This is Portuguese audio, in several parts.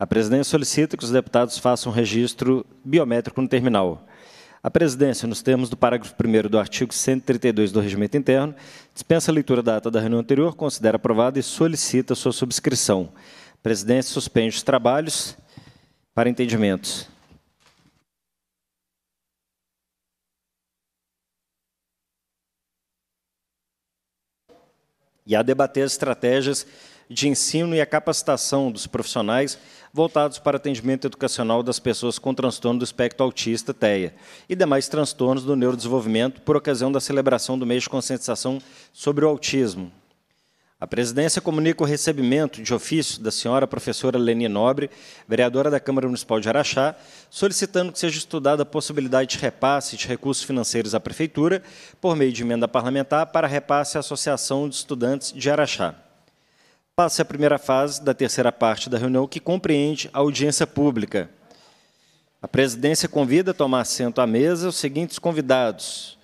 A presidência solicita que os deputados façam registro biométrico no terminal. A presidência, nos termos do parágrafo 1 do artigo 132 do Regimento Interno, dispensa a leitura da ata da reunião anterior, considera aprovada e solicita sua subscrição. A presidência suspende os trabalhos para entendimentos. E a debater as estratégias de ensino e a capacitação dos profissionais voltados para atendimento educacional das pessoas com transtorno do espectro autista, TEA, e demais transtornos do neurodesenvolvimento por ocasião da celebração do mês de conscientização sobre o autismo. A presidência comunica o recebimento de ofício da senhora professora Leni Nobre, vereadora da Câmara Municipal de Araxá, solicitando que seja estudada a possibilidade de repasse de recursos financeiros à Prefeitura, por meio de emenda parlamentar, para repasse à Associação de Estudantes de Araxá passa a primeira fase da terceira parte da reunião, que compreende a audiência pública. A presidência convida a tomar assento à mesa os seguintes convidados.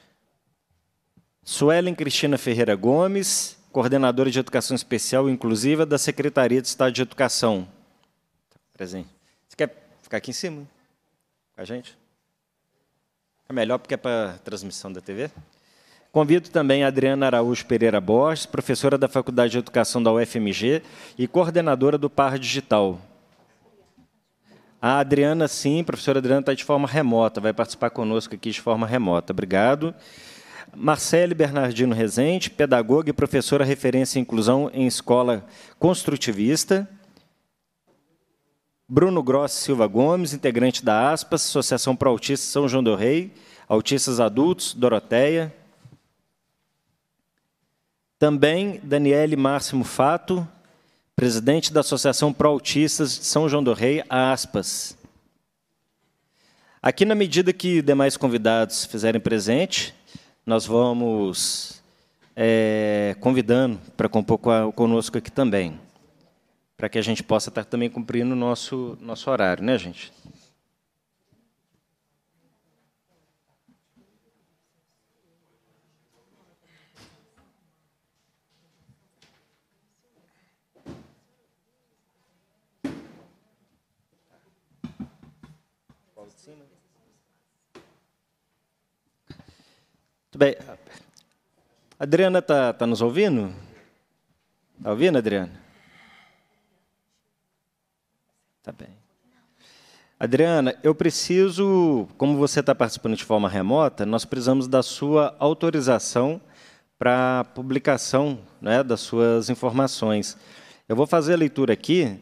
Suelen Cristina Ferreira Gomes, coordenadora de Educação Especial Inclusiva da Secretaria de Estado de Educação. Presente. Você quer ficar aqui em cima? Com a gente? É melhor porque é para transmissão da TV? Convido também a Adriana Araújo Pereira Borges, professora da Faculdade de Educação da UFMG e coordenadora do PAR Digital. A Adriana, sim, a professora Adriana está de forma remota, vai participar conosco aqui de forma remota. Obrigado. Marcele Bernardino Rezende, pedagoga e professora referência em inclusão em escola construtivista. Bruno Grossi Silva Gomes, integrante da ASPAS, Associação para Autistas São João do Rei, Autistas Adultos, Doroteia. Também Daniele Máximo Fato, presidente da Associação Pro Autistas de São João do Rei, aspas. Aqui, na medida que demais convidados fizerem presente, nós vamos é, convidando para compor conosco aqui também, para que a gente possa estar também cumprindo o nosso, nosso horário, né, gente? Muito bem. Adriana está tá nos ouvindo? Está ouvindo, Adriana? Tá bem. Adriana, eu preciso, como você está participando de forma remota, nós precisamos da sua autorização para publicação né, das suas informações. Eu vou fazer a leitura aqui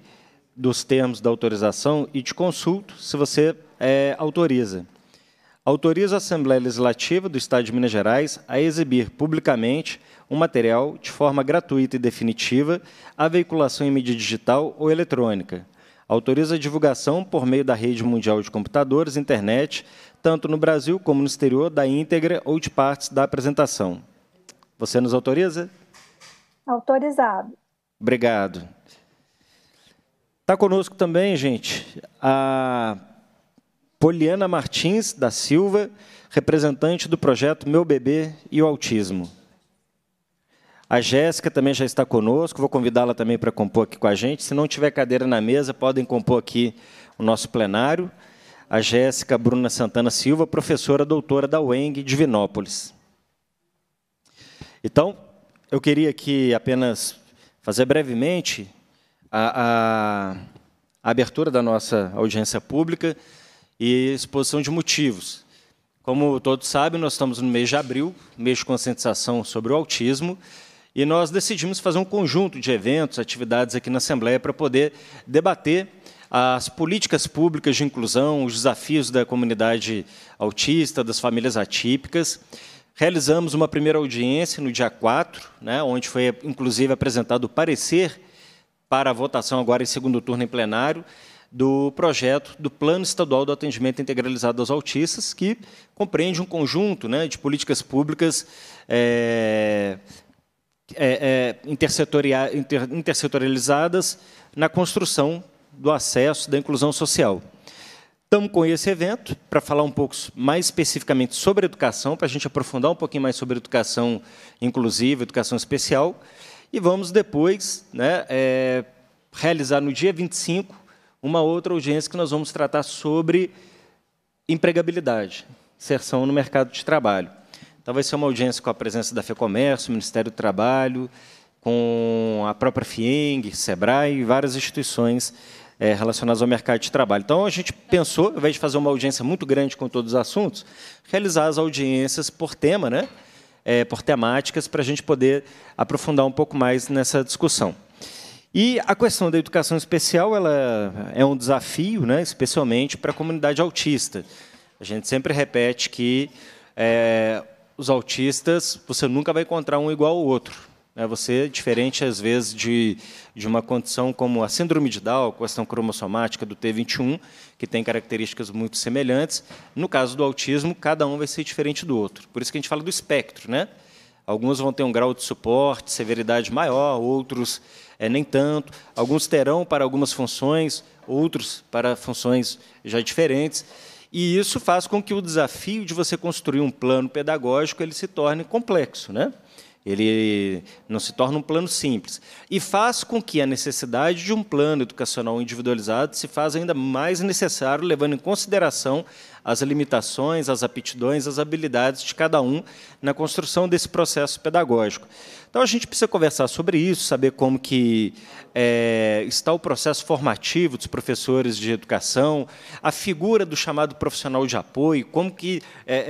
dos termos da autorização e te consulto se você é, autoriza autoriza a Assembleia Legislativa do Estado de Minas Gerais a exibir publicamente um material de forma gratuita e definitiva à veiculação em mídia digital ou eletrônica. Autoriza a divulgação por meio da rede mundial de computadores e internet, tanto no Brasil como no exterior, da íntegra ou de partes da apresentação. Você nos autoriza? Autorizado. Obrigado. Está conosco também, gente, a Poliana Martins da Silva, representante do projeto Meu Bebê e o Autismo. A Jéssica também já está conosco, vou convidá-la também para compor aqui com a gente. Se não tiver cadeira na mesa, podem compor aqui o nosso plenário. A Jéssica Bruna Santana Silva, professora doutora da UENG de Vinópolis. Então, eu queria aqui apenas fazer brevemente a, a, a abertura da nossa audiência pública e exposição de motivos. Como todos sabem, nós estamos no mês de abril, mês de conscientização sobre o autismo, e nós decidimos fazer um conjunto de eventos, atividades aqui na Assembleia para poder debater as políticas públicas de inclusão, os desafios da comunidade autista, das famílias atípicas. Realizamos uma primeira audiência no dia 4, né, onde foi inclusive apresentado o parecer para a votação agora em segundo turno em plenário do projeto do Plano Estadual do Atendimento Integralizado aos Autistas, que compreende um conjunto né, de políticas públicas é, é, é, inter, intersetorializadas na construção do acesso da inclusão social. Estamos com esse evento para falar um pouco mais especificamente sobre educação, para a gente aprofundar um pouquinho mais sobre educação inclusiva, educação especial. E vamos depois né, é, realizar no dia 25 uma outra urgência que nós vamos tratar sobre empregabilidade, inserção no mercado de trabalho. Então, vai ser uma audiência com a presença da FEComércio, Ministério do Trabalho, com a própria FIENG, SEBRAE e várias instituições é, relacionadas ao mercado de trabalho. Então, a gente pensou, ao invés de fazer uma audiência muito grande com todos os assuntos, realizar as audiências por tema, né? É, por temáticas, para a gente poder aprofundar um pouco mais nessa discussão. E a questão da educação especial ela é um desafio, né, especialmente para a comunidade autista. A gente sempre repete que é, os autistas, você nunca vai encontrar um igual ao outro. Né? Você, é diferente às vezes de, de uma condição como a síndrome de Down, questão cromossomática do T21, que tem características muito semelhantes, no caso do autismo, cada um vai ser diferente do outro. Por isso que a gente fala do espectro. Né? Alguns vão ter um grau de suporte, severidade maior, outros é, nem tanto. Alguns terão para algumas funções, outros para funções já diferentes. E isso faz com que o desafio de você construir um plano pedagógico ele se torne complexo, né? Ele não se torna um plano simples. E faz com que a necessidade de um plano educacional individualizado se faça ainda mais necessário, levando em consideração as limitações, as aptidões, as habilidades de cada um na construção desse processo pedagógico. Então a gente precisa conversar sobre isso, saber como que é, está o processo formativo dos professores de educação, a figura do chamado profissional de apoio, como que é, é,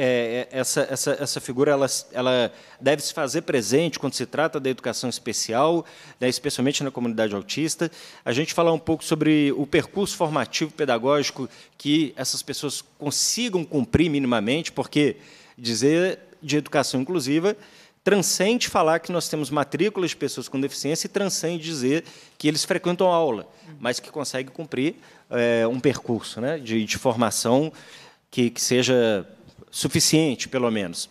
é, essa, essa, essa figura ela, ela deve se fazer presente quando se trata da educação especial, né, especialmente na comunidade autista. A gente falar um pouco sobre o percurso formativo pedagógico que essas pessoas consigam cumprir minimamente, porque dizer de educação inclusiva transcende falar que nós temos matrículas de pessoas com deficiência e transcende dizer que eles frequentam aula, mas que conseguem cumprir é, um percurso né, de, de formação que, que, seja suficiente, pelo menos.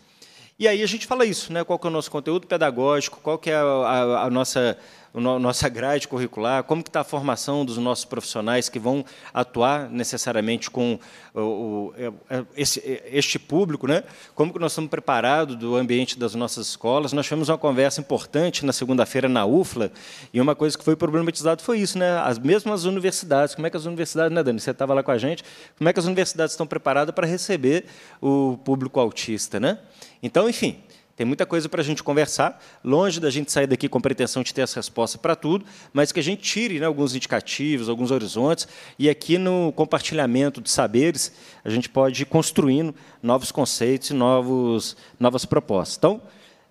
E aí a gente fala isso, né? qual que é o nosso conteúdo pedagógico, qual que é a, a, a nossa nossa grade curricular, como está a formação dos nossos profissionais que vão atuar necessariamente com o, o, é, é, esse, é, este público, né? como que nós estamos preparados do ambiente das nossas escolas. Nós tivemos uma conversa importante na segunda-feira na UFLA, e uma coisa que foi problematizada foi isso, né? as mesmas universidades, como é que as universidades, né, Dani, você estava lá com a gente, como é que as universidades estão preparadas para receber o público autista. Né? Então, enfim, tem muita coisa para a gente conversar, longe da gente sair daqui com a pretensão de ter as respostas para tudo, mas que a gente tire né, alguns indicativos, alguns horizontes, e aqui no compartilhamento de saberes, a gente pode ir construindo novos conceitos e novos, novas propostas. Então,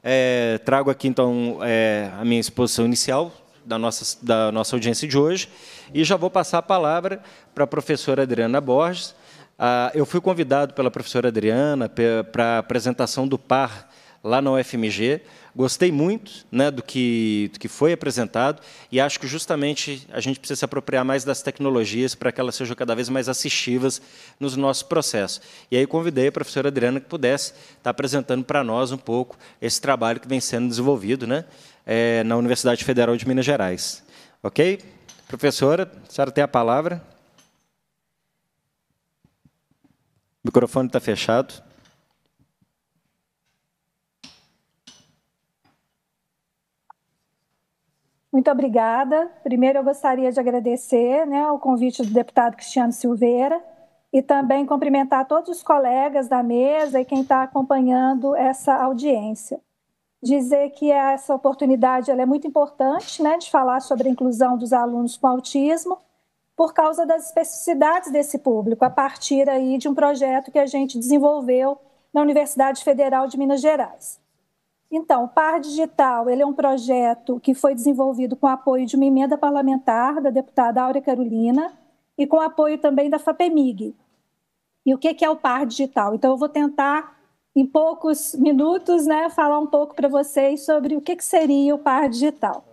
é, trago aqui então é, a minha exposição inicial da nossa, da nossa audiência de hoje e já vou passar a palavra para a professora Adriana Borges. Ah, eu fui convidado pela professora Adriana para a apresentação do par lá na UFMG. Gostei muito né, do, que, do que foi apresentado e acho que justamente a gente precisa se apropriar mais das tecnologias para que elas sejam cada vez mais assistivas nos nossos processos. E aí convidei a professora Adriana que pudesse estar apresentando para nós um pouco esse trabalho que vem sendo desenvolvido né, é, na Universidade Federal de Minas Gerais. Ok? Professora, a senhora tem a palavra. O microfone está fechado. Muito obrigada. Primeiro, eu gostaria de agradecer né, convite do deputado Cristiano Silveira e também cumprimentar todos os colegas da mesa e quem está acompanhando essa audiência. Dizer que essa oportunidade é muito importante né, de falar sobre a inclusão dos alunos com autismo por causa das especificidades desse público, a partir aí de um projeto que a gente desenvolveu na Universidade Federal de Minas Gerais. Então, o PAR Digital ele é um projeto que foi desenvolvido com apoio de uma emenda parlamentar da deputada Áurea Carolina e com apoio também da FAPEMIG. E o que é o PAR Digital? Então, eu vou tentar, em poucos minutos, né, falar um pouco para vocês sobre o que seria o PAR Digital.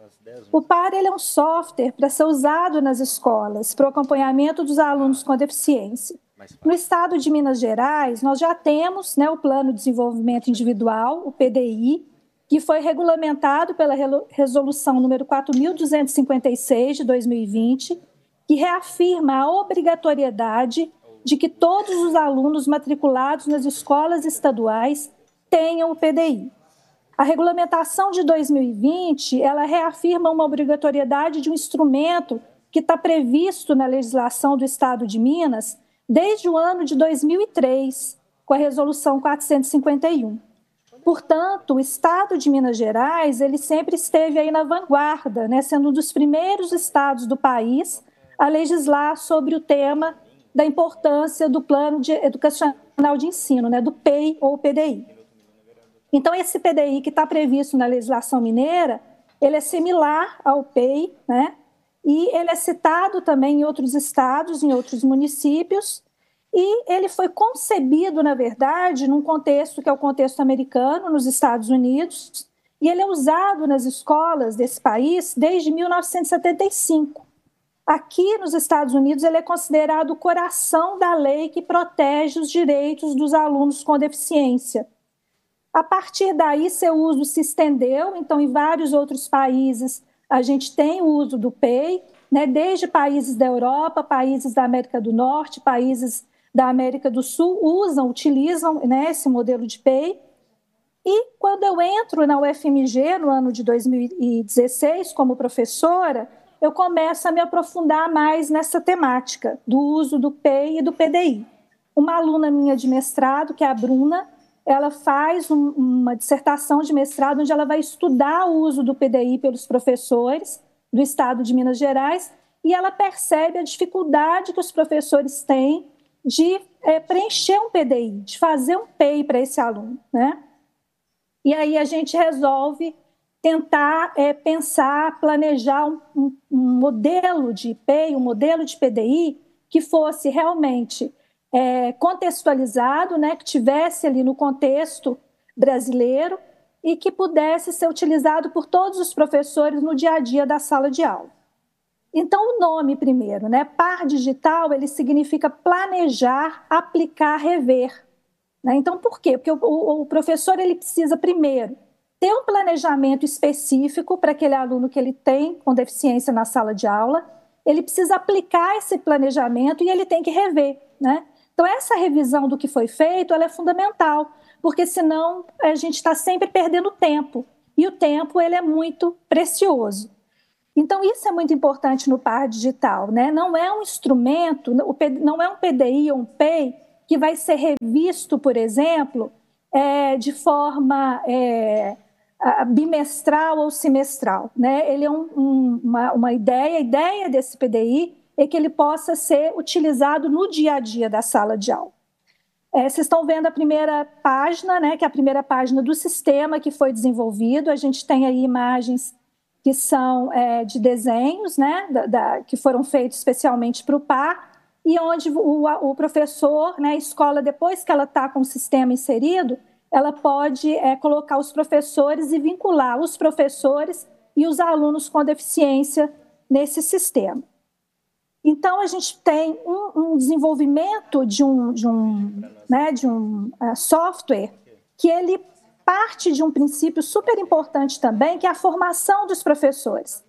O PAR ele é um software para ser usado nas escolas para o acompanhamento dos alunos com deficiência. No estado de Minas Gerais, nós já temos né, o Plano de Desenvolvimento Individual, o PDI, que foi regulamentado pela Resolução número 4.256 de 2020, que reafirma a obrigatoriedade de que todos os alunos matriculados nas escolas estaduais tenham o PDI. A regulamentação de 2020, ela reafirma uma obrigatoriedade de um instrumento que está previsto na legislação do Estado de Minas, desde o ano de 2003, com a Resolução 451. Portanto, o Estado de Minas Gerais ele sempre esteve aí na vanguarda, né, sendo um dos primeiros estados do país a legislar sobre o tema da importância do Plano de Educacional de Ensino, né, do PEI ou PDI. Então, esse PDI que está previsto na legislação mineira, ele é similar ao PEI, né, e ele é citado também em outros estados, em outros municípios, e ele foi concebido, na verdade, num contexto que é o contexto americano, nos Estados Unidos, e ele é usado nas escolas desse país desde 1975. Aqui nos Estados Unidos, ele é considerado o coração da lei que protege os direitos dos alunos com deficiência. A partir daí, seu uso se estendeu, então, em vários outros países a gente tem o uso do PEI, né, desde países da Europa, países da América do Norte, países da América do Sul usam, utilizam né, esse modelo de PEI. E quando eu entro na UFMG no ano de 2016 como professora, eu começo a me aprofundar mais nessa temática do uso do PEI e do PDI. Uma aluna minha de mestrado, que é a Bruna, ela faz um, uma dissertação de mestrado onde ela vai estudar o uso do PDI pelos professores do estado de Minas Gerais e ela percebe a dificuldade que os professores têm de é, preencher um PDI, de fazer um PEI para esse aluno, né? E aí a gente resolve tentar é, pensar, planejar um, um, um modelo de PEI, um modelo de PDI que fosse realmente é, contextualizado, né, que tivesse ali no contexto brasileiro e que pudesse ser utilizado por todos os professores no dia a dia da sala de aula. Então, o nome primeiro, né? Par digital, ele significa planejar, aplicar, rever. Né? Então, por quê? Porque o, o, o professor ele precisa primeiro ter um planejamento específico para aquele aluno que ele tem com deficiência na sala de aula. Ele precisa aplicar esse planejamento e ele tem que rever, né? Então, essa revisão do que foi feito ela é fundamental, porque senão a gente está sempre perdendo tempo, e o tempo ele é muito precioso. Então, isso é muito importante no par digital, né? Não é um instrumento, não é um PDI ou um PEI que vai ser revisto, por exemplo, é, de forma é, bimestral ou semestral, né? Ele é um, um, uma, uma ideia, a ideia desse PDI e é que ele possa ser utilizado no dia a dia da sala de aula. É, vocês estão vendo a primeira página, né, que é a primeira página do sistema que foi desenvolvido. A gente tem aí imagens que são é, de desenhos, né, da, da, que foram feitos especialmente para o par, e onde o, o, professor, né, a escola, depois que ela está com o sistema inserido, ela pode é, colocar os professores e vincular os professores e os alunos com deficiência nesse sistema. Então, a gente tem um, um desenvolvimento de um, de um, né, de um uh, software que ele parte de um princípio super importante também, que é a formação dos professores.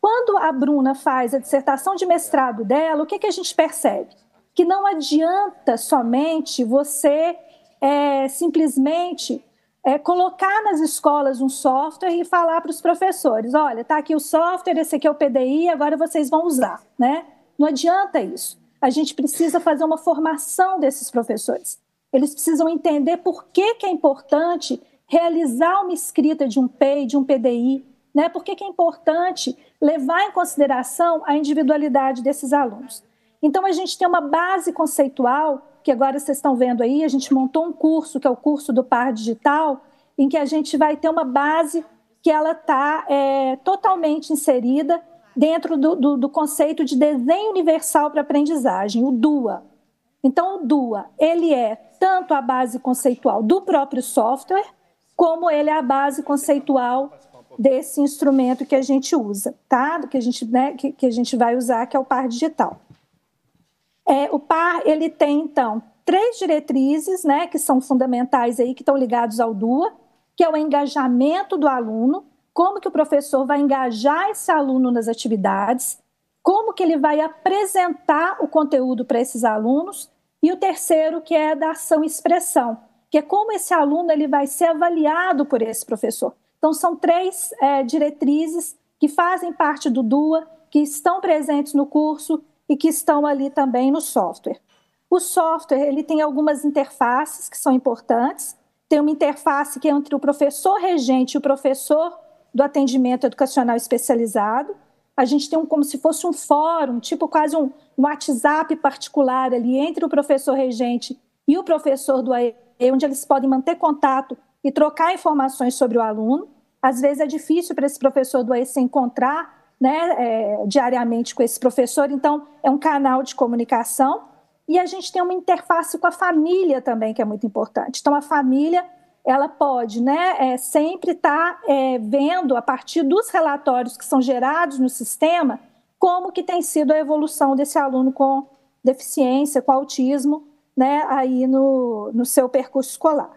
Quando a Bruna faz a dissertação de mestrado dela, o que, que a gente percebe? Que não adianta somente você é, simplesmente é, colocar nas escolas um software e falar para os professores: olha, está aqui o software, esse aqui é o PDI, agora vocês vão usar. Né? Não adianta isso. A gente precisa fazer uma formação desses professores. Eles precisam entender por que, que é importante realizar uma escrita de um PEI, de um PDI, né? por que, que é importante levar em consideração a individualidade desses alunos. Então, a gente tem uma base conceitual, que agora vocês estão vendo aí, a gente montou um curso, que é o curso do Par Digital, em que a gente vai ter uma base que ela está é, eh, totalmente inserida dentro do, do, do conceito de desenho universal para aprendizagem, o DUA. Então, o DUA, ele é tanto a base conceitual do próprio software, como ele é a base conceitual desse instrumento que a gente usa, tá? Que a gente, né, que, que a gente vai usar, que é o par digital. É, o par, ele tem, então, três diretrizes, né, que são fundamentais aí, que estão ligados ao DUA, que é o engajamento do aluno, como que o professor vai engajar esse aluno nas atividades, como que ele vai apresentar o conteúdo para esses alunos, e o terceiro que é da ação expressão, que é como esse aluno ele vai ser avaliado por esse professor. Então são três é, diretrizes que fazem parte do DUA, que estão presentes no curso e que estão ali também no software. O software ele tem algumas interfaces que são importantes. Tem uma interface que é entre o professor regente e o professor do atendimento educacional especializado. A gente tem um, como se fosse um fórum, tipo quase um, um WhatsApp particular ali entre o professor regente e o professor do AE, onde eles podem manter contato e trocar informações sobre o aluno. Às vezes é difícil para esse professor do AE se encontrar né, é, diariamente com esse professor, então é um canal de comunicação. E a gente tem uma interface com a família também, que é muito importante. Então, a família ela pode né, é, sempre estar tá, é, vendo, a partir dos relatórios que são gerados no sistema, como que tem sido a evolução desse aluno com deficiência, com autismo, né, aí no, no seu percurso escolar.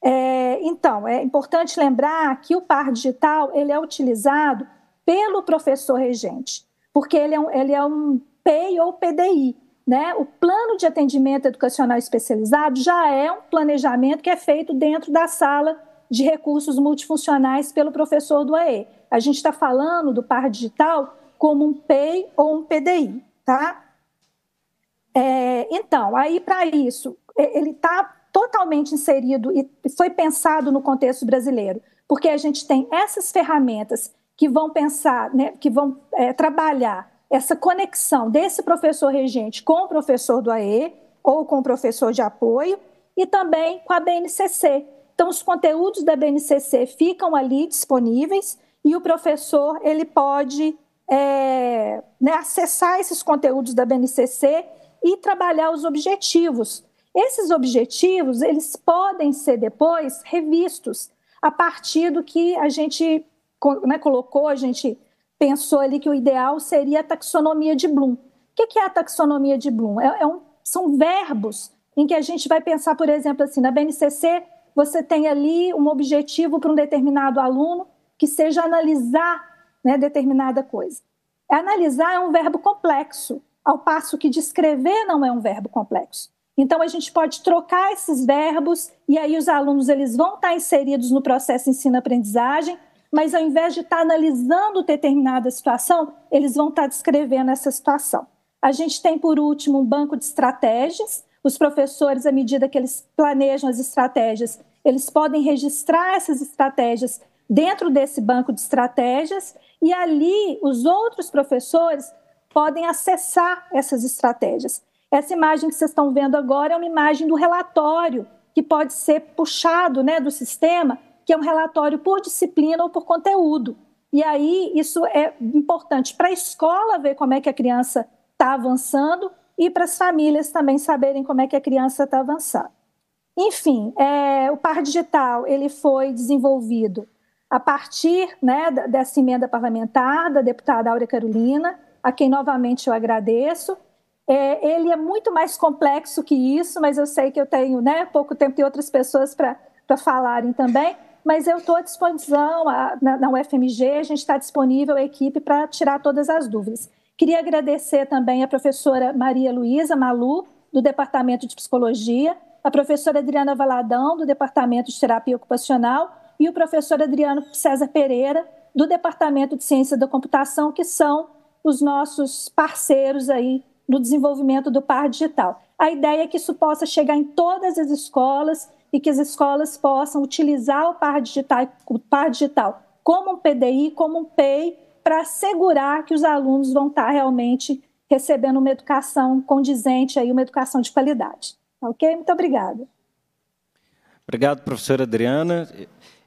É, então, é importante lembrar que o par digital ele é utilizado pelo professor regente, porque ele é um, ele é um PEI ou PDI, né? O plano de atendimento educacional especializado já é um planejamento que é feito dentro da sala de recursos multifuncionais pelo professor do AE. A gente está falando do par digital como um PEI ou um PDI, tá? É, então, aí para isso, ele está totalmente inserido e foi pensado no contexto brasileiro, porque a gente tem essas ferramentas que vão pensar, né, que vão é, trabalhar essa conexão desse professor regente com o professor do AE ou com o professor de apoio e também com a BNCC. Então, os conteúdos da BNCC ficam ali disponíveis e o professor ele pode é, né, acessar esses conteúdos da BNCC e trabalhar os objetivos. Esses objetivos eles podem ser depois revistos a partir do que a gente né, colocou, a gente pensou ali que o ideal seria a taxonomia de Bloom. O que é a taxonomia de Bloom? É, é um, são verbos em que a gente vai pensar, por exemplo, assim, na BNCC você tem ali um objetivo para um determinado aluno que seja analisar né, determinada coisa. É analisar é um verbo complexo, ao passo que descrever não é um verbo complexo. Então a gente pode trocar esses verbos e aí os alunos eles vão estar inseridos no processo ensino-aprendizagem mas ao invés de estar analisando determinada situação, eles vão estar descrevendo essa situação. A gente tem, por último, um banco de estratégias. Os professores, à medida que eles planejam as estratégias, eles podem registrar essas estratégias dentro desse banco de estratégias e ali os outros professores podem acessar essas estratégias. Essa imagem que vocês estão vendo agora é uma imagem do relatório que pode ser puxado né, do sistema que é um relatório por disciplina ou por conteúdo. E aí isso é importante para a escola ver como é que a criança está avançando e para as famílias também saberem como é que a criança está avançando. Enfim, é, o par digital ele foi desenvolvido a partir né, dessa emenda parlamentar da deputada Áurea Carolina, a quem novamente eu agradeço. É, ele é muito mais complexo que isso, mas eu sei que eu tenho né, pouco tempo e outras pessoas para falarem também mas eu estou à disposição, a, na, na UFMG, a gente está disponível, a equipe, para tirar todas as dúvidas. Queria agradecer também a professora Maria Luísa Malu, do Departamento de Psicologia, a professora Adriana Valadão, do Departamento de Terapia Ocupacional, e o professor Adriano César Pereira, do Departamento de Ciência da Computação, que são os nossos parceiros aí no desenvolvimento do par digital. A ideia é que isso possa chegar em todas as escolas e que as escolas possam utilizar o par digital, o par digital como um PDI, como um PEI, para assegurar que os alunos vão estar realmente recebendo uma educação condizente, aí, uma educação de qualidade. Tá ok? Muito obrigada. Obrigado, professora Adriana.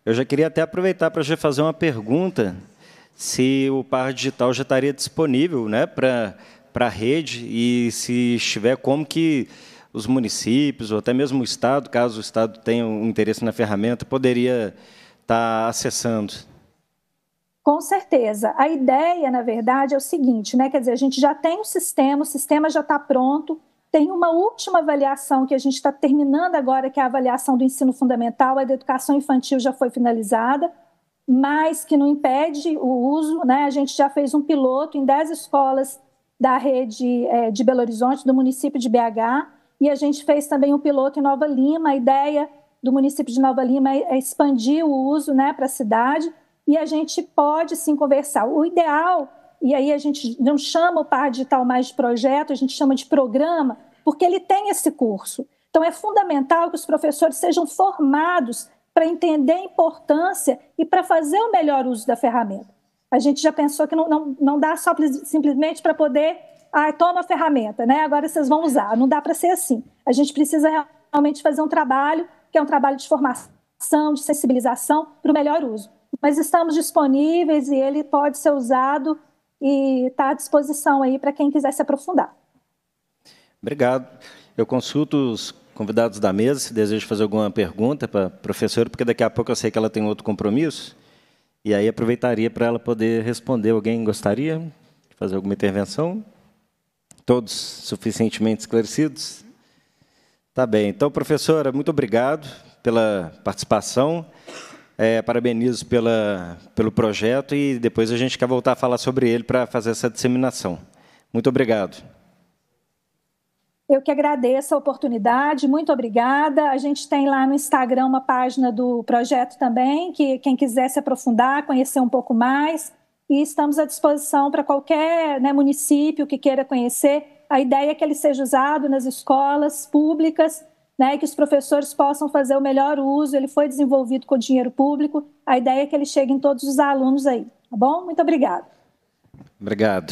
Eu já queria até aproveitar para já fazer uma pergunta, se o par digital já estaria disponível né, para a rede e se estiver, como que os municípios, ou até mesmo o Estado, caso o Estado tenha um interesse na ferramenta, poderia estar tá acessando? Com certeza. A ideia, na verdade, é o seguinte, né? Quer dizer, a gente já tem um sistema, o sistema já está pronto. Tem uma última avaliação que a gente está terminando agora, que é a avaliação do ensino fundamental, a da educação infantil já foi finalizada, mas que não impede o uso, né? A gente já fez um piloto em 10 escolas da rede é, de Belo Horizonte, do município de BH, e a gente fez também um piloto em Nova Lima. A ideia do município de Nova Lima é expandir o uso né, para a cidade. E a gente pode sim conversar. O ideal, e aí a gente não chama o par digital mais de projeto, a gente chama de programa, porque ele tem esse curso. Então é fundamental que os professores sejam formados para entender a importância e para fazer o melhor uso da ferramenta. A gente já pensou que não, não, não dá só simplesmente para poder ah, toma a ferramenta, né? Agora vocês vão usar. Não dá para ser assim. A gente precisa realmente fazer um trabalho que é um trabalho de formação, de sensibilização para o melhor uso. Mas estamos disponíveis e ele pode ser usado e está à disposição aí para quem quiser se aprofundar. Obrigado. Eu consulto os convidados da mesa se deseja fazer alguma pergunta para a professora, porque daqui a pouco eu sei que ela tem outro compromisso. E aí aproveitaria para ela poder responder. Alguém gostaria de fazer alguma intervenção? Todos suficientemente esclarecidos? Tá bem. Então, professora, muito obrigado pela participação. É, parabenizo pela, pelo projeto e depois a gente quer voltar a falar sobre ele para fazer essa disseminação. Muito obrigado. Eu que agradeço a oportunidade, muito obrigada. A gente tem lá no Instagram uma página do projeto também, que quem quiser se aprofundar, conhecer um pouco mais, e estamos à disposição para qualquer né, município que queira conhecer. A ideia é que ele seja usado nas escolas públicas, né, que os professores possam fazer o melhor uso. Ele foi desenvolvido com dinheiro público. A ideia é que ele chegue em todos os alunos aí, tá bom? Muito obrigada. Obrigado.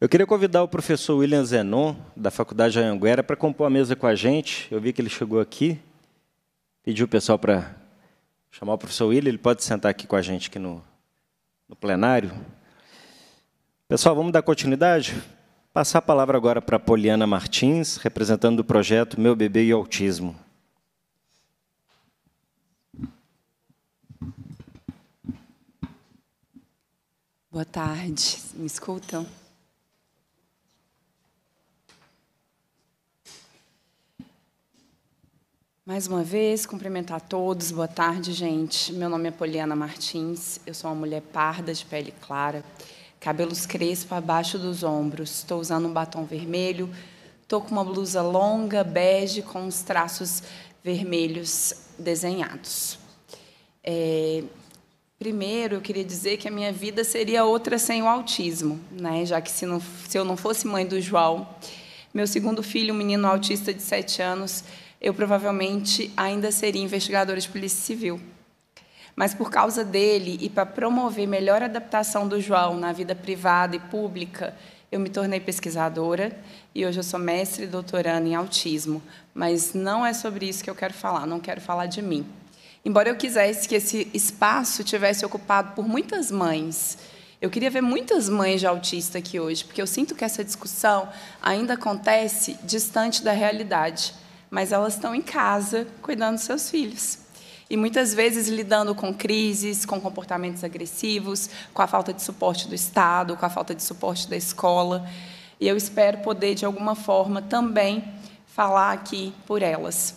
Eu queria convidar o professor William Zenon, da Faculdade de Anhanguera, para compor a mesa com a gente. Eu vi que ele chegou aqui, pediu o pessoal para chamar o professor William. Ele pode sentar aqui com a gente aqui no, no plenário. Pessoal, vamos dar continuidade? Passar a palavra agora para Poliana Martins, representando o projeto Meu Bebê e Autismo. Boa tarde, me escutam? mais uma vez, cumprimentar todos. Boa tarde, gente. Meu nome é Poliana Martins. Eu sou uma mulher parda de pele clara, cabelos crespos abaixo dos ombros. Estou usando um batom vermelho. Estou com uma blusa longa, bege, com os traços vermelhos desenhados. É, primeiro, eu queria dizer que a minha vida seria outra sem o autismo, né? já que se, não, se eu não fosse mãe do João, meu segundo filho, um menino autista de sete anos, eu provavelmente ainda seria investigadora de polícia civil. Mas por causa dele e para promover melhor adaptação do João na vida privada e pública, eu me tornei pesquisadora e hoje eu sou mestre e doutoranda em autismo. Mas não é sobre isso que eu quero falar, não quero falar de mim. Embora eu quisesse que esse espaço tivesse ocupado por muitas mães, eu queria ver muitas mães de autista aqui hoje, porque eu sinto que essa discussão ainda acontece distante da realidade mas elas estão em casa cuidando dos seus filhos. E muitas vezes lidando com crises, com comportamentos agressivos, com a falta de suporte do Estado, com a falta de suporte da escola. E eu espero poder, de alguma forma, também falar aqui por elas.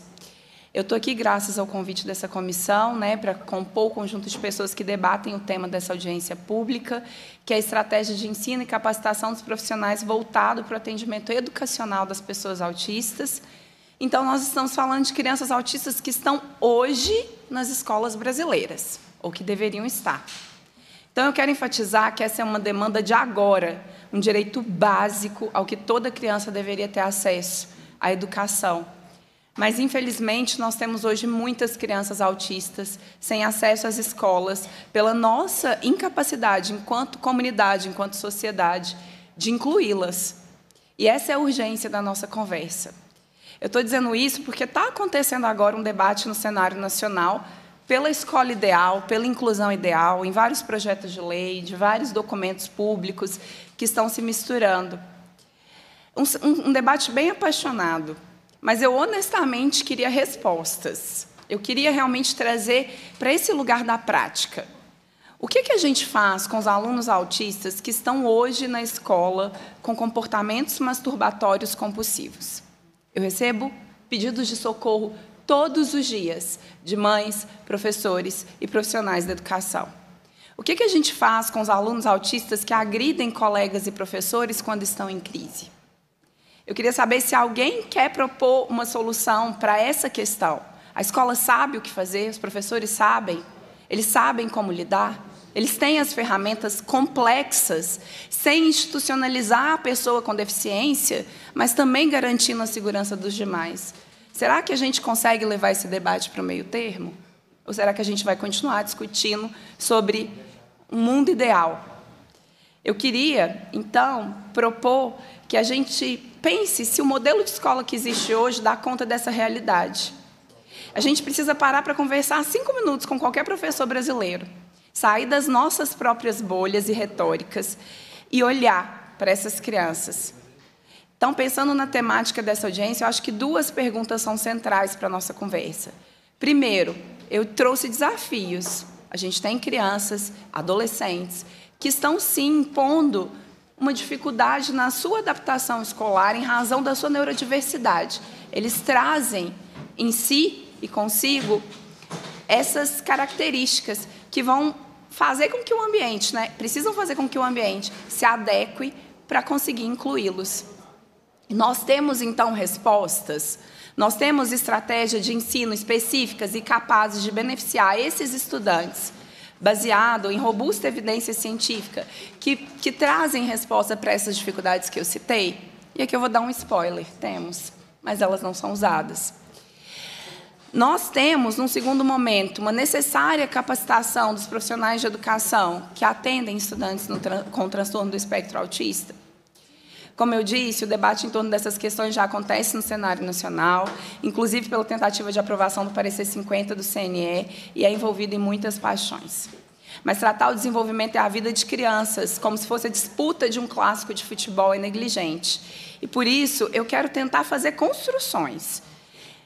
Eu estou aqui graças ao convite dessa comissão, né, para compor o conjunto de pessoas que debatem o tema dessa audiência pública, que é a estratégia de ensino e capacitação dos profissionais voltado para o atendimento educacional das pessoas autistas então, nós estamos falando de crianças autistas que estão hoje nas escolas brasileiras, ou que deveriam estar. Então, eu quero enfatizar que essa é uma demanda de agora, um direito básico ao que toda criança deveria ter acesso à educação. Mas, infelizmente, nós temos hoje muitas crianças autistas sem acesso às escolas, pela nossa incapacidade, enquanto comunidade, enquanto sociedade, de incluí-las. E essa é a urgência da nossa conversa. Eu estou dizendo isso porque está acontecendo agora um debate no cenário nacional pela escola ideal, pela inclusão ideal, em vários projetos de lei, de vários documentos públicos que estão se misturando. Um, um, debate bem apaixonado, mas eu honestamente queria respostas. Eu queria realmente trazer para esse lugar da prática. O que, que a gente faz com os alunos autistas que estão hoje na escola com comportamentos masturbatórios compulsivos? Eu recebo pedidos de socorro todos os dias de mães, professores e profissionais da educação. O que, que a gente faz com os alunos autistas que agridem colegas e professores quando estão em crise? Eu queria saber se alguém quer propor uma solução para essa questão. A escola sabe o que fazer, os professores sabem, eles sabem como lidar. Eles têm as ferramentas complexas, sem institucionalizar a pessoa com deficiência, mas também garantindo a segurança dos demais. Será que a gente consegue levar esse debate para o meio termo? Ou será que a gente vai continuar discutindo sobre um mundo ideal? Eu queria, então, propor que a gente pense se o modelo de escola que existe hoje dá conta dessa realidade. A gente precisa parar para conversar cinco minutos com qualquer professor brasileiro sair das nossas próprias bolhas e retóricas e olhar para essas crianças. Então, pensando na temática dessa audiência, eu acho que duas perguntas são centrais para a nossa conversa. Primeiro, eu trouxe desafios. A gente tem crianças, adolescentes, que estão sim impondo uma dificuldade na sua adaptação escolar em razão da sua neurodiversidade. Eles trazem em si e consigo essas características que vão fazer com que o ambiente, né, precisam fazer com que o ambiente se adeque para conseguir incluí-los. Nós temos então respostas, nós temos estratégias de ensino específicas e capazes de beneficiar esses estudantes, baseado em robusta evidência científica, que, que trazem resposta para essas dificuldades que eu citei? E aqui eu vou dar um spoiler: temos, mas elas não são usadas. Nós temos, num segundo momento, uma necessária capacitação dos profissionais de educação que atendem estudantes tran com transtorno do espectro autista. Como eu disse, o debate em torno dessas questões já acontece no cenário nacional, inclusive pela tentativa de aprovação do parecer 50 do CNE, e é envolvido em muitas paixões. Mas tratar o desenvolvimento e é a vida de crianças como se fosse a disputa de um clássico de futebol é negligente. E por isso eu quero tentar fazer construções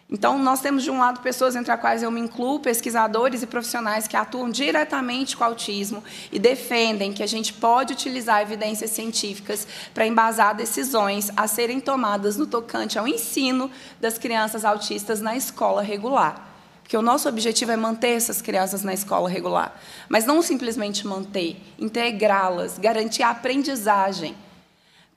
então, nós temos, de um lado, pessoas entre as quais eu me incluo, pesquisadores e profissionais que atuam diretamente com o autismo e defendem que a gente pode utilizar evidências científicas para embasar decisões a serem tomadas no tocante ao ensino das crianças autistas na escola regular. Porque o nosso objetivo é manter essas crianças na escola regular, mas não simplesmente manter, integrá-las, garantir a aprendizagem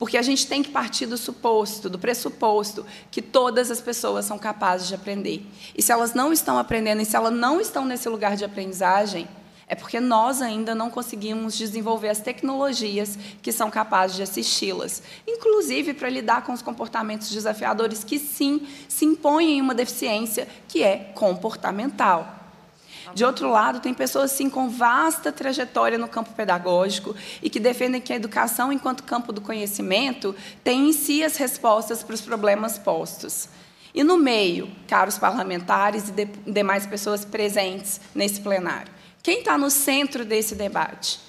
porque a gente tem que partir do suposto, do pressuposto, que todas as pessoas são capazes de aprender. E se elas não estão aprendendo, e se elas não estão nesse lugar de aprendizagem, é porque nós ainda não conseguimos desenvolver as tecnologias que são capazes de assisti-las, inclusive para lidar com os comportamentos desafiadores que, sim, se impõem em uma deficiência que é comportamental. De outro lado, tem pessoas com vasta trajetória no campo pedagógico e que defendem que a educação, enquanto campo do conhecimento, tem em si as respostas para os problemas postos. E no meio, caros parlamentares e de, demais pessoas presentes nesse plenário, quem está no centro desse debate?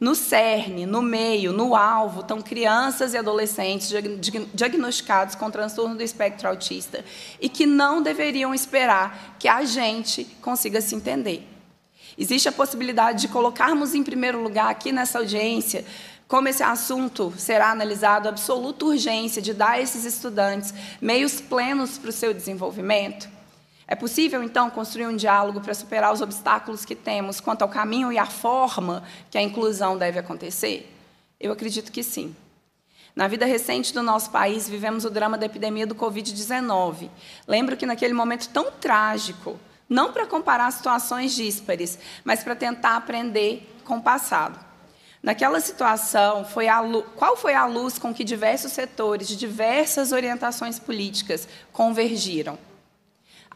No cerne, no meio, no alvo, estão crianças e adolescentes diagnosticados com transtorno do espectro autista e que não deveriam esperar que a gente consiga se entender. Existe a possibilidade de colocarmos em primeiro lugar aqui nessa audiência como esse assunto será analisado, absoluta urgência de dar a esses estudantes meios plenos para o seu desenvolvimento. É possível, então, construir um diálogo para superar os obstáculos que temos quanto ao caminho e à forma que a inclusão deve acontecer? Eu acredito que sim. Na vida recente do nosso país, vivemos o drama da epidemia do Covid-19. Lembro que, naquele momento tão trágico, não para comparar situações díspares, mas para tentar aprender com o passado. Naquela situação, foi luz, qual foi a luz com que diversos setores de diversas orientações políticas convergiram?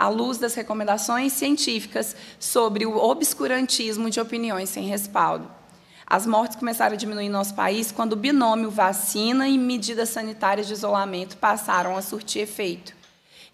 à luz das recomendações científicas sobre o obscurantismo de opiniões sem respaldo. As mortes começaram a diminuir no nosso país quando o binômio vacina e medidas sanitárias de isolamento passaram a surtir efeito.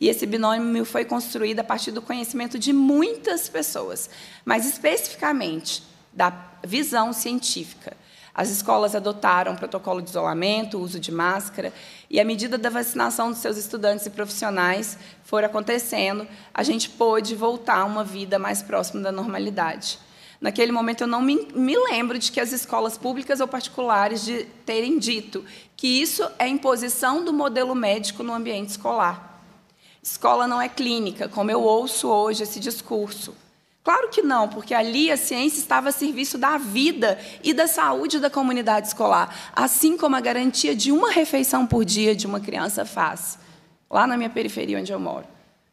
E esse binômio foi construído a partir do conhecimento de muitas pessoas, mas especificamente da visão científica as escolas adotaram protocolo de isolamento, uso de máscara, e à medida da vacinação dos seus estudantes e profissionais for acontecendo, a gente pôde voltar a uma vida mais próxima da normalidade. Naquele momento, eu não me, me, lembro de que as escolas públicas ou particulares de terem dito que isso é imposição do modelo médico no ambiente escolar. Escola não é clínica, como eu ouço hoje esse discurso. Claro que não, porque ali a ciência estava a serviço da vida e da saúde da comunidade escolar, assim como a garantia de uma refeição por dia de uma criança faz, lá na minha periferia onde eu moro.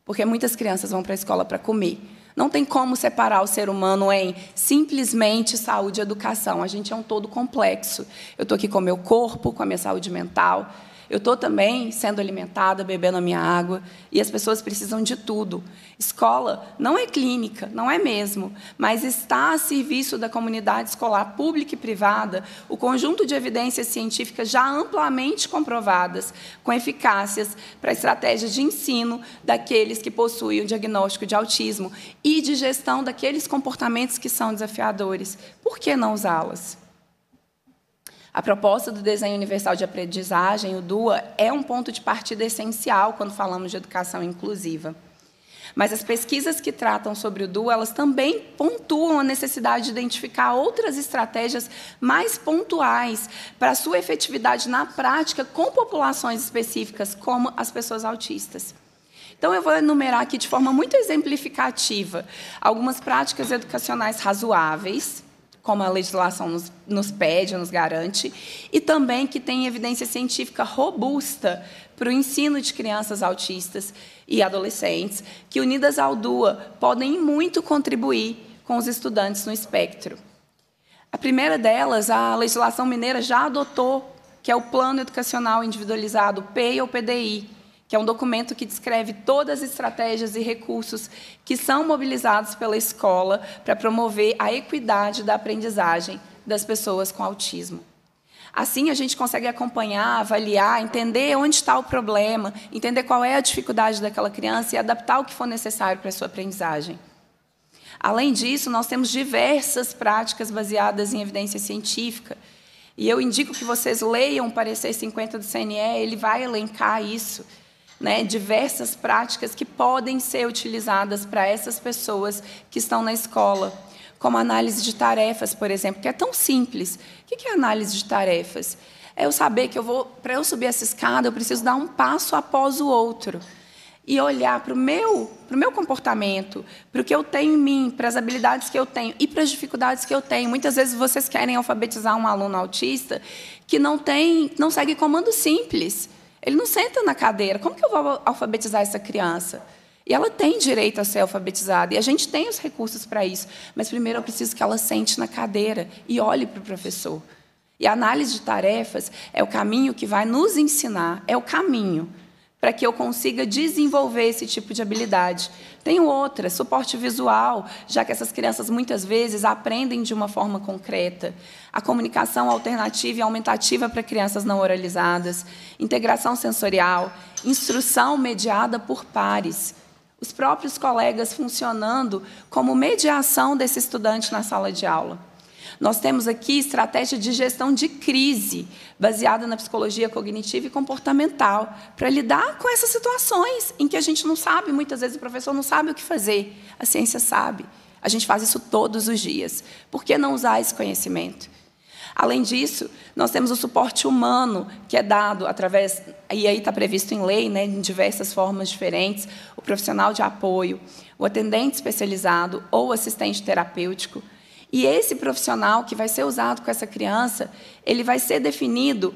Porque muitas crianças vão para a escola para comer. Não tem como separar o ser humano em simplesmente saúde e educação. A gente é um todo complexo. Eu estou aqui com o meu corpo, com a minha saúde mental, eu estou também sendo alimentada, bebendo a minha água, e as pessoas precisam de tudo. Escola não é clínica, não é mesmo, mas está a serviço da comunidade escolar pública e privada o conjunto de evidências científicas já amplamente comprovadas, com eficácias para estratégias de ensino daqueles que possuem o diagnóstico de autismo e de gestão daqueles comportamentos que são desafiadores. Por que não usá-las? A proposta do Desenho Universal de Aprendizagem, o DUA, é um ponto de partida essencial quando falamos de educação inclusiva. Mas as pesquisas que tratam sobre o DUA, elas também pontuam a necessidade de identificar outras estratégias mais pontuais para sua efetividade na prática com populações específicas, como as pessoas autistas. Então, eu vou enumerar aqui de forma muito exemplificativa algumas práticas educacionais razoáveis, como a legislação nos, nos pede, nos garante, e também que tem evidência científica robusta para o ensino de crianças autistas e adolescentes, que unidas ao DUA podem muito contribuir com os estudantes no espectro. A primeira delas, a legislação mineira já adotou, que é o Plano Educacional Individualizado, PEI ou PDI, que é um documento que descreve todas as estratégias e recursos que são mobilizados pela escola para promover a equidade da aprendizagem das pessoas com autismo. Assim, a gente consegue acompanhar, avaliar, entender onde está o problema, entender qual é a dificuldade daquela criança e adaptar o que for necessário para a sua aprendizagem. Além disso, nós temos diversas práticas baseadas em evidência científica. E eu indico que vocês leiam o parecer 50 do CNE, ele vai elencar isso né, diversas práticas que podem ser utilizadas para essas pessoas que estão na escola, como análise de tarefas, por exemplo, que é tão simples. O que é análise de tarefas? É eu saber que eu vou, para eu subir essa escada, eu preciso dar um passo após o outro e olhar para o meu, o meu comportamento, para o que eu tenho em mim, para as habilidades que eu tenho e para as dificuldades que eu tenho. Muitas vezes vocês querem alfabetizar um aluno autista que não tem, não segue comando simples. Ele não senta na cadeira. Como que eu vou alfabetizar essa criança? E ela tem direito a ser alfabetizada, e a gente tem os recursos para isso, mas primeiro eu preciso que ela sente na cadeira e olhe para o professor. E a análise de tarefas é o caminho que vai nos ensinar, é o caminho para que eu consiga desenvolver esse tipo de habilidade. Tenho outra, suporte visual, já que essas crianças muitas vezes aprendem de uma forma concreta. A comunicação alternativa e aumentativa para crianças não oralizadas, integração sensorial, instrução mediada por pares os próprios colegas funcionando como mediação desse estudante na sala de aula. Nós temos aqui estratégia de gestão de crise, baseada na psicologia cognitiva e comportamental, para lidar com essas situações em que a gente não sabe, muitas vezes o professor não sabe o que fazer, a ciência sabe. A gente faz isso todos os dias. Por que não usar esse conhecimento? Além disso, nós temos o suporte humano que é dado através, e aí está previsto em lei, né, em diversas formas diferentes, o profissional de apoio, o atendente especializado ou assistente terapêutico, e esse profissional que vai ser usado com essa criança, ele vai ser definido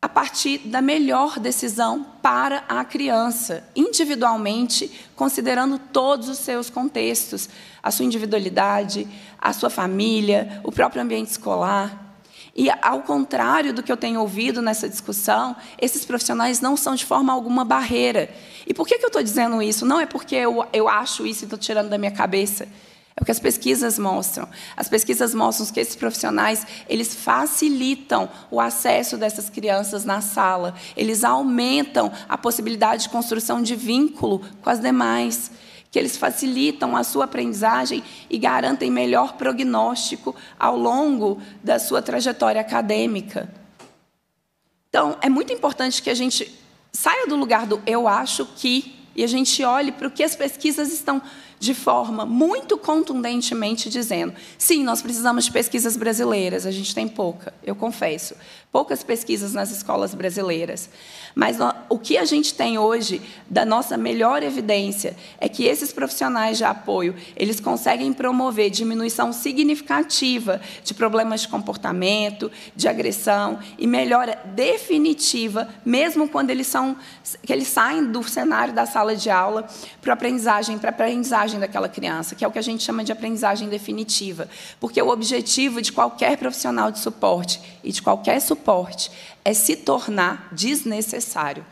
a partir da melhor decisão para a criança, individualmente, considerando todos os seus contextos, a sua individualidade, a sua família, o próprio ambiente escolar. E, ao contrário do que eu tenho ouvido nessa discussão, esses profissionais não são de forma alguma barreira. E por que, eu estou dizendo isso? Não é porque eu, eu acho isso e estou tirando da minha cabeça. É o que as pesquisas mostram. As pesquisas mostram que esses profissionais, eles facilitam o acesso dessas crianças na sala. Eles aumentam a possibilidade de construção de vínculo com as demais que eles facilitam a sua aprendizagem e garantem melhor prognóstico ao longo da sua trajetória acadêmica. Então, é muito importante que a gente saia do lugar do eu acho que e a gente olhe para o que as pesquisas estão de forma muito contundentemente dizendo: sim, nós precisamos de pesquisas brasileiras, a gente tem pouca, eu confesso poucas pesquisas nas escolas brasileiras. Mas o que a gente tem hoje da nossa melhor evidência é que esses profissionais de apoio, eles conseguem promover diminuição significativa de problemas de comportamento, de agressão e melhora definitiva, mesmo quando eles são que eles saem do cenário da sala de aula para aprendizagem, para aprendizagem daquela criança, que é o que a gente chama de aprendizagem definitiva, porque o objetivo de qualquer profissional de suporte e de qualquer suporte suporte é se tornar desnecessário.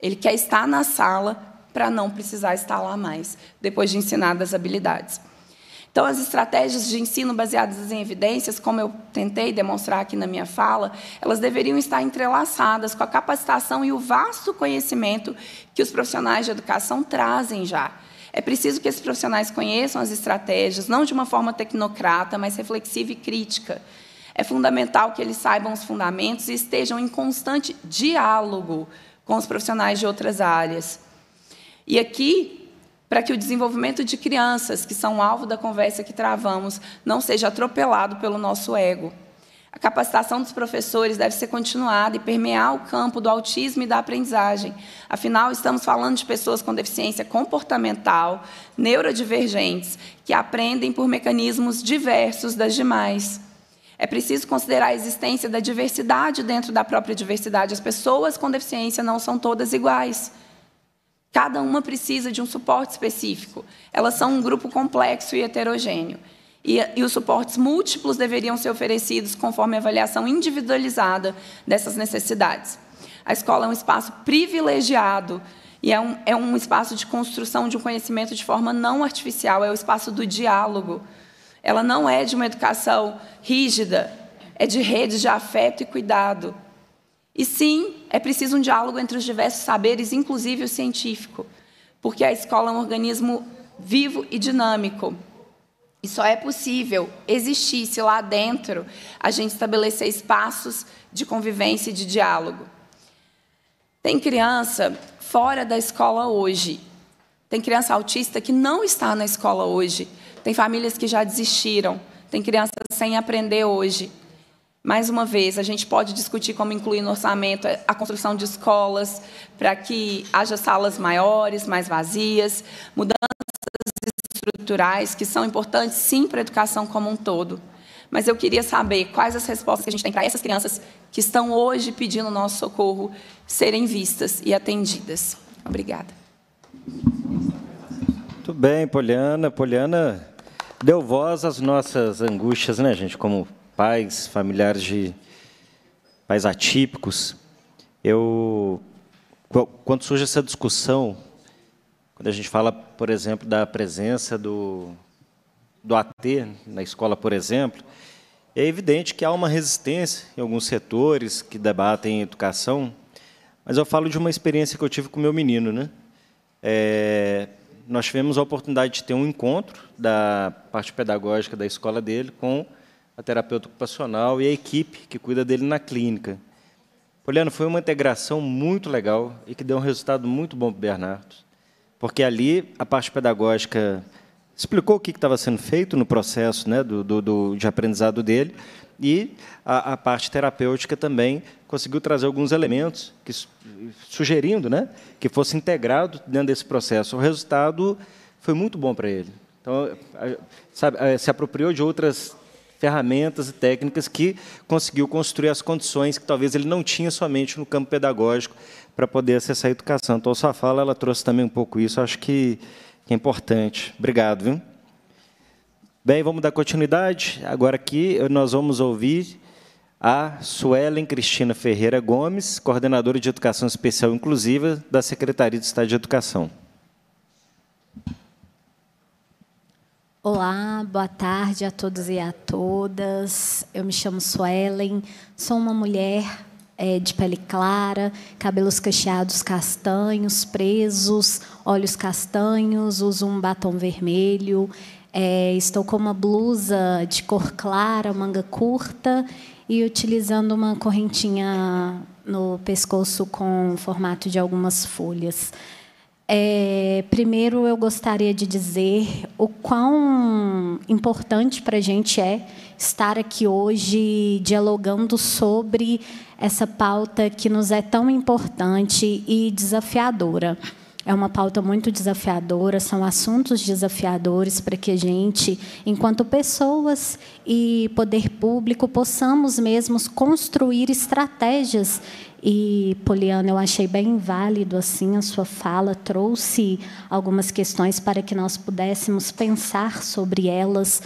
Ele quer estar na sala para não precisar estar lá mais, depois de ensinadas habilidades. Então, as estratégias de ensino baseadas em evidências, como eu tentei demonstrar aqui na minha fala, elas deveriam estar entrelaçadas com a capacitação e o vasto conhecimento que os profissionais de educação trazem já. É preciso que esses profissionais conheçam as estratégias, não de uma forma tecnocrata, mas reflexiva e crítica. É fundamental que eles saibam os fundamentos e estejam em constante diálogo com os profissionais de outras áreas. E aqui, para que o desenvolvimento de crianças, que são alvo da conversa que travamos, não seja atropelado pelo nosso ego. A capacitação dos professores deve ser continuada e permear o campo do autismo e da aprendizagem. Afinal, estamos falando de pessoas com deficiência comportamental, neurodivergentes, que aprendem por mecanismos diversos das demais. É preciso considerar a existência da diversidade dentro da própria diversidade. As pessoas com deficiência não são todas iguais. Cada uma precisa de um suporte específico. Elas são um grupo complexo e heterogêneo. E, e, os suportes múltiplos deveriam ser oferecidos conforme a avaliação individualizada dessas necessidades. A escola é um espaço privilegiado e é um, é um espaço de construção de um conhecimento de forma não artificial, é o espaço do diálogo, ela não é de uma educação rígida, é de redes de afeto e cuidado. E sim, é preciso um diálogo entre os diversos saberes, inclusive o científico, porque a escola é um organismo vivo e dinâmico. E só é possível existir se lá dentro a gente estabelecer espaços de convivência e de diálogo. Tem criança fora da escola hoje. Tem criança autista que não está na escola hoje, tem famílias que já desistiram. Tem crianças sem aprender hoje. Mais uma vez, a gente pode discutir como incluir no orçamento a construção de escolas para que haja salas maiores, mais vazias, mudanças estruturais que são importantes, sim, para a educação como um todo. Mas eu queria saber quais as respostas que a gente tem para essas crianças que estão hoje pedindo nosso socorro serem vistas e atendidas. Obrigada. Muito bem, Poliana. Poliana deu voz às nossas angústias, né, gente? Como pais, familiares de pais atípicos. Eu, quando surge essa discussão, quando a gente fala, por exemplo, da presença do, do AT na escola, por exemplo, é evidente que há uma resistência em alguns setores que debatem educação, mas eu falo de uma experiência que eu tive com meu menino, né? É, nós tivemos a oportunidade de ter um encontro da parte pedagógica da escola dele com a terapeuta ocupacional e a equipe que cuida dele na clínica. Poliano, foi uma integração muito legal e que deu um resultado muito bom para o Bernardo, porque ali a parte pedagógica explicou o que estava sendo feito no processo né, do, do, do, de aprendizado dele e a, a parte terapêutica também conseguiu trazer alguns elementos que, sugerindo né, que fosse integrado dentro desse processo. O resultado foi muito bom para ele. Então, sabe, eh, se apropriou de outras ferramentas e técnicas que conseguiu construir as condições que talvez ele não tinha somente no campo pedagógico para poder acessar a educação. Então, a sua fala ela trouxe também um pouco isso, acho que é importante. Obrigado. Viu? Bem, vamos dar continuidade. Agora aqui nós vamos ouvir a Suelen Cristina Ferreira Gomes, coordenadora de Educação Especial Inclusiva da Secretaria de Estado de Educação. Olá, boa tarde a todos e a todas. Eu me chamo Suelen, sou uma mulher é, de pele clara, cabelos cacheados castanhos, presos, olhos castanhos, uso um batom vermelho. É, estou com uma blusa de cor clara, manga curta e utilizando uma correntinha no pescoço com formato de algumas folhas. É, primeiro, eu gostaria de dizer o quão importante para a gente é estar aqui hoje dialogando sobre essa pauta que nos é tão importante e desafiadora. É uma pauta muito desafiadora, são assuntos desafiadores para que a gente, enquanto pessoas e poder público, possamos mesmos construir estratégias. E, Poliana, eu achei bem válido assim a sua fala, trouxe algumas questões para que nós pudéssemos pensar sobre elas.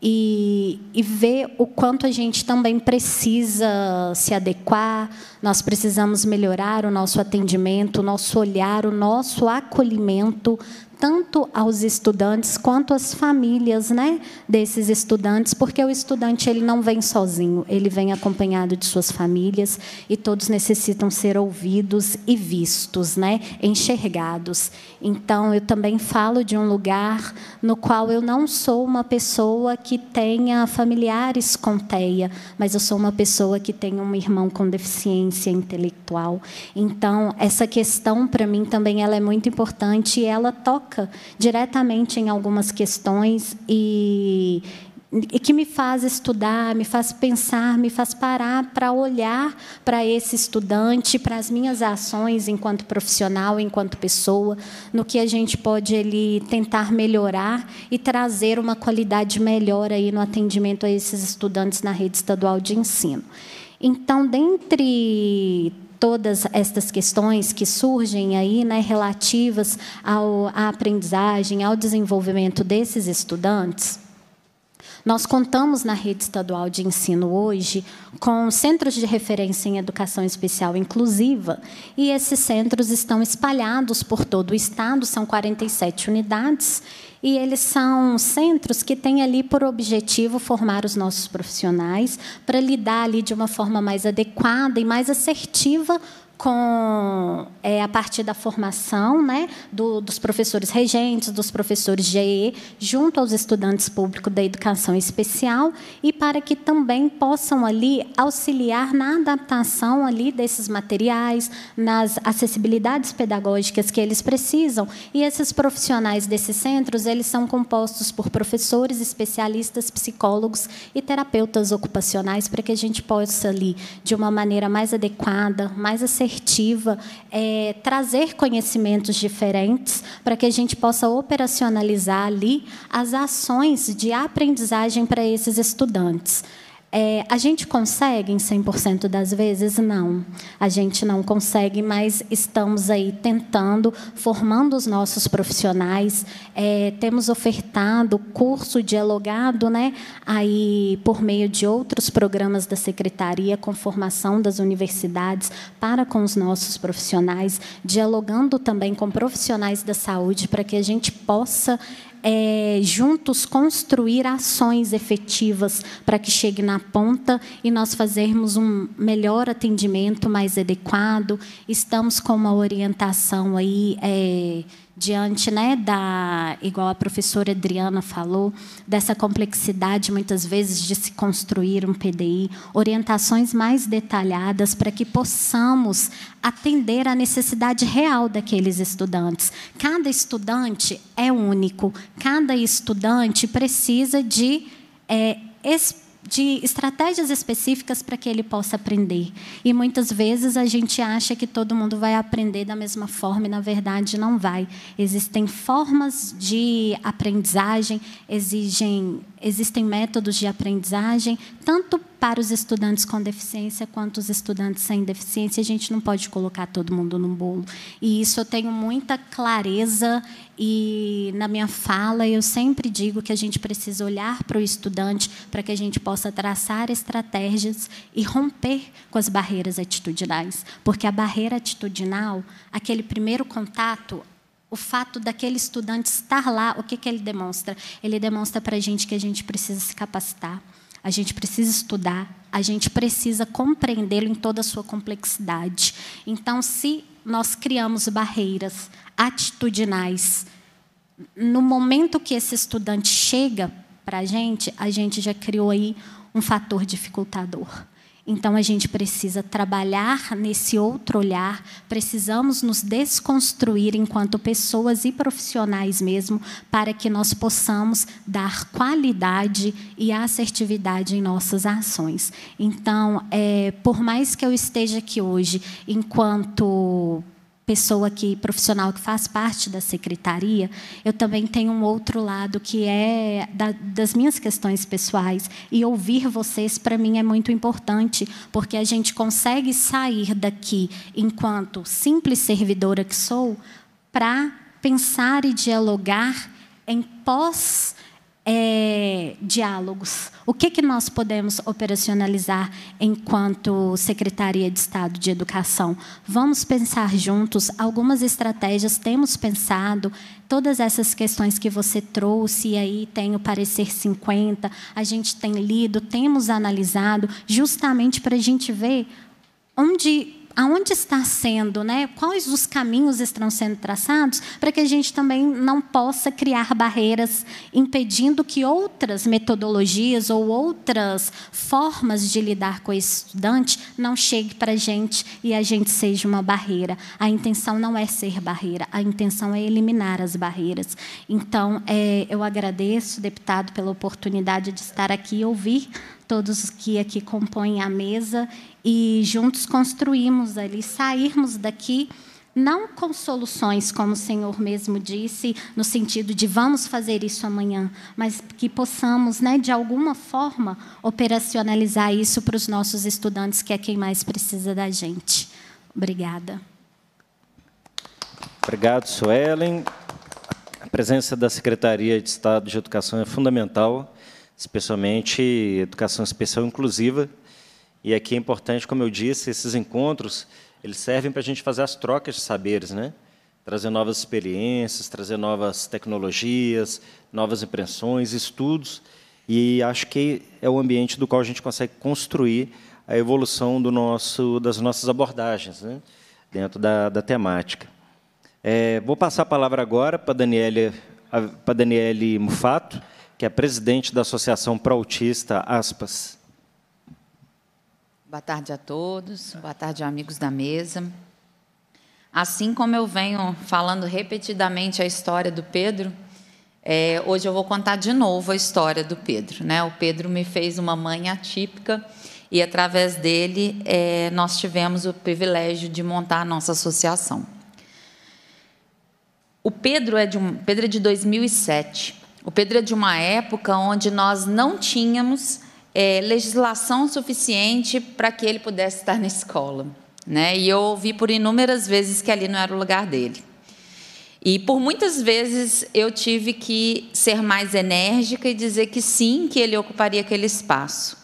E, e ver o quanto a gente também precisa se adequar, nós precisamos melhorar o nosso atendimento, o nosso olhar, o nosso acolhimento, tanto aos estudantes quanto às famílias né, desses estudantes, porque o estudante ele não vem sozinho, ele vem acompanhado de suas famílias e todos necessitam ser ouvidos e vistos, né, enxergados. Então, eu também falo de um lugar no qual eu não sou uma pessoa que tenha familiares com TEA, mas eu sou uma pessoa que tem um irmão com deficiência deficiência intelectual. Então, essa questão para mim também ela é muito importante e ela toca diretamente em algumas questões e, e que me faz estudar, me faz pensar, me faz parar para olhar para esse estudante, para as minhas ações enquanto profissional, enquanto pessoa, no que a gente pode ele tentar melhorar e trazer uma qualidade melhor aí no atendimento a esses estudantes na rede estadual de ensino. Então, dentre todas estas questões que surgem aí, né, relativas ao, à aprendizagem, ao desenvolvimento desses estudantes, nós contamos na rede estadual de ensino hoje com centros de referência em educação especial inclusiva, e esses centros estão espalhados por todo o estado, são 47 unidades, e eles são centros que têm ali por objetivo formar os nossos profissionais para lidar ali de uma forma mais adequada e mais assertiva com é, a partir da formação né, do, dos professores regentes, dos professores GE, junto aos estudantes públicos da educação especial, e para que também possam ali auxiliar na adaptação ali desses materiais, nas acessibilidades pedagógicas que eles precisam. E esses profissionais desses centros, eles são compostos por professores, especialistas, psicólogos e terapeutas ocupacionais, para que a gente possa ali, de uma maneira mais adequada, mais assertiva, assertiva, é, trazer conhecimentos diferentes para que a gente possa operacionalizar ali as ações de aprendizagem para esses estudantes. É, a gente consegue em 100% das vezes? Não. A gente não consegue, mas estamos aí tentando, formando os nossos profissionais. É, temos ofertado curso dialogado né, aí por meio de outros programas da Secretaria, com formação das universidades, para com os nossos profissionais, dialogando também com profissionais da saúde, para que a gente possa é, juntos construir ações efetivas para que chegue na ponta e nós fazermos um melhor atendimento mais adequado. Estamos com uma orientação aí é, diante né, da, igual a professora Adriana falou, dessa complexidade muitas vezes de se construir um PDI, orientações mais detalhadas para que possamos atender à necessidade real daqueles estudantes. Cada estudante é único, cada estudante precisa de é, de estratégias específicas para que ele possa aprender. E muitas vezes a gente acha que todo mundo vai aprender da mesma forma e, na verdade, não vai. Existem formas de aprendizagem, exigem existem métodos de aprendizagem, tanto para os estudantes com deficiência quanto os estudantes sem deficiência. A gente não pode colocar todo mundo num bolo. E isso eu tenho muita clareza e na minha fala eu sempre digo que a gente precisa olhar para o estudante para que a gente possa traçar estratégias e romper com as barreiras atitudinais, porque a barreira atitudinal, aquele primeiro contato, o fato daquele estudante estar lá, o que, que ele demonstra? Ele demonstra para a gente que a gente precisa se capacitar, a gente precisa estudar, a gente precisa compreendê-lo em toda a sua complexidade. Então, se nós criamos barreiras atitudinais, no momento que esse estudante chega para a gente, a gente já criou aí um fator dificultador. Então a gente precisa trabalhar nesse outro olhar, precisamos nos desconstruir enquanto pessoas e profissionais mesmo, para que nós possamos dar qualidade e assertividade em nossas ações. Então, é, por mais que eu esteja aqui hoje enquanto pessoa que profissional que faz parte da secretaria, eu também tenho um outro lado que é da, das minhas questões pessoais e ouvir vocês para mim é muito importante porque a gente consegue sair daqui enquanto simples servidora que sou para pensar e dialogar em pós é, diálogos. O que, que nós podemos operacionalizar enquanto Secretaria de Estado de Educação? Vamos pensar juntos algumas estratégias, temos pensado todas essas questões que você trouxe, e aí tem o parecer 50, a gente tem lido, temos analisado, justamente para a gente ver onde aonde está sendo, né? quais os caminhos estão sendo traçados, para que a gente também não possa criar barreiras impedindo que outras metodologias ou outras formas de lidar com o estudante não chegue para a gente e a gente seja uma barreira. A intenção não é ser barreira, a intenção é eliminar as barreiras. Então, é, eu agradeço, deputado, pela oportunidade de estar aqui e ouvir todos que aqui compõem a mesa, e juntos construímos ali, sairmos daqui não com soluções, como o Senhor mesmo disse, no sentido de vamos fazer isso amanhã, mas que possamos, né, de alguma forma, operacionalizar isso para os nossos estudantes, que é quem mais precisa da gente. Obrigada. Obrigado, Suelen. A presença da Secretaria de Estado de Educação é fundamental especialmente educação especial inclusiva. E aqui é importante, como eu disse, esses encontros eles servem para a gente fazer as trocas de saberes, né? trazer novas experiências, trazer novas tecnologias, novas impressões, estudos. E acho que é o ambiente do qual a gente consegue construir a evolução do nosso, das nossas abordagens né? dentro da, da temática. É, vou passar a palavra agora para a Daniele, para Daniele Mufato, que é presidente da Associação para Autista, aspas. Boa tarde a todos, boa tarde, amigos da mesa. Assim como eu venho falando repetidamente a história do Pedro, é, hoje eu vou contar de novo a história do Pedro. Né? O Pedro me fez uma mãe atípica e, através dele, é, nós tivemos o privilégio de montar a nossa associação. O Pedro é de, um, Pedro é de 2007. O Pedro é de uma época onde nós não tínhamos é, legislação suficiente para que ele pudesse estar na escola. Né? E eu ouvi por inúmeras vezes que ali não era o lugar dele. E por muitas vezes eu tive que ser mais enérgica e dizer que sim, que ele ocuparia aquele espaço.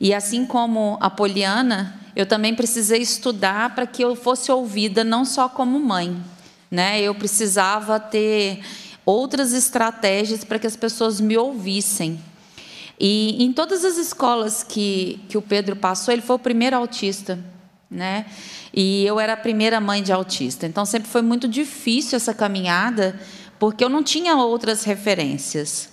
E assim como a Poliana, eu também precisei estudar para que eu fosse ouvida não só como mãe, né? Eu precisava ter outras estratégias para que as pessoas me ouvissem. E em todas as escolas que, que o Pedro passou, ele foi o primeiro autista. Né? E eu era a primeira mãe de autista. Então sempre foi muito difícil essa caminhada, porque eu não tinha outras referências.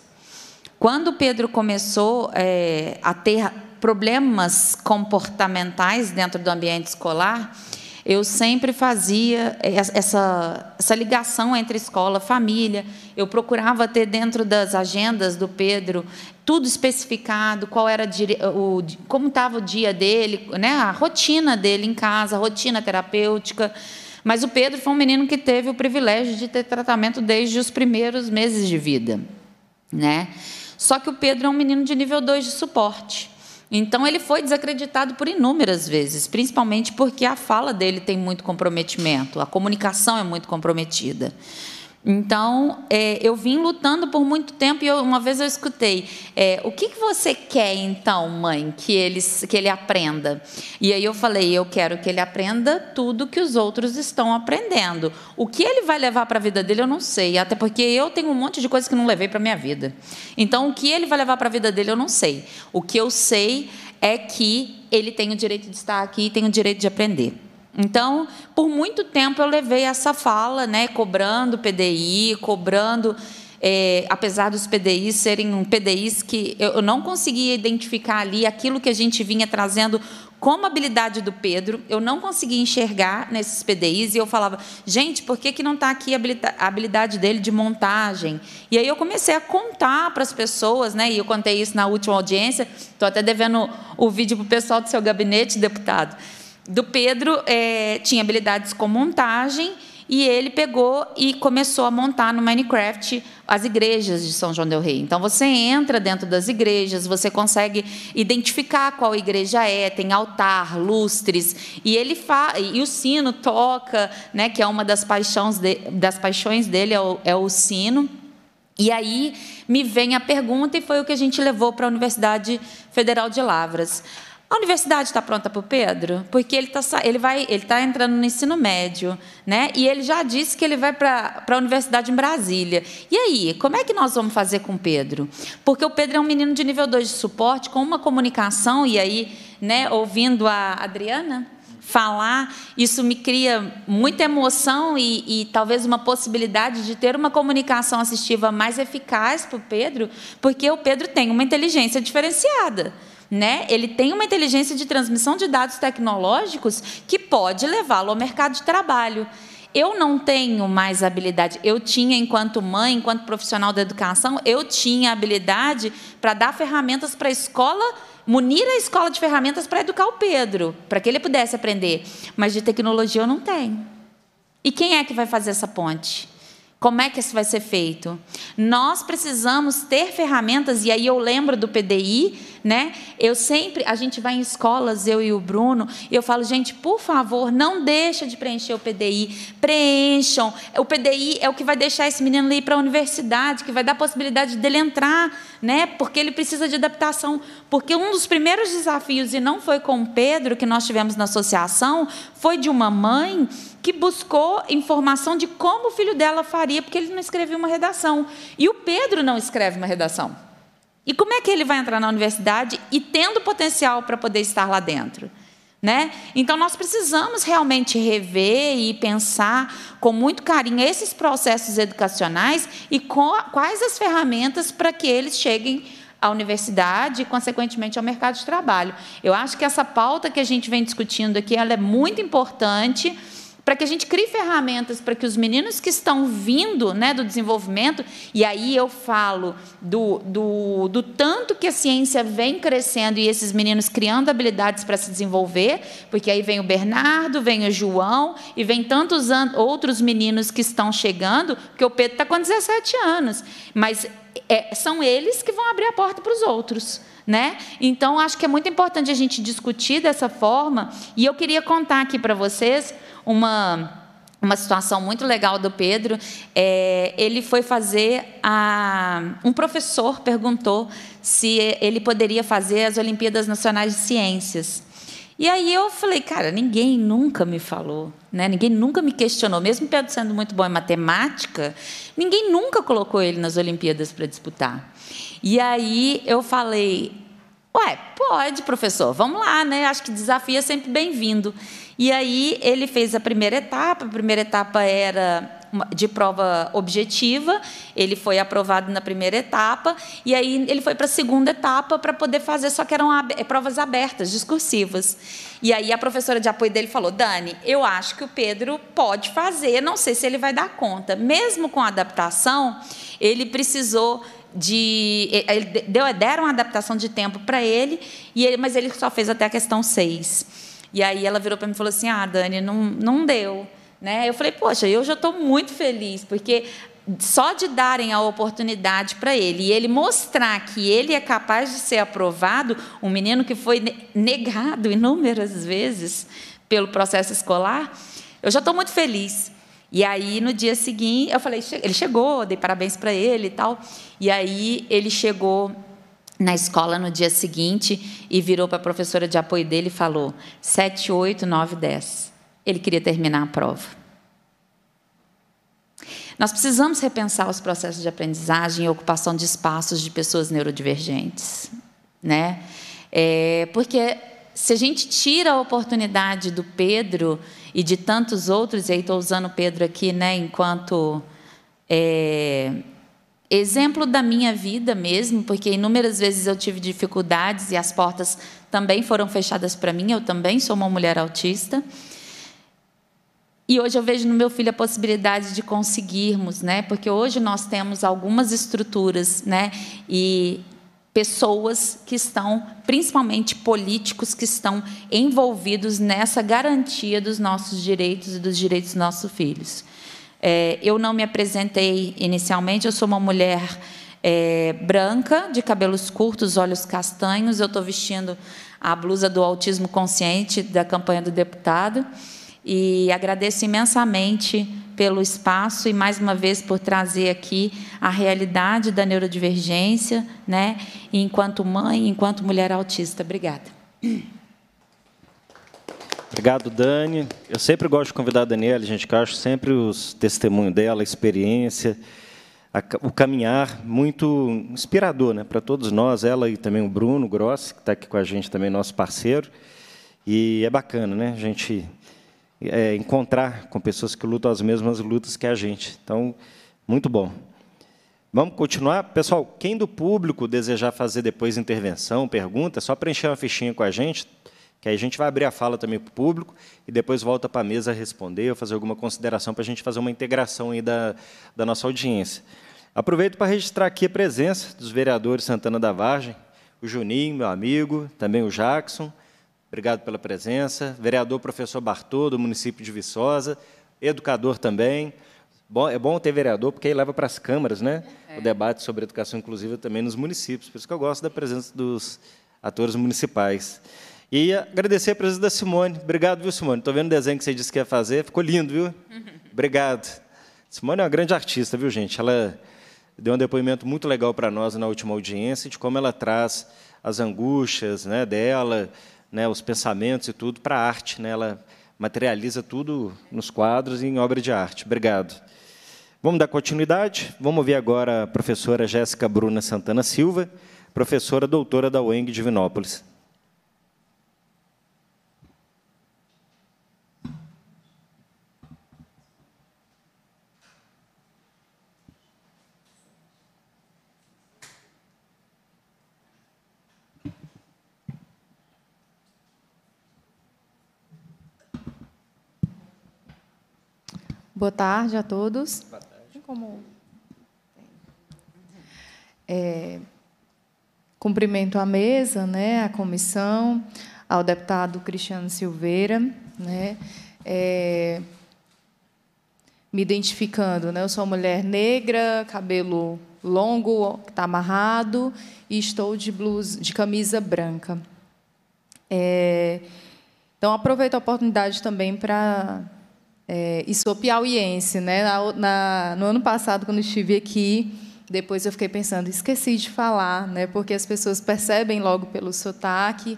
Quando o Pedro começou é, a ter problemas comportamentais dentro do ambiente escolar, eu sempre fazia essa, essa ligação entre escola, família. Eu procurava ter dentro das agendas do Pedro tudo especificado, qual era o, como estava o dia dele, né, a rotina dele em casa, a rotina terapêutica. Mas o Pedro foi um menino que teve o privilégio de ter tratamento desde os primeiros meses de vida, né? Só que o Pedro é um menino de nível 2 de suporte. Então ele foi desacreditado por inúmeras vezes, principalmente porque a fala dele tem muito comprometimento, a comunicação é muito comprometida. Então, é, eu vim lutando por muito tempo e eu, uma vez eu escutei: é, o que, que você quer então, mãe, que ele, que ele aprenda? E aí eu falei: eu quero que ele aprenda tudo que os outros estão aprendendo. O que ele vai levar para a vida dele, eu não sei, até porque eu tenho um monte de coisa que não levei para a minha vida. Então, o que ele vai levar para a vida dele, eu não sei. O que eu sei é que ele tem o direito de estar aqui e tem o direito de aprender. Então, por muito tempo eu levei essa fala, né, cobrando PDI, cobrando, é, apesar dos PDIs serem PDIs que eu não conseguia identificar ali aquilo que a gente vinha trazendo como habilidade do Pedro, eu não conseguia enxergar nesses PDIs e eu falava, gente, por que, que não está aqui a habilidade dele de montagem? E aí eu comecei a contar para as pessoas, né? E eu contei isso na última audiência, estou até devendo o vídeo para o pessoal do seu gabinete, deputado do Pedro é, tinha habilidades com montagem e ele pegou e começou a montar no Minecraft as igrejas de São João del Rei. Então você entra dentro das igrejas, você consegue identificar qual igreja é, tem altar, lustres, e ele fa e o sino toca, né, que é uma das paixões, de, das paixões dele é o, é o sino. E aí me vem a pergunta e foi o que a gente levou para a Universidade Federal de Lavras. A universidade está pronta para o Pedro? Porque ele está ele vai, ele tá entrando no ensino médio, né? E ele já disse que ele vai para a universidade em Brasília. E aí, como é que nós vamos fazer com o Pedro? Porque o Pedro é um menino de nível 2 de suporte, com uma comunicação, e aí, né, ouvindo a Adriana falar, isso me cria muita emoção e, e, talvez uma possibilidade de ter uma comunicação assistiva mais eficaz para o Pedro, porque o Pedro tem uma inteligência diferenciada né? Ele tem uma inteligência de transmissão de dados tecnológicos que pode levá-lo ao mercado de trabalho. Eu não tenho mais habilidade. Eu tinha, enquanto mãe, enquanto profissional da educação, eu tinha habilidade para dar ferramentas para a escola munir a escola de ferramentas para educar o Pedro, para que ele pudesse aprender. Mas de tecnologia eu não tenho. E quem é que vai fazer essa ponte? Como é que isso vai ser feito? Nós precisamos ter ferramentas, e aí eu lembro do PDI, né? Eu sempre, a gente vai em escolas, eu e o Bruno, e eu falo, gente, por favor, não deixa de preencher o PDI, preencham. O PDI é o que vai deixar esse menino ir para a universidade, que vai dar a possibilidade dele entrar, né? Porque ele precisa de adaptação. Porque um dos primeiros desafios, e não foi com o Pedro que nós tivemos na associação, foi de uma mãe que buscou informação de como o filho dela faria, porque ele não escrevia uma redação. E o Pedro não escreve uma redação. E como é que ele vai entrar na universidade e tendo potencial para poder estar lá dentro? Né? Então, nós precisamos realmente rever e pensar com muito carinho esses processos educacionais e quais as ferramentas para que eles cheguem à universidade e, consequentemente, ao mercado de trabalho. Eu acho que essa pauta que a gente vem discutindo aqui ela é muito importante para que a gente crie ferramentas para que os meninos que estão vindo né, do desenvolvimento, e aí eu falo do, do, do tanto que a ciência vem crescendo e esses meninos criando habilidades para se desenvolver, porque aí vem o Bernardo, vem o João e vem tantos outros meninos que estão chegando, porque o Pedro está com 17 anos, mas é, são eles que vão abrir a porta para os outros. Né? Então, acho que é muito importante a gente discutir dessa forma, e eu queria contar aqui para vocês uma uma situação muito legal do Pedro, é, ele foi fazer a, um professor perguntou se ele poderia fazer as Olimpíadas Nacionais de Ciências. E aí eu falei, cara, ninguém nunca me falou, né? Ninguém nunca me questionou, mesmo Pedro sendo muito bom em matemática, ninguém nunca colocou ele nas Olimpíadas para disputar. E aí eu falei, ué, pode, professor, vamos lá, né? Acho que desafio é sempre bem-vindo. E aí ele fez a primeira etapa. A primeira etapa era de prova objetiva, ele foi aprovado na primeira etapa, e aí ele foi para a segunda etapa para poder fazer, só que eram ab provas abertas, discursivas. E aí a professora de apoio dele falou: Dani, eu acho que o Pedro pode fazer, não sei se ele vai dar conta. Mesmo com a adaptação, ele precisou de. Ele deu, deram uma adaptação de tempo para ele, e ele, mas ele só fez até a questão 6. E aí ela virou para mim e falou assim: Ah, Dani, não, não deu. Né? Eu falei, poxa, eu já estou muito feliz, porque só de darem a oportunidade para ele e ele mostrar que ele é capaz de ser aprovado, um menino que foi negado inúmeras vezes pelo processo escolar, eu já estou muito feliz. E aí no dia seguinte, eu falei, ele chegou, dei parabéns para ele e tal. E aí ele chegou na escola no dia seguinte e virou para a professora de apoio dele e falou: 7, 8, 9, 10. Ele queria terminar a prova. Nós precisamos repensar os processos de aprendizagem e ocupação de espaços de pessoas neurodivergentes. Né? É, porque se a gente tira a oportunidade do Pedro e de tantos outros, e aí estou usando o Pedro aqui né, enquanto é, Exemplo da minha vida mesmo, porque inúmeras vezes eu tive dificuldades e as portas também foram fechadas para mim, eu também sou uma mulher autista. E hoje eu vejo no meu filho a possibilidade de conseguirmos, né? Porque hoje nós temos algumas estruturas, né? E pessoas que estão, principalmente políticos, que estão envolvidos nessa garantia dos nossos direitos e dos direitos dos nossos filhos. É, eu não me apresentei inicialmente, eu sou uma mulher é, branca, de cabelos curtos, olhos castanhos, eu estou vestindo a blusa do autismo consciente da campanha do deputado e agradeço imensamente pelo espaço e mais uma vez por trazer aqui a realidade da neurodivergência, né? Enquanto mãe, enquanto mulher autista. Obrigada. Obrigado, Dani. Eu sempre gosto de convidar a Daniela, gente, que acho sempre os testemunhos dela, a experiência, a, o caminhar muito inspirador né, para todos nós, ela e também o Bruno Grossi, que está aqui com a gente também, nosso parceiro. E é bacana, né? A gente é, encontrar com pessoas que lutam as mesmas lutas que a gente. Então, muito bom. Vamos continuar? Pessoal, quem do público desejar fazer depois intervenção, pergunta, é só preencher uma fichinha com a gente, que aí a gente vai abrir a fala também para o público e depois volta para a mesa responder ou fazer alguma consideração para a gente fazer uma integração aí da, da nossa audiência. Aproveito para registrar aqui a presença dos vereadores Santana da Vargem, o Juninho, meu amigo, também o Jackson, obrigado pela presença, vereador professor Bartô, do município de Viçosa, educador também, Bom, é bom ter vereador, porque aí leva para as câmaras né, é. o debate sobre educação inclusiva também nos municípios. Por isso que eu gosto da presença dos atores municipais. E agradecer a presença da Simone. Obrigado, viu, Simone? Estou vendo o desenho que você disse que ia fazer. Ficou lindo, viu? Obrigado. Simone é uma grande artista, viu, gente? Ela deu um depoimento muito legal para nós na última audiência de como ela traz as angústias né, dela, né, os pensamentos e tudo para a arte. Né? Ela materializa tudo nos quadros e em obra de arte. Obrigado. Vamos dar continuidade. Vamos ouvir agora a professora Jéssica Bruna Santana Silva, professora doutora da UENG Divinópolis. Boa tarde a todos. Boa tarde. É, cumprimento a mesa, né, a comissão, ao deputado Cristiano Silveira, né, é, me identificando, né, eu sou mulher negra, cabelo longo, está amarrado, e estou de blusa, de camisa branca. É, então aproveito a oportunidade também para é, e sou piauiense. Né? Na, na, no ano passado, quando estive aqui, depois eu fiquei pensando, esqueci de falar, né? porque as pessoas percebem logo pelo sotaque.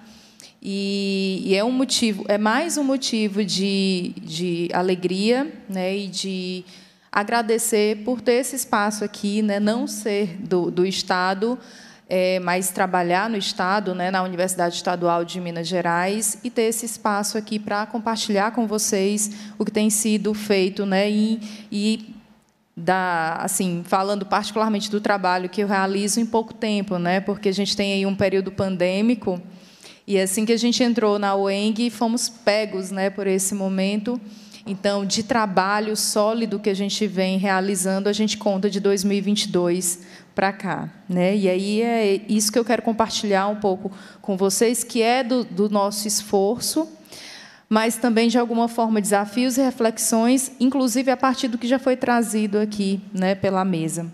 E, e é um motivo, é mais um motivo de, de alegria né? e de agradecer por ter esse espaço aqui, né? não ser do, do Estado, é, mas trabalhar no Estado, né, na Universidade Estadual de Minas Gerais, e ter esse espaço aqui para compartilhar com vocês o que tem sido feito né, e, e da, assim, falando particularmente do trabalho que eu realizo em pouco tempo, né, porque a gente tem aí um período pandêmico, e assim que a gente entrou na UENG, fomos pegos né, por esse momento então, de trabalho sólido que a gente vem realizando, a gente conta de 2022 para cá. Né? E aí é isso que eu quero compartilhar um pouco com vocês, que é do, do nosso esforço, mas também, de alguma forma, desafios e reflexões, inclusive a partir do que já foi trazido aqui né, pela mesa.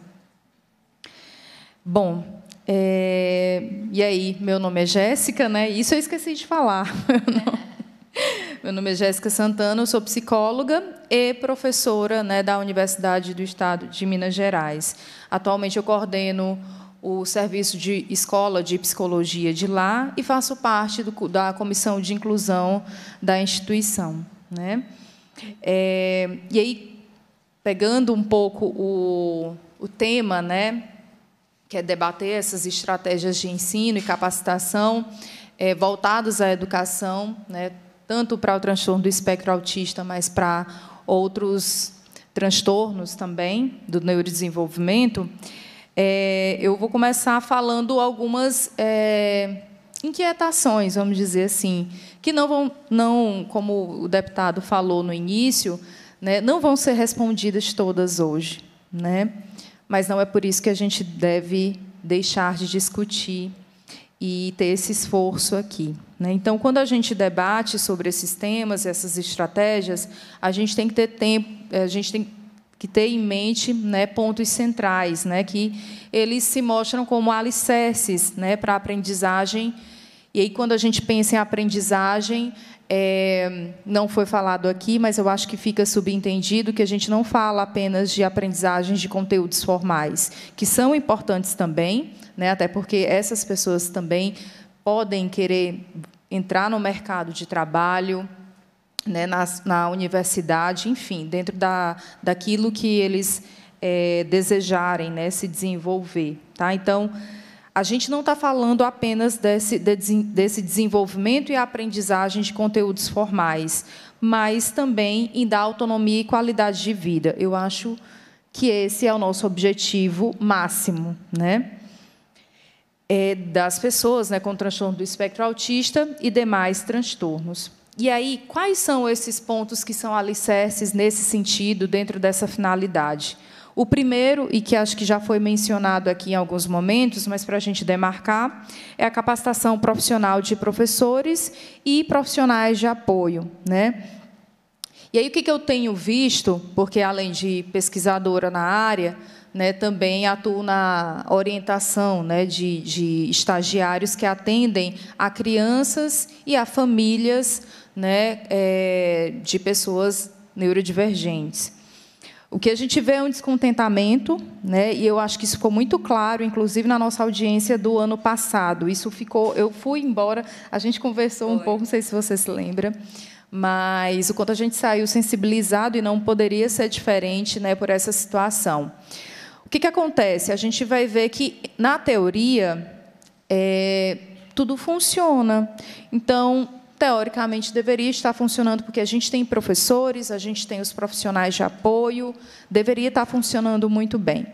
Bom, é, e aí, meu nome é Jéssica, né? Isso eu esqueci de falar. Meu nome é Jéssica Santana, eu sou psicóloga e professora né, da Universidade do Estado de Minas Gerais. Atualmente eu coordeno o serviço de escola de psicologia de lá e faço parte do, da comissão de inclusão da instituição. Né? É, e aí, pegando um pouco o, o tema, né, que é debater essas estratégias de ensino e capacitação é, voltadas à educação, né, tanto para o transtorno do espectro autista, mas para outros transtornos também do neurodesenvolvimento, é, eu vou começar falando algumas é, inquietações, vamos dizer assim, que não vão, não, como o deputado falou no início, né, não vão ser respondidas todas hoje, né? Mas não é por isso que a gente deve deixar de discutir e ter esse esforço aqui. Né? Então, quando a gente debate sobre esses temas, essas estratégias, a gente tem que ter tempo, eh, a gente tem que ter em mente né, pontos centrais, né, que eles se mostram como alicerces né, para a aprendizagem. E aí, quando a gente pensa em aprendizagem, é, não foi falado aqui, mas eu acho que fica subentendido que a gente não fala apenas de aprendizagens de conteúdos formais, que são importantes também, né, até porque essas pessoas também podem querer entrar no mercado de trabalho, né, na, na universidade, enfim, dentro da, daquilo que eles é, desejarem né, se desenvolver. Tá? Então, a gente não está falando apenas desse, desse desenvolvimento e aprendizagem de conteúdos formais, mas também em dar autonomia e qualidade de vida. Eu acho que esse é o nosso objetivo máximo. Né? é, das pessoas né, com transtorno do espectro autista e demais transtornos. E aí, quais são esses pontos que são alicerces nesse sentido, dentro dessa finalidade? O primeiro, e que acho que já foi mencionado aqui em alguns momentos, mas para a gente demarcar, é a capacitação profissional de professores e profissionais de apoio. Né? E aí, o que eu tenho visto, porque além de pesquisadora na área, né, também atuo na orientação né, de, de, estagiários que atendem a crianças e a famílias né, é, de pessoas neurodivergentes. O que a gente vê é um descontentamento, né, e eu acho que isso ficou muito claro, inclusive na nossa audiência do ano passado. Isso ficou, eu fui embora, a gente conversou Foi. um pouco, não sei se você se lembra, mas o quanto a gente saiu sensibilizado e não poderia ser diferente, né, por essa situação que, que acontece? A gente vai ver que, na teoria, é, tudo funciona. Então, teoricamente, deveria estar funcionando, porque a gente tem professores, a gente tem os profissionais de apoio, deveria estar funcionando muito bem.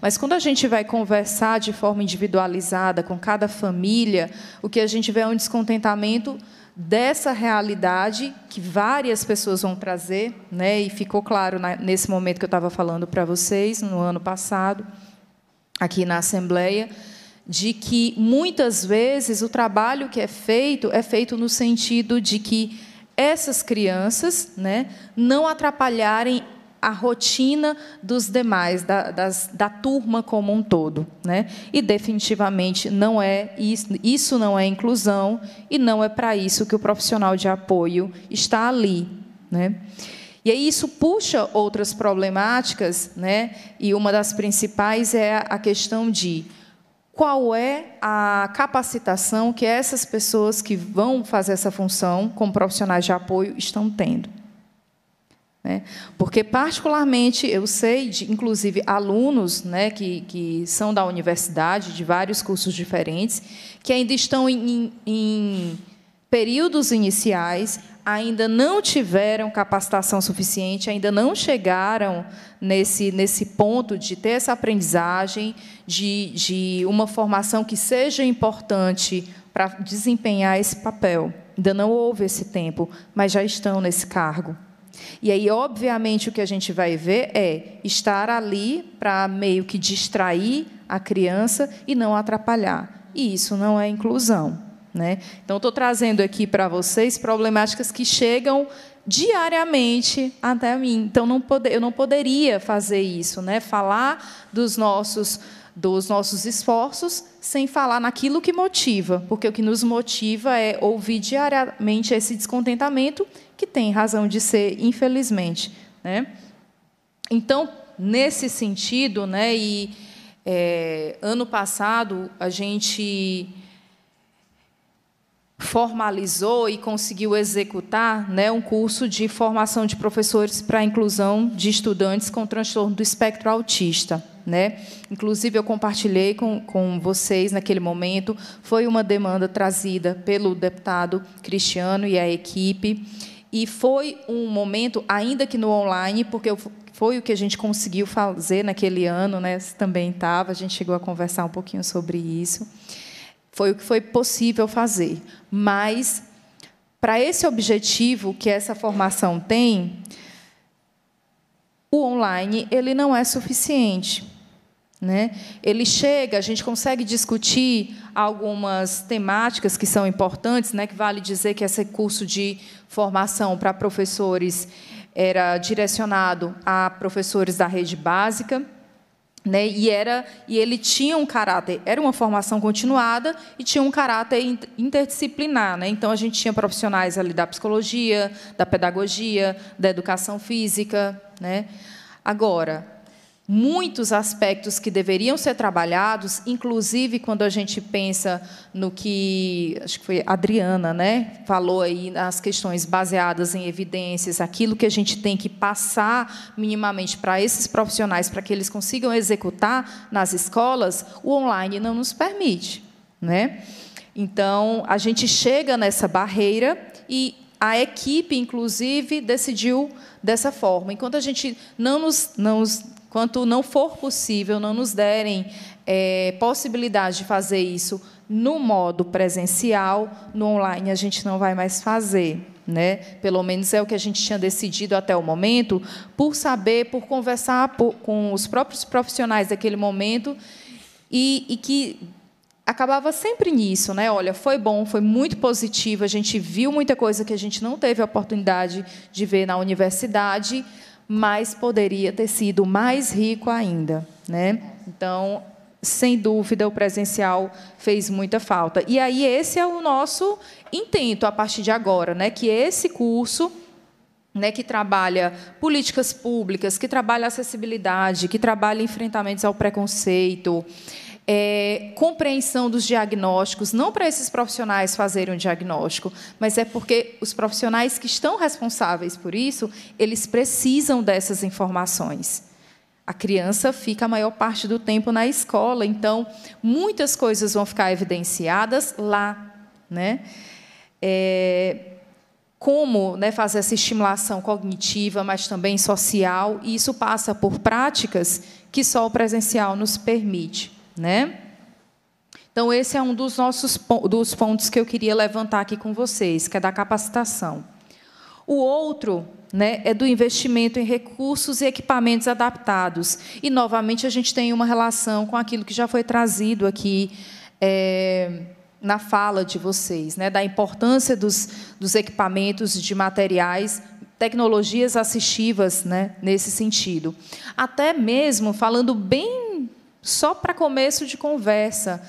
Mas quando a gente vai conversar de forma individualizada com cada família, o que a gente vê é um descontentamento dessa realidade que várias pessoas vão trazer, né? E ficou claro nesse momento que eu estava falando para vocês no ano passado, aqui na Assembleia, de que muitas vezes o trabalho que é feito é feito no sentido de que essas crianças, né, não atrapalharem a rotina dos demais, da, das, da turma como um todo. Né? E, definitivamente, não é isso, isso não é inclusão e não é para isso que o profissional de apoio está ali. Né? E aí isso puxa outras problemáticas, né? e uma das principais é a questão de qual é a capacitação que essas pessoas que vão fazer essa função como profissionais de apoio estão tendo. Né? Porque, particularmente, eu sei de, inclusive, alunos né, que, que são da universidade, de vários cursos diferentes, que ainda estão em, em períodos iniciais, ainda não tiveram capacitação suficiente, ainda não chegaram nesse, nesse ponto de ter essa aprendizagem, de, de uma formação que seja importante para desempenhar esse papel. Ainda não houve esse tempo, mas já estão nesse cargo. E aí, obviamente, o que a gente vai ver é estar ali para meio que distrair a criança e não atrapalhar. E isso não é inclusão. Né? Então, estou trazendo aqui para vocês problemáticas que chegam diariamente até mim. Então, não pode, eu não poderia fazer isso, né? falar dos nossos, dos nossos esforços sem falar naquilo que motiva, porque o que nos motiva é ouvir diariamente esse descontentamento que tem razão de ser, infelizmente. Né? Então, nesse sentido, né, e é, ano passado a gente formalizou e conseguiu executar né, um curso de formação de professores para a inclusão de estudantes com transtorno do espectro autista. Né? Inclusive, eu compartilhei com, com vocês naquele momento, foi uma demanda trazida pelo deputado Cristiano e a equipe. E foi um momento, ainda que no online, porque foi o que a gente conseguiu fazer naquele ano, né? Também estava, a gente chegou a conversar um pouquinho sobre isso. Foi o que foi possível fazer. Mas para esse objetivo que essa formação tem, o online ele não é suficiente. Né? Ele chega, a gente consegue discutir algumas temáticas que são importantes, né? que vale dizer que esse curso de formação para professores era direcionado a professores da rede básica, né? E era e ele tinha um caráter, era uma formação continuada e tinha um caráter interdisciplinar, né? Então a gente tinha profissionais ali da psicologia, da pedagogia, da educação física, né? Agora, muitos aspectos que deveriam ser trabalhados, inclusive quando a gente pensa no que acho que foi a Adriana, né, falou aí nas questões baseadas em evidências, aquilo que a gente tem que passar minimamente para esses profissionais para que eles consigam executar nas escolas, o online não nos permite, né? Então, a gente chega nessa barreira e a equipe, inclusive, decidiu dessa forma. Enquanto a gente não nos, não nos Quanto não for possível, não nos derem é, possibilidade de fazer isso no modo presencial, no online a gente não vai mais fazer. Né? Pelo menos é o que a gente tinha decidido até o momento, por saber, por conversar por, com os próprios profissionais daquele momento e, e, que acabava sempre nisso, né? Olha, foi bom, foi muito positivo, a gente viu muita coisa que a gente não teve a oportunidade de ver na universidade, mas poderia ter sido mais rico ainda. Né? Então, sem dúvida, o presencial fez muita falta. E aí, esse é o nosso intento a partir de agora, né? que esse curso. Né, que trabalha políticas públicas, que trabalha acessibilidade, que trabalha enfrentamentos ao preconceito, é, compreensão dos diagnósticos, não para esses profissionais fazerem o um diagnóstico, mas é porque os profissionais que estão responsáveis por isso, eles precisam dessas informações. A criança fica a maior parte do tempo na escola, então muitas coisas vão ficar evidenciadas lá, né? É, como né, fazer essa estimulação cognitiva, mas também social, e isso passa por práticas que só o presencial nos permite né? Então esse é um dos nossos dos pontos que eu queria levantar aqui com vocês, que é da capacitação. O outro né, é do investimento em recursos e equipamentos adaptados. E, novamente, a gente tem uma relação com aquilo que já foi trazido aqui é, na fala de vocês, né, da importância dos, dos equipamentos, de materiais, tecnologias assistivas né, nesse sentido. Até mesmo, falando bem só para começo de conversa,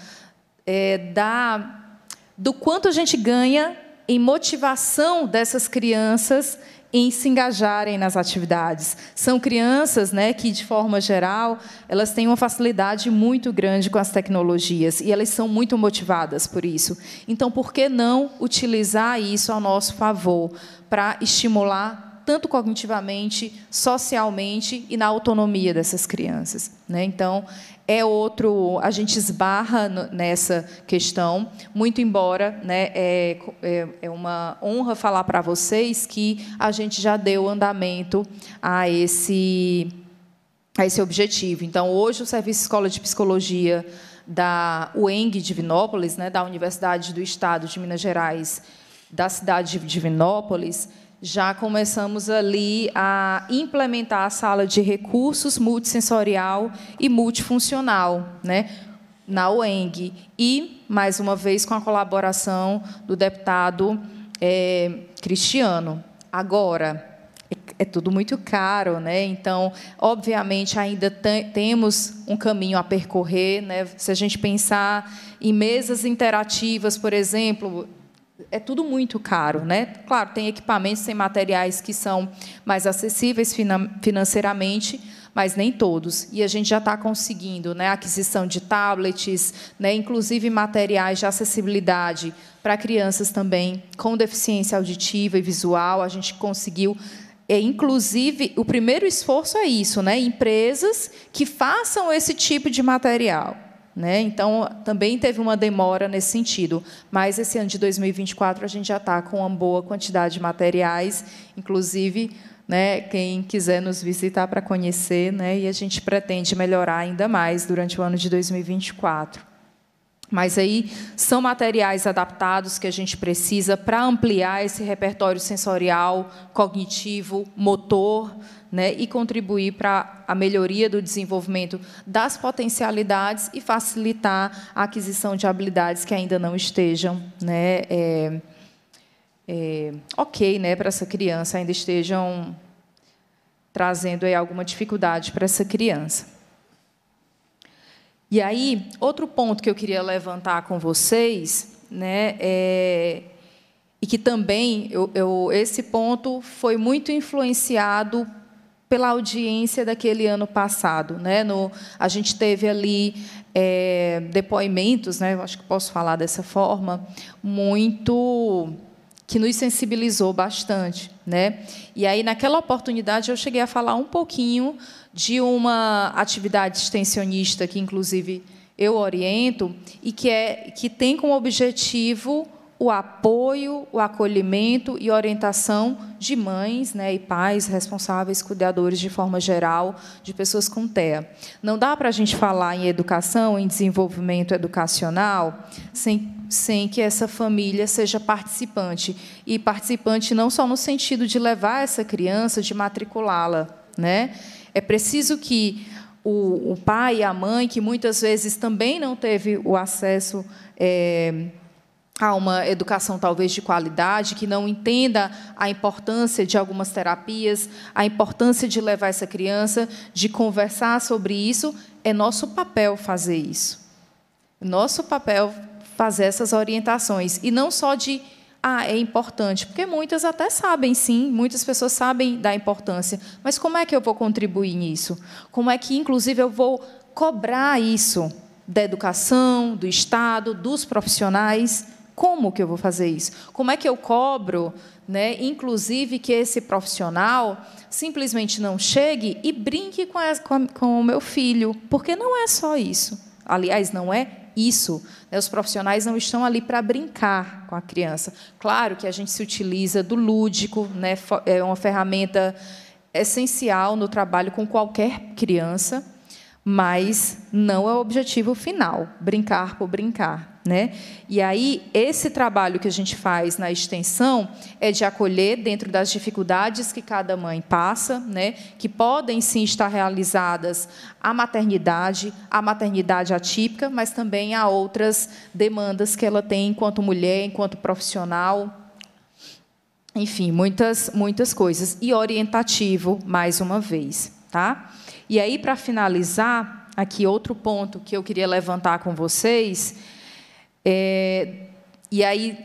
é, da, do quanto a gente ganha em motivação dessas crianças em se engajarem nas atividades. São crianças, né, que de forma geral, elas têm uma facilidade muito grande com as tecnologias e elas são muito motivadas por isso. Então, por que não utilizar isso ao nosso favor para estimular tanto cognitivamente, socialmente e na autonomia dessas crianças, né? Então, é outro, a gente esbarra nessa questão, muito embora né, é, é, é uma honra falar para vocês que a gente já deu andamento a esse, a esse objetivo. Então, hoje, o Serviço Escola de Psicologia da UENG Divinópolis, né, da Universidade do Estado de Minas Gerais, da cidade de Divinópolis, já começamos ali a implementar a sala de recursos multissensorial e multifuncional, né? na UENG. E, mais uma vez, com a colaboração do deputado é, Cristiano. Agora, é tudo muito caro, né? Então, obviamente, ainda temos um caminho a percorrer, né? Se a gente pensar em mesas interativas, por exemplo, é tudo muito caro, né? Claro, tem equipamentos, tem materiais que são mais acessíveis financeiramente, mas nem todos. E a gente já está conseguindo, né? Aquisição de tablets, né? Inclusive materiais de acessibilidade para crianças também com deficiência auditiva e visual. A gente conseguiu é, inclusive, o primeiro esforço é isso, né? Empresas que façam esse tipo de material. Né? Então, também teve uma demora nesse sentido. Mas esse ano de 2024 a gente já está com uma boa quantidade de materiais, inclusive né, quem quiser nos visitar para conhecer, né, e a gente pretende melhorar ainda mais durante o ano de 2024. Mas aí são materiais adaptados que a gente precisa para ampliar esse repertório sensorial, cognitivo, motor, né, e contribuir para a melhoria do desenvolvimento das potencialidades e facilitar a aquisição de habilidades que ainda não estejam né, é, é, ok né, para essa criança, ainda estejam trazendo aí, alguma dificuldade para essa criança. E aí, outro ponto que eu queria levantar com vocês, né, é, e que também eu, eu, esse ponto foi muito influenciado pela audiência daquele ano passado. Né? No, a gente teve ali é, depoimentos, né? acho que posso falar dessa forma, muito que nos sensibilizou bastante, né? E aí naquela oportunidade eu cheguei a falar um pouquinho de uma atividade extensionista que inclusive eu oriento e que é que tem como objetivo o apoio, o acolhimento e orientação de mães né, e pais responsáveis, cuidadores de forma geral, de pessoas com TEA. Não dá para a gente falar em educação, em desenvolvimento educacional, sem, sem que essa família seja participante. E participante não só no sentido de levar essa criança, de matriculá-la. Né? É preciso que o, o pai e a mãe, que muitas vezes também não teve o acesso. É, a uma educação talvez de qualidade, que não entenda a importância de algumas terapias, a importância de levar essa criança, de conversar sobre isso, é nosso papel fazer isso. Nosso papel fazer essas orientações e não só de ah, é importante, porque muitas até sabem, sim, muitas pessoas sabem da importância, mas como é que eu vou contribuir nisso? Como é que inclusive eu vou cobrar isso da educação, do Estado, dos profissionais? Como que eu vou fazer isso? Como é que eu cobro, né, inclusive, que esse profissional simplesmente não chegue e brinque com, a, com, a, com o meu filho? Porque não é só isso. Aliás, não é isso. Né? Os profissionais não estão ali para brincar com a criança. Claro que a gente se utiliza do lúdico, né? é uma ferramenta essencial no trabalho com qualquer criança, mas não é o objetivo final, brincar por brincar. Né? E aí, esse trabalho que a gente faz na extensão é de acolher dentro das dificuldades que cada mãe passa, né? que podem sim estar realizadas à maternidade, à maternidade atípica, mas também a outras demandas que ela tem enquanto mulher, enquanto profissional, enfim, muitas, muitas coisas. E orientativo, mais uma vez. Tá? E aí, para finalizar, aqui outro ponto que eu queria levantar com vocês é, e aí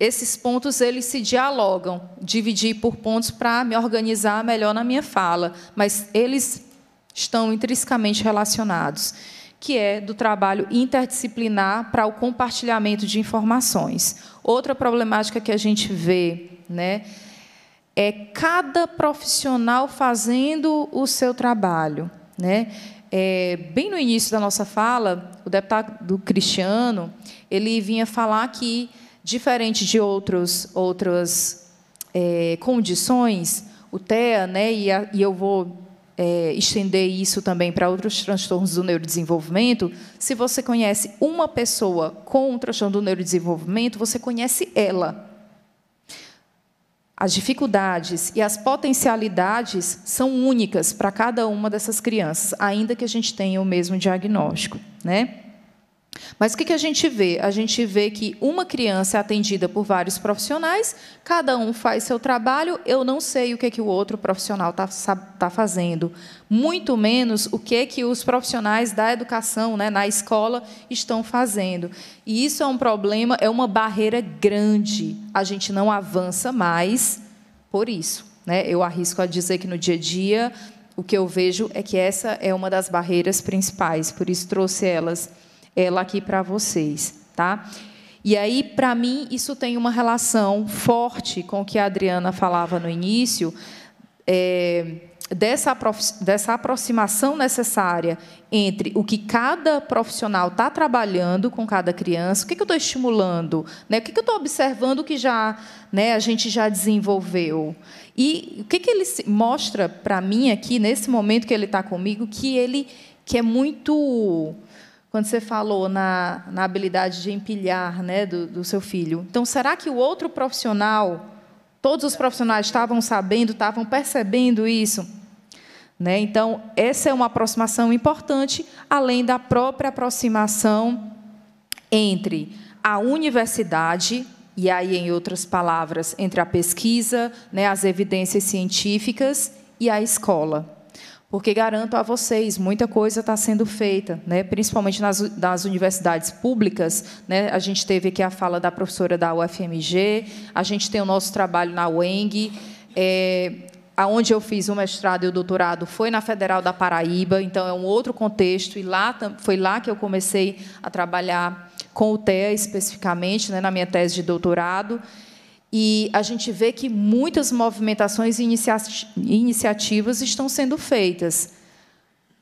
esses pontos eles se dialogam, dividir por pontos para me organizar melhor na minha fala, mas eles estão intrinsecamente relacionados, que é do trabalho interdisciplinar para o compartilhamento de informações. Outra problemática que a gente vê, né, é cada profissional fazendo o seu trabalho, né? É, bem no início da nossa fala, o deputado Cristiano ele vinha falar que, diferente de outros, outras é, condições, o TEA, né, e, a, e eu vou é, estender isso também para outros transtornos do neurodesenvolvimento, se você conhece uma pessoa com um transtorno do neurodesenvolvimento, você conhece ela. As dificuldades e as potencialidades são únicas para cada uma dessas crianças, ainda que a gente tenha o mesmo diagnóstico, né? Mas o que a gente vê? A gente vê que uma criança é atendida por vários profissionais, cada um faz seu trabalho, eu não sei o que, é que o outro profissional está tá fazendo, muito menos o que, é que os profissionais da educação né, na escola estão fazendo. E isso é um problema, é uma barreira grande. A gente não avança mais por isso. Né? Eu arrisco a dizer que no dia a dia, o que eu vejo é que essa é uma das barreiras principais, por isso trouxe elas ela aqui para vocês, tá? E aí, para mim, isso tem uma relação forte com o que a Adriana falava no início, é, dessa, dessa aproximação necessária entre o que cada profissional está trabalhando com cada criança, o que, que eu estou estimulando, né? o que, que eu estou observando que já né, a gente já desenvolveu. E o que, que ele mostra para mim aqui, nesse momento que ele está comigo, que ele que é muito quando você falou na, na habilidade de empilhar né, do, do, seu filho. Então, será que o outro profissional, todos os profissionais estavam sabendo, estavam percebendo isso? Né? Então, essa é uma aproximação importante, além da própria aproximação entre a universidade, e aí, em outras palavras, entre a pesquisa, né, as evidências científicas e a escola porque garanto a vocês, muita coisa está sendo feita, né? principalmente nas, nas universidades públicas. Né? A gente teve aqui a fala da professora da UFMG, a gente tem o nosso trabalho na UENG. É, aonde eu fiz o mestrado e o doutorado foi na Federal da Paraíba, então é um outro contexto, e lá foi lá que eu comecei a trabalhar com o TEA especificamente, né, na minha tese de doutorado. E a gente vê que muitas movimentações e iniciativas estão sendo feitas,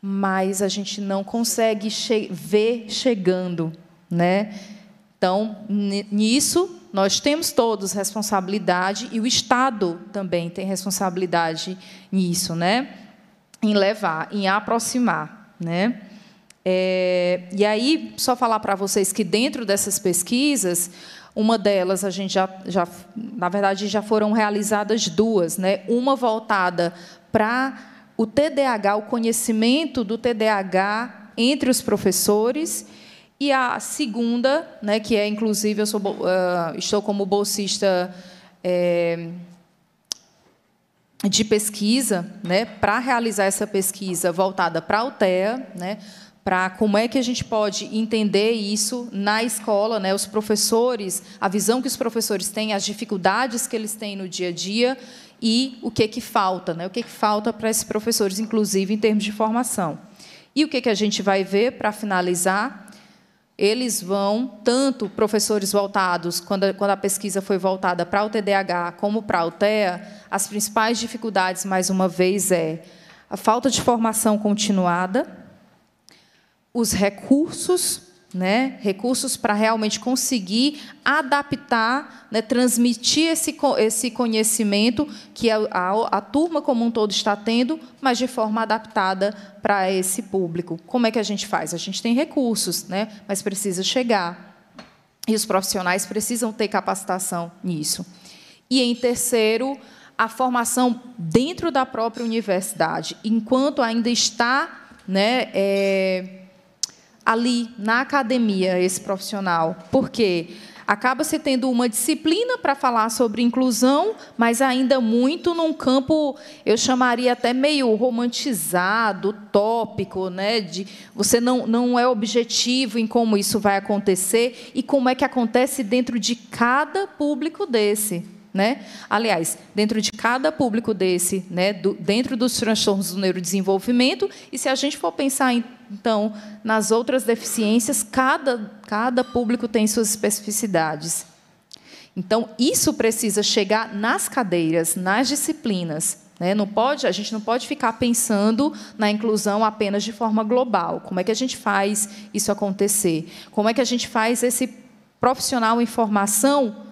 mas a gente não consegue che ver chegando. Né? Então, nisso, nós temos todos responsabilidade e o Estado também tem responsabilidade nisso, né? em levar, em aproximar. Né? É, e aí, só falar para vocês que dentro dessas pesquisas, uma delas, a gente já, já na verdade, já foram realizadas duas, né? Uma voltada para o TDAH, o conhecimento do TDAH entre os professores, e a segunda, né, que é inclusive eu sou, uh, estou como bolsista é, de pesquisa, né, para realizar essa pesquisa voltada para a UTEA, né, para como é que a gente pode entender isso na escola, né? os professores, a visão que os professores têm, as dificuldades que eles têm no dia a dia e o que, que falta, né? o que, que falta para esses professores, inclusive em termos de formação. E o que, que a gente vai ver para finalizar? Eles vão, tanto professores voltados, quando a, quando a pesquisa foi voltada para o TDAH como para o TEA, as principais dificuldades, mais uma vez, é a falta de formação continuada, os recursos, né, recursos para realmente conseguir adaptar, né, transmitir esse, esse conhecimento que a, a, a turma como um todo está tendo, mas de forma adaptada para esse público. Como é que a gente faz? A gente tem recursos, né, mas precisa chegar. E os profissionais precisam ter capacitação nisso. E, em terceiro, a formação dentro da própria universidade, enquanto ainda está né, é, ali na academia esse profissional, porque acaba se tendo uma disciplina para falar sobre inclusão, mas ainda muito num campo, eu chamaria até meio romantizado, tópico, né? De você não, não é objetivo em como isso vai acontecer e como é que acontece dentro de cada público desse. Né? Aliás, dentro de cada público desse, né, do, dentro dos transtornos do neurodesenvolvimento, e se a gente for pensar, então, nas outras deficiências, cada, cada público tem suas especificidades. Então, isso precisa chegar nas cadeiras, nas disciplinas. Né? Não pode, a gente não pode ficar pensando na inclusão apenas de forma global. Como é que a gente faz isso acontecer? Como é que a gente faz esse profissional em formação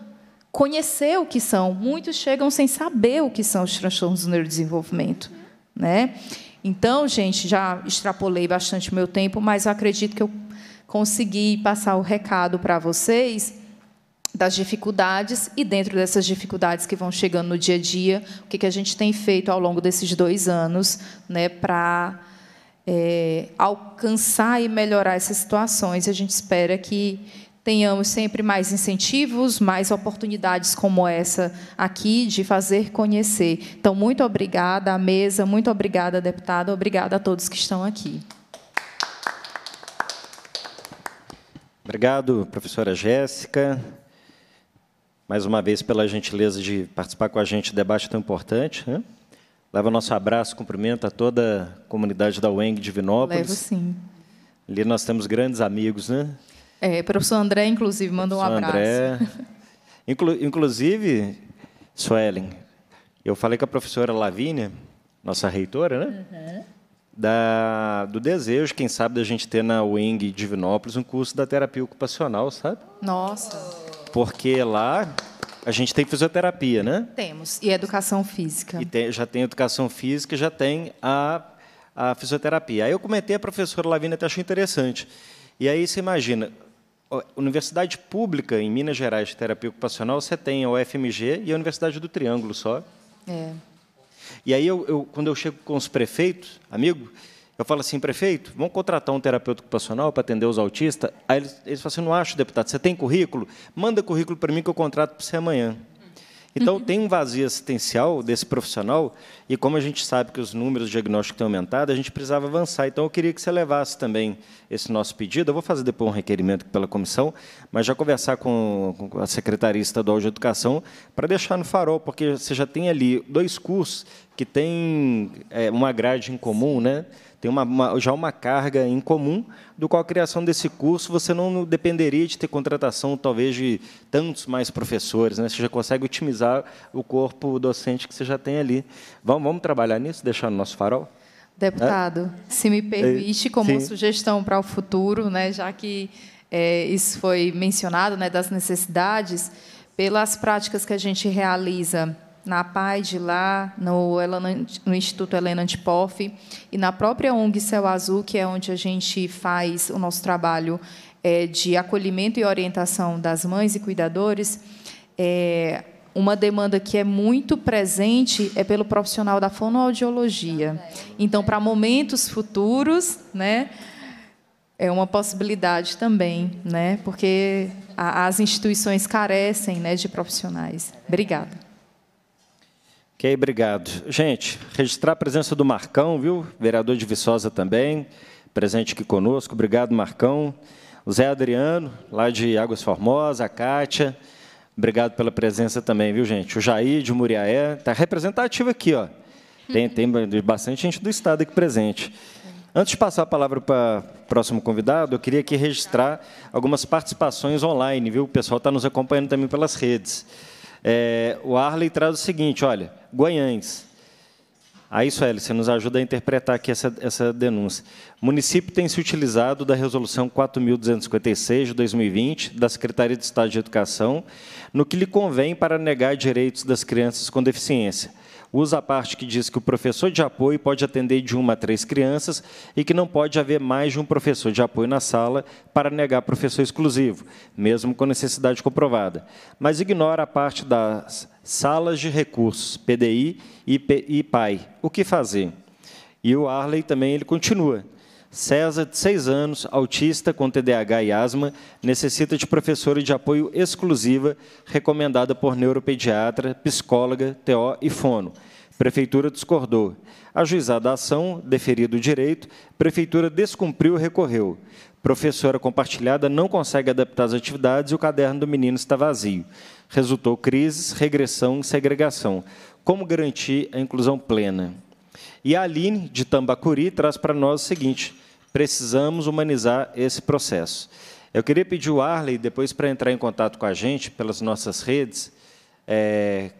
conhecer o que são. Muitos chegam sem saber o que são os transtornos do neurodesenvolvimento. Né? Então, gente, já extrapolei bastante o meu tempo, mas eu acredito que eu consegui passar o recado para vocês das dificuldades e dentro dessas dificuldades que vão chegando no dia a dia, o que, que a gente tem feito ao longo desses dois anos né, para é, eh, alcançar e melhorar essas situações. A gente espera que tenhamos sempre mais incentivos, mais oportunidades como essa aqui de fazer conhecer. Então, muito obrigada à mesa, muito obrigada, deputada, obrigada a todos que estão aqui. Obrigado, professora Jéssica, mais uma vez pela gentileza de participar com a gente de debate é tão importante. Né? Leva nosso abraço, cumprimento a toda a comunidade da UENG de Vinópolis. Levo, sim. Ali nós temos grandes amigos, né? É, professor André, inclusive, manda um abraço. André. Inclu inclusive, Suelen, eu falei com a professora Lavínia, nossa reitora, né? Uhum. Da, do desejo, quem sabe, da gente ter na Wing Divinópolis um curso da terapia ocupacional, sabe? Nossa! Porque lá a gente tem fisioterapia, né? Temos, e educação física. E tem, já tem educação física, já tem a, a fisioterapia. Aí eu comentei, a professora Lavínia até achou interessante. E aí você imagina, universidade pública em Minas Gerais de terapia ocupacional, você tem a UFMG e a Universidade do Triângulo só. É. E aí, eu, eu, quando eu chego com os prefeitos, amigo, eu falo assim, prefeito, vamos contratar um terapeuta ocupacional para atender os autistas? Aí eles, eles falam assim, não acho, deputado, você tem currículo? Manda currículo para mim que eu contrato para você amanhã. Então, uhum. tem um vazio assistencial desse profissional, e como a gente sabe que os números de diagnóstico têm aumentado, a gente precisava avançar. Então, eu queria que você levasse também esse nosso pedido. Eu vou fazer depois um requerimento pela comissão, mas já conversar com a Secretaria Estadual de Educação para deixar no farol, porque você já tem ali dois cursos que têm é, uma grade em comum, né? tem uma, uma, já uma carga em comum, do qual a criação desse curso você não dependeria de ter contratação, talvez, de tantos mais professores. Né? Você já consegue otimizar o corpo docente que você já tem ali. Vamos, vamos trabalhar nisso, deixar no nosso farol? Deputado, é? se me permite, é, como Sim. sugestão para o futuro, né, já que é, isso foi mencionado, né, das necessidades, pelas práticas que a gente realiza na PAI de lá, no, no Instituto Helena Antipoff e na própria ONG Céu Azul, que é onde a gente faz o nosso trabalho é, de acolhimento e orientação das mães e cuidadores, é, uma demanda que é muito presente é pelo profissional da fonoaudiologia. Então, para momentos futuros, né, é uma possibilidade também, né, porque a, as instituições carecem né, de profissionais. Obrigada. Ok, obrigado. Gente, registrar a presença do Marcão, viu? Vereador de Viçosa também, presente aqui conosco. Obrigado, Marcão. O Zé Adriano, lá de Águas Formosa, a Kátia. Obrigado pela presença também, viu, gente? O Jair de Muriaé, está representativo aqui, ó. Tem, tem bastante gente do Estado aqui presente. Antes de passar a palavra para o próximo convidado, eu queria aqui registrar algumas participações online, viu? O pessoal está nos acompanhando também pelas redes. É, o Arley traz o seguinte: olha, Goiânia. Aí, ah, Sueli, você nos ajuda a interpretar aqui essa, essa denúncia. O município tem se utilizado da Resolução 4.256 de 2020 da Secretaria de Estado de Educação, no que lhe convém para negar direitos das crianças com deficiência usa a parte que diz que o professor de apoio pode atender de uma a três crianças e que não pode haver mais de um professor de apoio na sala para negar professor exclusivo, mesmo com necessidade comprovada. Mas ignora a parte das salas de recursos, PDI e PAI. O que fazer? E o Arley também ele continua. César, de 6 anos, autista com TDAH e asma, necessita de professora de apoio exclusiva, recomendada por neuropediatra, psicóloga, TO e fono. Prefeitura discordou. Ajuizada a ação, deferido o direito, prefeitura descumpriu e recorreu. Professora compartilhada não consegue adaptar as atividades e o caderno do menino está vazio. Resultou crises, regressão e segregação. Como garantir a inclusão plena? E a Aline, de Tambacuri, traz para nós o seguinte: precisamos humanizar esse processo. Eu queria pedir o Arley, depois, para entrar em contato com a gente pelas nossas redes, é,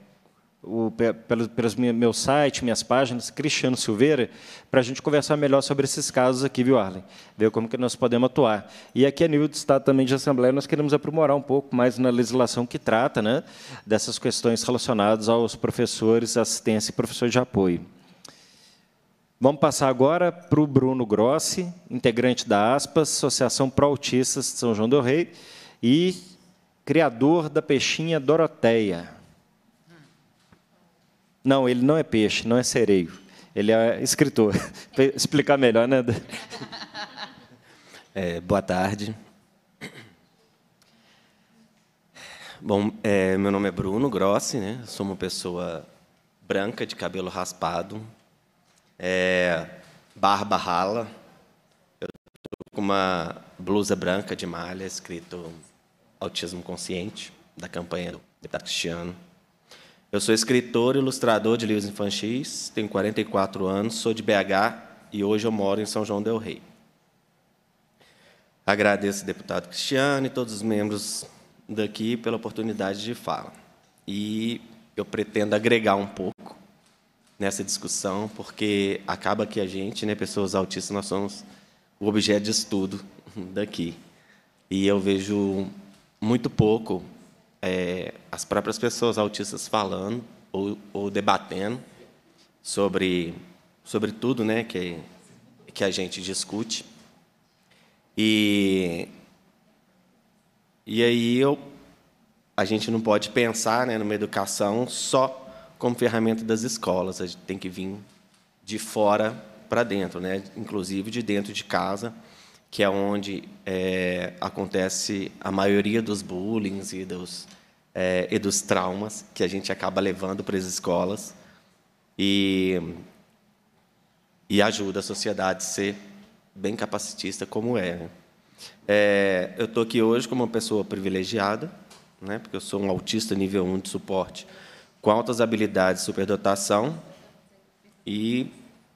o, pelo, meu site, minhas páginas, Cristiano Silveira, para a gente conversar melhor sobre esses casos aqui, viu, Arlen? Ver como que nós podemos atuar. E aqui a é nível do Estado também de Assembleia, nós queremos aprimorar um pouco mais na legislação que trata né, dessas questões relacionadas aos professores, assistência e professor de apoio. Vamos passar agora para o Bruno Grossi, integrante da ASPAS, Associação Pro Autistas de São João do Rei, e criador da peixinha Doroteia. Não, ele não é peixe, não é sereio. Ele é escritor. Explicar melhor, né? É, boa tarde. Bom, é, meu nome é Bruno Grossi, né? Sou uma pessoa branca de cabelo raspado, é, barba rala. Eu estou com uma blusa branca de malha escrito Autismo Consciente, da campanha do deputado Cristiano. Eu sou escritor e ilustrador de livros infantis, tenho 44 anos, sou de BH e hoje eu moro em São João del Rei. Agradeço ao deputado Cristiano e todos os membros daqui pela oportunidade de fala. E eu pretendo agregar um pouco nessa discussão, porque acaba que a gente, né, pessoas autistas, nós somos o objeto de estudo daqui. E eu vejo muito pouco é, as próprias pessoas autistas falando ou, ou, debatendo sobre, sobre tudo né, que, que a gente discute. E, e aí eu, a gente não pode pensar né, numa educação só como ferramenta das escolas. A gente tem que vir de fora para dentro, né? inclusive de dentro de casa, que é onde é, acontece a maioria dos bullying e dos, é, e dos traumas que a gente acaba levando para as escolas e, e ajuda a sociedade a ser bem capacitista como é. Né? É, eu estou aqui hoje como uma pessoa privilegiada, né, porque eu sou um autista nível 1 de suporte com altas habilidades, superdotação, e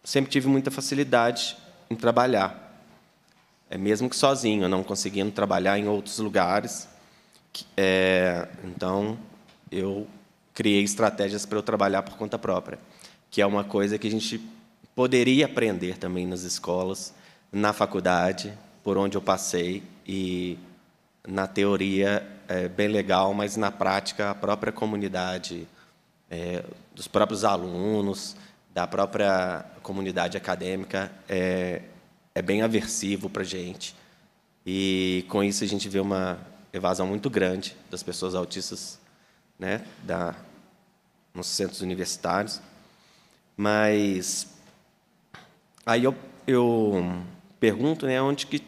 sempre tive muita facilidade em trabalhar. É mesmo que sozinho, não conseguindo trabalhar em outros lugares. É, então, eu criei estratégias para eu trabalhar por conta própria, que é uma coisa que a gente poderia aprender também nas escolas, na faculdade, por onde eu passei e na teoria é bem legal, mas na prática a própria comunidade é, dos próprios alunos, da própria comunidade acadêmica, é, é bem aversivo para a gente. E com isso a gente vê uma evasão muito grande das pessoas autistas né, da, nos centros universitários. Mas aí eu, eu pergunto né, onde que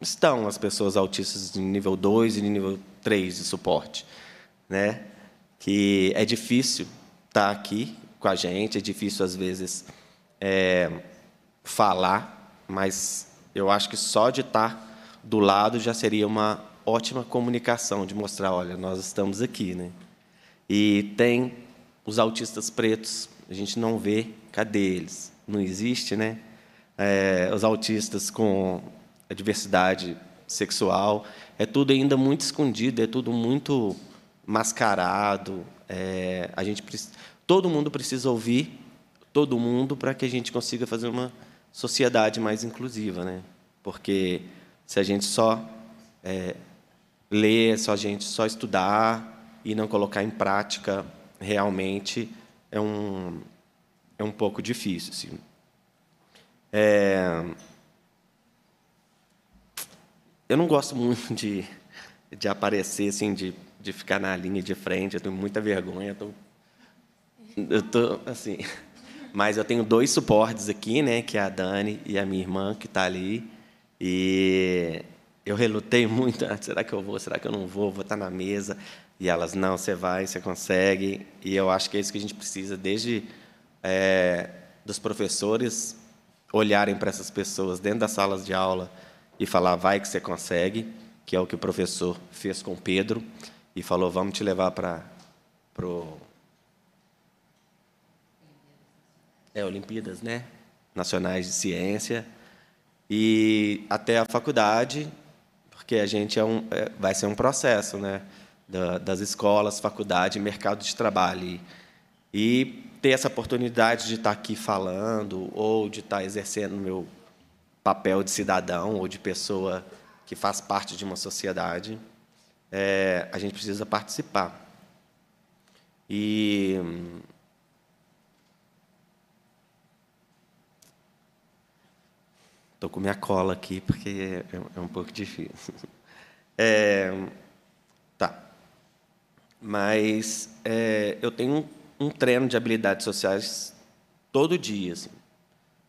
estão as pessoas autistas de nível 2 e de nível 3 de suporte. Né? que é difícil estar tá aqui com a gente, é difícil às vezes é, falar, mas eu acho que só de estar tá do lado já seria uma ótima comunicação de mostrar, olha, nós estamos aqui, né? E tem os autistas pretos, a gente não vê, cadê eles? Não existe, né? É, os autistas com a diversidade sexual, é tudo ainda muito escondido, é tudo muito mascarado. É, a gente todo mundo precisa ouvir todo mundo para que a gente consiga fazer uma sociedade mais inclusiva, né? Porque se a gente só é, ler, é só a gente só estudar e não colocar em prática realmente é um é um pouco difícil, assim. É, eu não gosto muito de, de aparecer assim de de ficar na linha de frente, eu tenho muita vergonha, eu tô, eu tô assim. Mas eu tenho dois suportes aqui, né, que é a Dani e a minha irmã que está ali. E eu relutei muito, ah, será que eu vou, será que eu não vou, vou estar tá na mesa. E elas, não, você vai, você consegue. E eu acho que é isso que a gente precisa, desde é, dos professores olharem para essas pessoas dentro das salas de aula e falar, vai que você consegue, que é o que o professor fez com Pedro e falou: Vamos te levar para pro é Olimpíadas, né? Nacionais de Ciência e até a faculdade, porque a gente é um, é, vai ser um processo, né? Da, das escolas, faculdade, mercado de trabalho e ter essa oportunidade de estar aqui falando ou de estar exercendo meu papel de cidadão ou de pessoa que faz parte de uma sociedade é, a gente precisa participar. E Estou com minha cola aqui, porque é, é um pouco difícil. É, tá. Mas é, eu tenho um, um, treino de habilidades sociais todo dia. Assim.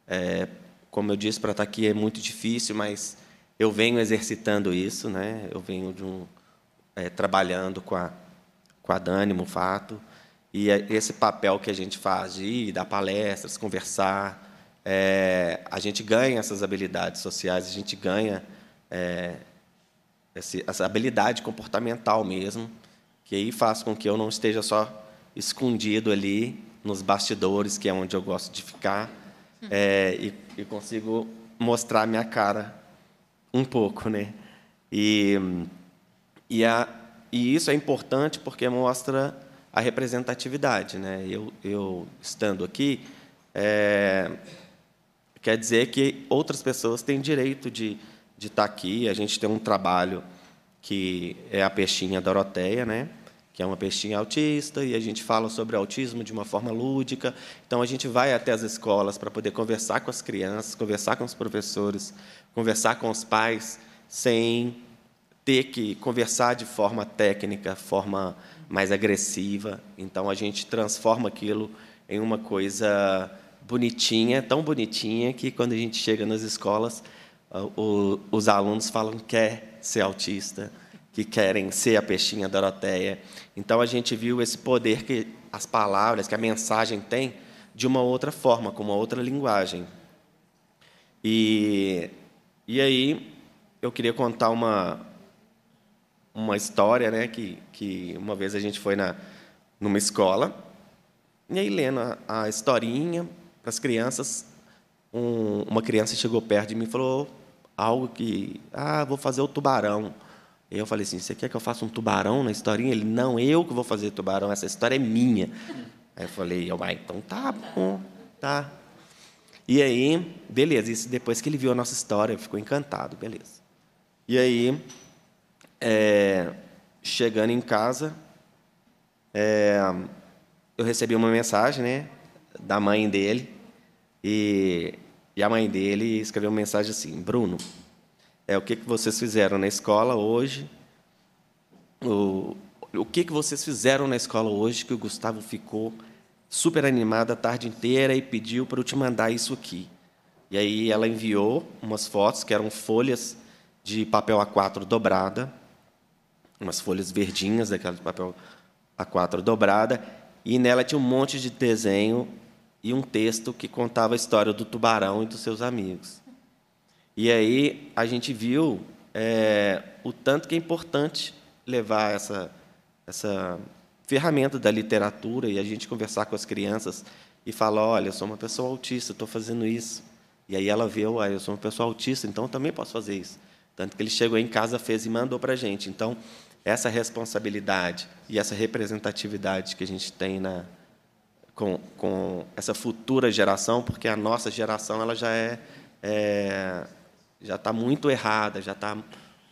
É, como eu disse, para estar tá aqui é muito difícil, mas eu venho exercitando isso. Né? Eu venho de um, é, trabalhando com a, com a Dani Mufato. E é esse papel que a gente faz de ir, dar palestras, conversar, é, a gente ganha essas habilidades sociais, a gente ganha é, esse, essa habilidade comportamental mesmo, que aí faz com que eu não esteja só escondido ali nos bastidores, que é onde eu gosto de ficar, uhum. é, e, e consigo mostrar minha cara um pouco, né? E e, a, e isso é importante porque mostra a representatividade. Né? Eu, eu estando aqui, é, quer dizer que outras pessoas têm direito de, de estar tá aqui. A gente tem um trabalho que é a peixinha Doroteia, né? que é uma peixinha autista, e a gente fala sobre autismo de uma forma lúdica. Então, a gente vai até as escolas para poder conversar com as crianças, conversar com os professores, conversar com os pais, sem ter que conversar de forma técnica, forma mais agressiva. Então a gente transforma aquilo em uma coisa bonitinha, tão bonitinha que quando a gente chega nas escolas, ah, o, os alunos falam que quer ser autista, que querem ser a peixinha Doroteia. Então a gente viu esse poder que as palavras, que a mensagem tem, de uma outra forma, com uma outra linguagem. E, e aí eu queria contar uma, uma história, né? Que, que uma vez a gente foi na, numa escola, e aí lendo a, a historinha para as crianças, um, uma criança chegou perto de mim e falou algo que, ah, vou fazer o tubarão. E eu falei assim, você quer que eu faça um tubarão na historinha? Ele, não, eu que vou fazer tubarão, essa história é minha. Aí eu falei, ah, então tá bom, tá. E aí, beleza, isso depois que ele viu a nossa história, ficou encantado, beleza. E aí, é, chegando em casa, é, eu recebi uma mensagem né, da mãe dele. E, e a mãe dele escreveu uma mensagem assim: Bruno, é, o que, que vocês fizeram na escola hoje? O, o que, que vocês fizeram na escola hoje que o Gustavo ficou super animado a tarde inteira e pediu para eu te mandar isso aqui? E aí ela enviou umas fotos que eram folhas de papel A4 dobrada umas folhas verdinhas, daquela de papel A4 dobrada, e nela tinha um monte de desenho e um texto que contava a história do tubarão e dos seus amigos. E aí a gente viu é, o tanto que é importante levar essa, essa ferramenta da literatura e a gente conversar com as crianças e falar: olha, eu sou uma pessoa autista, estou fazendo isso. E aí ela viu: ah, eu sou uma pessoa autista, então também posso fazer isso. Tanto que ele chegou em casa, fez e mandou para a gente. Então, essa responsabilidade e essa representatividade que a gente tem na, com, com essa futura geração, porque a nossa geração ela já é, é já está muito errada, já está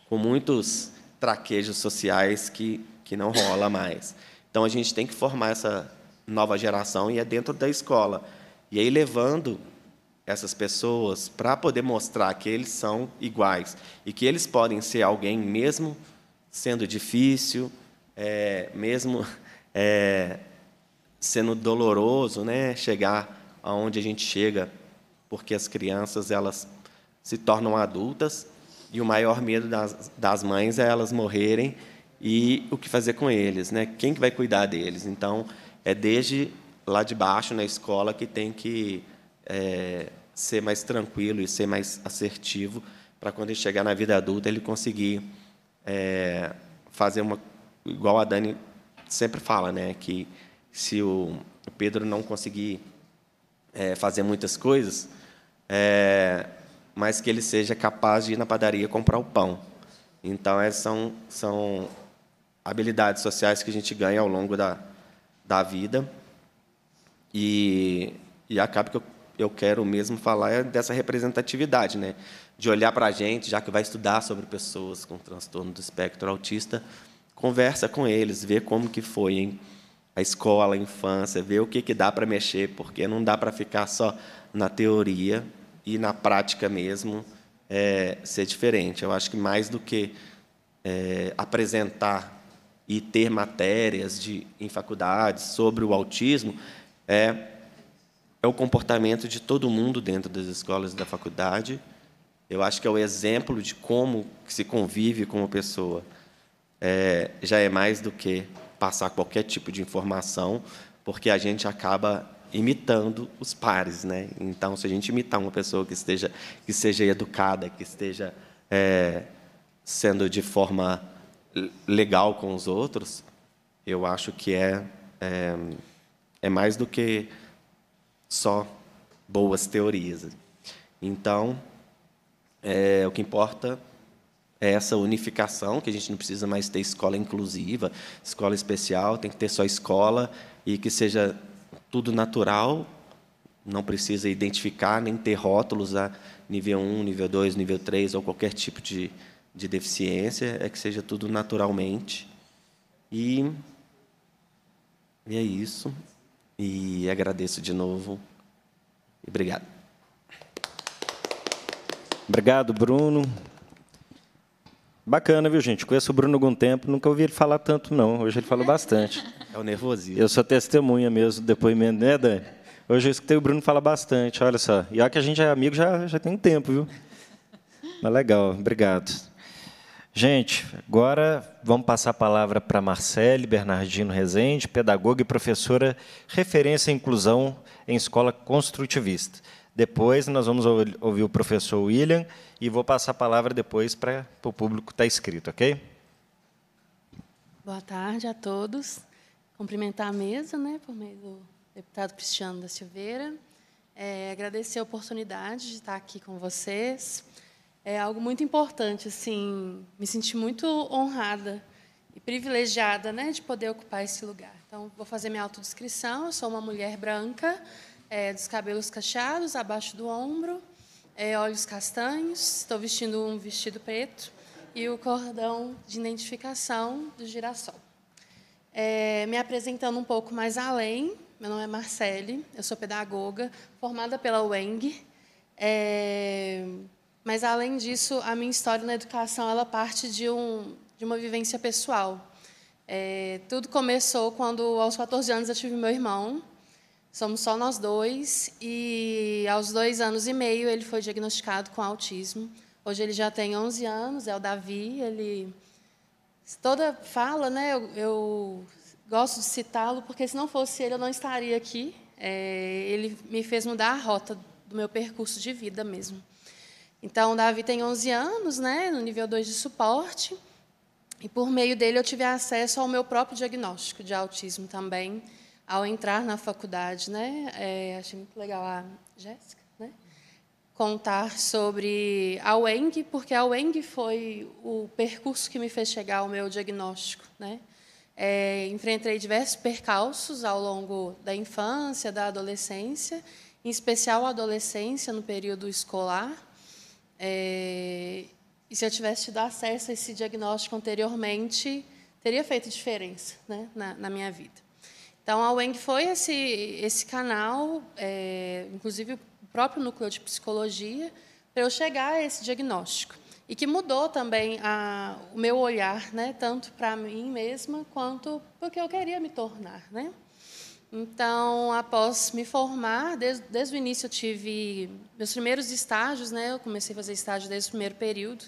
com muitos traquejos sociais que, que não rola mais. Então a gente tem que formar essa nova geração e é dentro da escola. E aí levando essas pessoas para poder mostrar que eles são iguais e que eles podem ser alguém mesmo sendo difícil, é, mesmo é, sendo doloroso, né, chegar aonde a gente chega, porque as crianças elas se tornam adultas e o maior medo das, das mães é elas morrerem e o que fazer com eles, né? Quem que vai cuidar deles? Então é desde lá de baixo na escola que tem que é, ser mais tranquilo e ser mais assertivo para quando ele chegar na vida adulta ele conseguir é, fazer uma. Igual a Dani sempre fala, né? Que se o Pedro não conseguir é, fazer muitas coisas, é, mas que ele seja capaz de ir na padaria comprar o pão. Então, essas é, são, são habilidades sociais que a gente ganha ao longo da, da vida. E, e acaba que eu, eu quero mesmo falar é dessa representatividade, né? de olhar para a gente, já que vai estudar sobre pessoas com transtorno do espectro autista, conversa com eles, vê como que foi hein? a escola, a infância, vê o que, que dá para mexer, porque não dá para ficar só na teoria e na prática mesmo é, ser diferente. Eu acho que mais do que é, apresentar e ter matérias de, em faculdades sobre o autismo, é, é o comportamento de todo mundo dentro das escolas e da faculdade, eu acho que é o exemplo de como se convive como pessoa. É, já é mais do que passar qualquer tipo de informação, porque a gente acaba imitando os pares, né? Então, se a gente imitar uma pessoa que esteja que seja educada, que esteja é, sendo de forma legal com os outros, eu acho que é, é, é mais do que só boas teorias. Então, é, o que importa é essa unificação, que a gente não precisa mais ter escola inclusiva, escola especial, tem que ter só escola e que seja tudo natural, não precisa identificar nem ter rótulos a nível 1, nível 2, nível 3 ou qualquer tipo de, de deficiência, é que seja tudo naturalmente. E, e é isso. E agradeço de novo. E obrigado. Obrigado, Bruno. Bacana, viu, gente? Conheço o Bruno há algum tempo, nunca ouvi ele falar tanto, não. Hoje ele falou bastante. É o nervosismo. Eu sou testemunha mesmo do depoimento, né, Dani? Hoje eu escutei o Bruno falar bastante, olha só. E olha que a gente é amigo já, já tem um tempo, viu? Mas legal, obrigado. Gente, agora vamos passar a palavra para Marcele Bernardino Rezende, pedagoga e professora referência à inclusão em escola construtivista. Depois nós vamos ouvir o professor William e vou passar a palavra depois para, para o público que está escrito, ok? Boa tarde a todos. Cumprimentar a mesa, né, por meio do deputado Cristiano da Silveira. É, agradecer a oportunidade de estar aqui com vocês. É algo muito importante, assim, me senti muito honrada e privilegiada, né, de poder ocupar esse lugar. Então, vou fazer minha autodescrição. Eu sou uma mulher branca, é, dos cabelos cacheados, abaixo do ombro, é, olhos castanhos, estou vestindo um vestido preto e o cordão de identificação do girassol. É, me apresentando um pouco mais além, meu nome é Marcele, eu sou pedagoga, formada pela UENG. É, mas, além disso, a minha história na educação ela parte de, um, de uma vivência pessoal. É, tudo começou quando, aos 14 anos, eu tive meu irmão. Somos só nós dois e aos dois anos e meio ele foi diagnosticado com autismo. Hoje ele já tem 11 anos, é o Davi. Ele toda fala, né? Eu, eu gosto de citá-lo porque se não fosse ele eu não estaria aqui. É, ele me fez mudar a rota do meu percurso de vida mesmo. Então o Davi tem 11 anos, né? No nível 2 de suporte. E por meio dele eu tive acesso ao meu próprio diagnóstico de autismo também ao entrar na faculdade, né? É, achei muito legal a Jéssica, né? Contar sobre a UENG, porque a UENG foi o percurso que me fez chegar ao meu diagnóstico, né? É, enfrentei diversos percalços ao longo da infância, da adolescência, em especial a adolescência no período escolar. É, e se eu tivesse tido acesso a esse diagnóstico anteriormente, teria feito diferença né, na, na minha vida. Então, a UENG foi esse, esse canal, é, inclusive o próprio núcleo de psicologia, para eu chegar a esse diagnóstico. E que mudou também a, o meu olhar, né, tanto para mim mesma quanto porque eu queria me tornar. Né? Então, após me formar, desde, desde o início eu tive meus primeiros estágios, né, eu comecei a fazer estágio desde o primeiro período,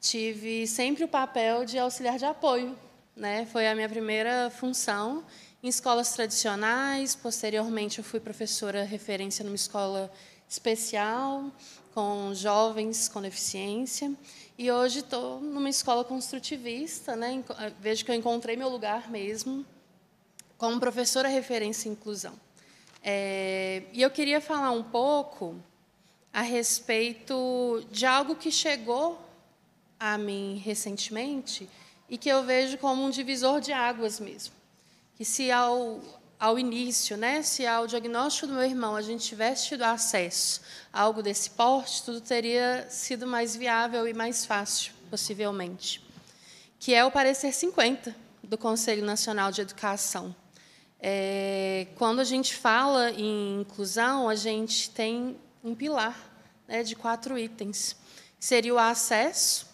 tive sempre o papel de auxiliar de apoio. Né, foi a minha primeira função em escolas tradicionais, posteriormente eu fui professora referência numa escola especial com jovens com deficiência e hoje estou numa escola construtivista, né? Ah, vejo que eu encontrei meu lugar mesmo como professora referência em inclusão. É, e eu queria falar um pouco a respeito de algo que chegou a mim recentemente e que eu vejo como um divisor de águas mesmo que se ao, ao início, né, se ao diagnóstico do meu irmão a gente tivesse tido acesso a algo desse porte, tudo teria sido mais viável e mais fácil, possivelmente. Que é o parecer 50 do Conselho Nacional de Educação. É, quando a gente fala em inclusão, a gente tem um pilar né, de quatro itens. Seria o acesso,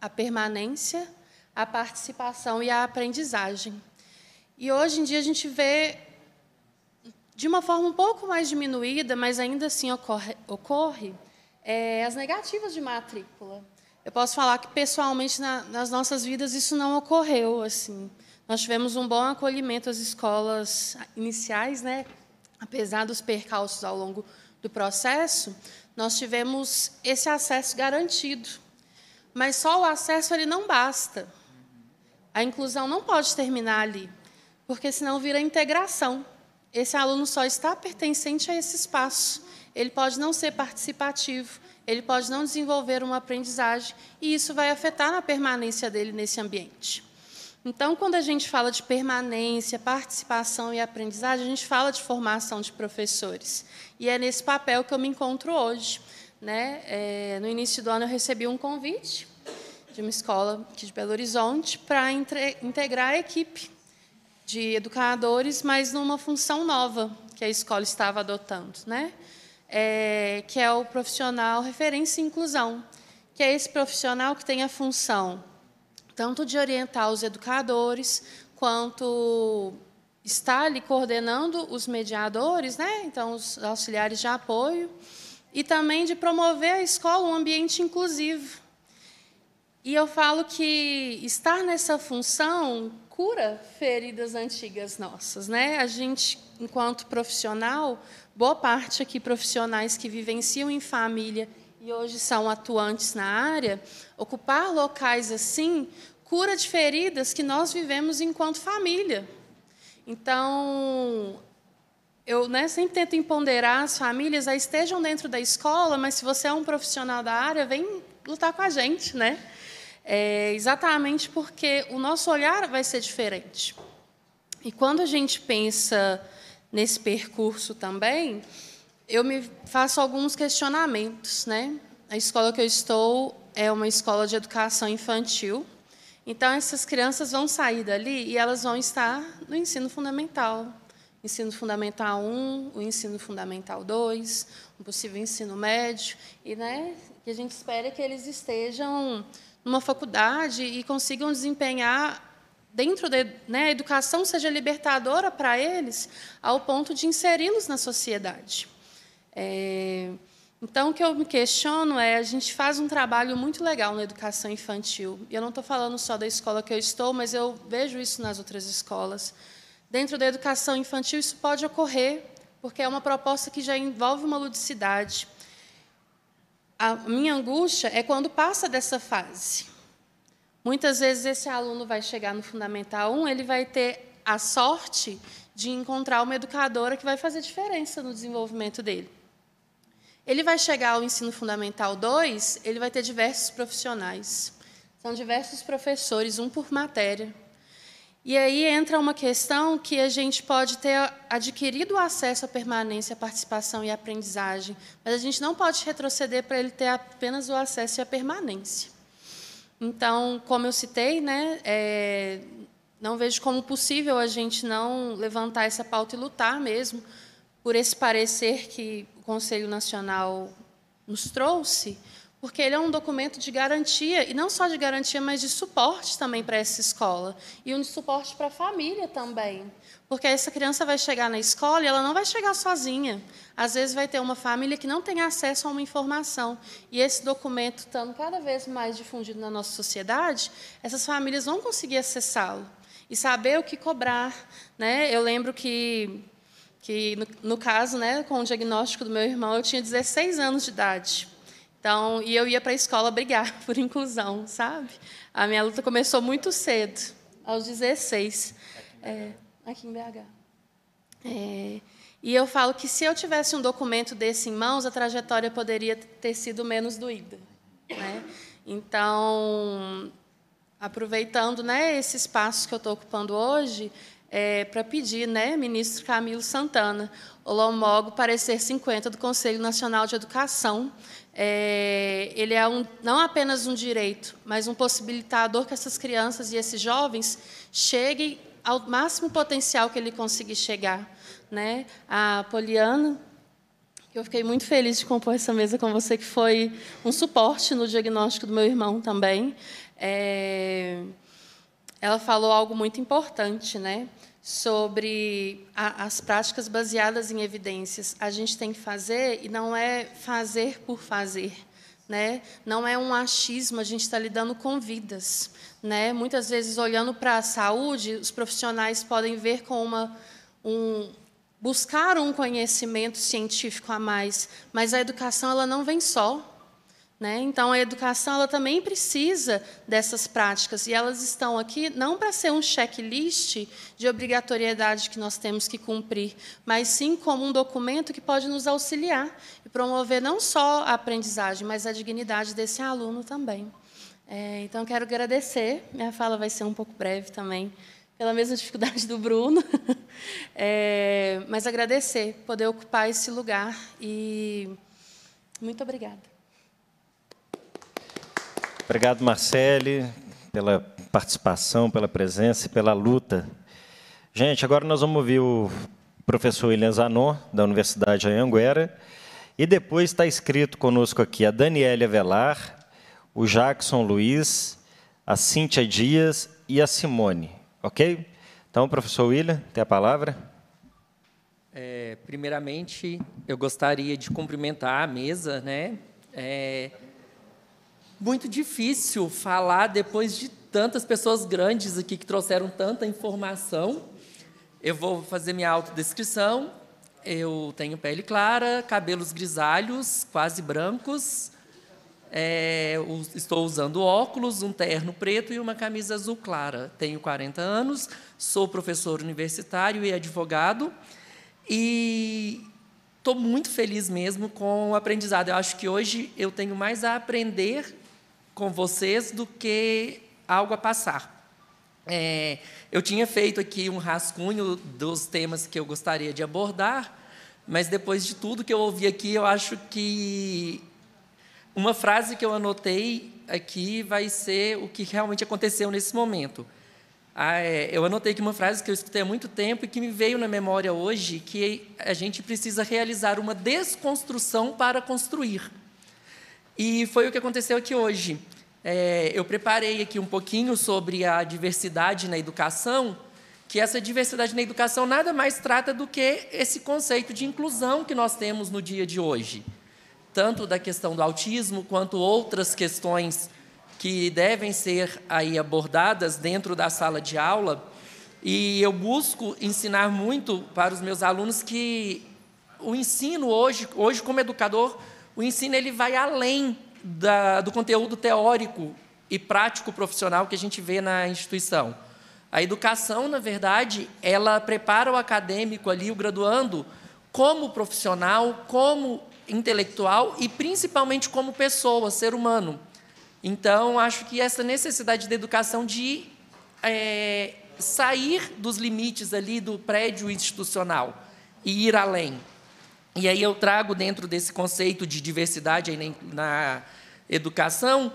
a permanência, a participação e a aprendizagem. E hoje em dia a gente vê de uma forma um pouco mais diminuída, mas ainda assim ocorre, ocorre é, as negativas de matrícula. Eu posso falar que pessoalmente na, nas nossas vidas isso não ocorreu assim. Nós tivemos um bom acolhimento às escolas iniciais, né? Apesar dos percalços ao longo do processo, nós tivemos esse acesso garantido. Mas só o acesso ele não basta. A inclusão não pode terminar ali porque senão vira integração. Esse aluno só está pertencente a esse espaço. Ele pode não ser participativo, ele pode não desenvolver uma aprendizagem, e isso vai afetar na permanência dele nesse ambiente. Então, quando a gente fala de permanência, participação e aprendizagem, a gente fala de formação de professores. E é nesse papel que eu me encontro hoje. Né? É, no início do ano, eu recebi um convite de uma escola aqui de Belo Horizonte para integrar a equipe de educadores, mas numa função nova que a escola estava adotando, né? É, que é o profissional referência e inclusão, que é esse profissional que tem a função tanto de orientar os educadores, quanto estar ali coordenando os mediadores, né? então os auxiliares de apoio, e também de promover a escola um ambiente inclusivo. E eu falo que estar nessa função cura feridas antigas nossas, né? A gente, enquanto profissional, boa parte aqui profissionais que vivenciam em família e hoje são atuantes na área, ocupar locais assim cura de feridas que nós vivemos enquanto família. Então, eu né, sempre tento empoderar as famílias, aí estejam dentro da escola, mas se você é um profissional da área, vem lutar com a gente, né? É exatamente porque o nosso olhar vai ser diferente. E quando a gente pensa nesse percurso também, eu me faço alguns questionamentos, né? A escola que eu estou é uma escola de educação infantil. Então essas crianças vão sair dali e elas vão estar no ensino fundamental, ensino fundamental 1, o ensino fundamental 2, um possível ensino médio, e né, que a gente espera que eles estejam numa faculdade e consigam desempenhar dentro da né, educação seja libertadora para eles, ao ponto de inseri-los na sociedade. É, então, o que eu me questiono é: a gente faz um trabalho muito legal na educação infantil. e Eu não estou falando só da escola que eu estou, mas eu vejo isso nas outras escolas. Dentro da educação infantil, isso pode ocorrer, porque é uma proposta que já envolve uma ludicidade a minha angústia é quando passa dessa fase. Muitas vezes esse aluno vai chegar no Fundamental 1, ele vai ter a sorte de encontrar uma educadora que vai fazer diferença no desenvolvimento dele. Ele vai chegar ao ensino fundamental 2, ele vai ter diversos profissionais. São diversos professores, um por matéria. E aí entra uma questão que a gente pode ter adquirido acesso à permanência, à participação e à aprendizagem, mas a gente não pode retroceder para ele ter apenas o acesso e a permanência. Então, como eu citei, né, é, não vejo como possível a gente não levantar essa pauta e lutar mesmo por esse parecer que o Conselho Nacional nos trouxe, porque ele é um documento de garantia, e não só de garantia, mas de suporte também para essa escola, e um suporte para a família também, porque essa criança vai chegar na escola e ela não vai chegar sozinha. Às vezes vai ter uma família que não tem acesso a uma informação, e esse documento, estando cada vez mais difundido na nossa sociedade, essas famílias vão conseguir acessá-lo e saber o que cobrar. Né? Eu lembro que, que no, no caso, né, com o diagnóstico do meu irmão, eu tinha 16 anos de idade. Então, e eu ia para a escola brigar por inclusão, sabe? A minha luta começou muito cedo, aos 16, aqui em BH. É, aqui em BH. É, e eu falo que se eu tivesse um documento desse em mãos, a trajetória poderia ter sido menos doída. Né? Então, aproveitando né, esse espaço que eu estou ocupando hoje, é, para pedir, né, ministro Camilo Santana, o Lomogo Parecer 50 do Conselho Nacional de Educação, é, ele é um, não apenas um direito, mas um possibilitador que essas crianças e esses jovens cheguem ao máximo potencial que ele conseguir chegar. Né? A Poliana, eu fiquei muito feliz de compor essa mesa com você, que foi um suporte no diagnóstico do meu irmão também. É, ela falou algo muito importante, né? sobre a, as práticas baseadas em evidências. A gente tem que fazer e não é fazer por fazer. Né? Não é um achismo, a gente está lidando com vidas. Né? Muitas vezes, olhando para a saúde, os profissionais podem ver com uma, um, buscar um conhecimento científico a mais, mas a educação ela não vem só. Né? Então, a educação ela também precisa dessas práticas, e elas estão aqui não para ser um checklist de obrigatoriedade que nós temos que cumprir, mas sim como um documento que pode nos auxiliar e promover não só a aprendizagem, mas a dignidade desse aluno também. É, então, quero agradecer, minha fala vai ser um pouco breve também, pela mesma dificuldade do Bruno, é, mas agradecer poder ocupar esse lugar e muito obrigada. Obrigado, Marcele, pela participação, pela presença e pela luta. Gente, agora nós vamos ouvir o professor William Zanon, da Universidade Anhanguera, e depois está escrito conosco aqui a Daniela Velar, o Jackson Luiz, a Cíntia Dias e a Simone, ok? Então, professor William, tem a palavra. É, primeiramente, eu gostaria de cumprimentar a mesa, né? É, muito difícil falar depois de tantas pessoas grandes aqui que trouxeram tanta informação. Eu vou fazer minha autodescrição. Eu tenho pele clara, cabelos grisalhos, quase brancos. É, estou usando óculos, um terno preto e uma camisa azul clara. Tenho 40 anos, sou professor universitário e advogado. E estou muito feliz mesmo com o aprendizado. Eu acho que hoje eu tenho mais a aprender com vocês do que algo a passar. É, eu tinha feito aqui um rascunho dos temas que eu gostaria de abordar, mas depois de tudo que eu ouvi aqui, eu acho que uma frase que eu anotei aqui vai ser o que realmente aconteceu nesse momento. Ah, é, eu anotei aqui uma frase que eu escutei há muito tempo e que me veio na memória hoje, que a gente precisa realizar uma desconstrução para construir. E foi o que aconteceu aqui hoje. É, eu preparei aqui um pouquinho sobre a diversidade na educação, que essa diversidade na educação nada mais trata do que esse conceito de inclusão que nós temos no dia de hoje, tanto da questão do autismo quanto outras questões que devem ser aí abordadas dentro da sala de aula. E eu busco ensinar muito para os meus alunos que o ensino hoje, hoje como educador, o ensino ele vai além da, do conteúdo teórico e prático profissional que a gente vê na instituição. A educação, na verdade, ela prepara o acadêmico ali, o graduando, como profissional, como intelectual e principalmente como pessoa, ser humano. Então, acho que essa necessidade da educação de é, sair dos limites ali do prédio institucional e ir além. E aí eu trago dentro desse conceito de diversidade na educação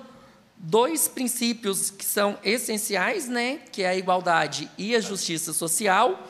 dois princípios que são essenciais, né, que é a igualdade e a justiça social,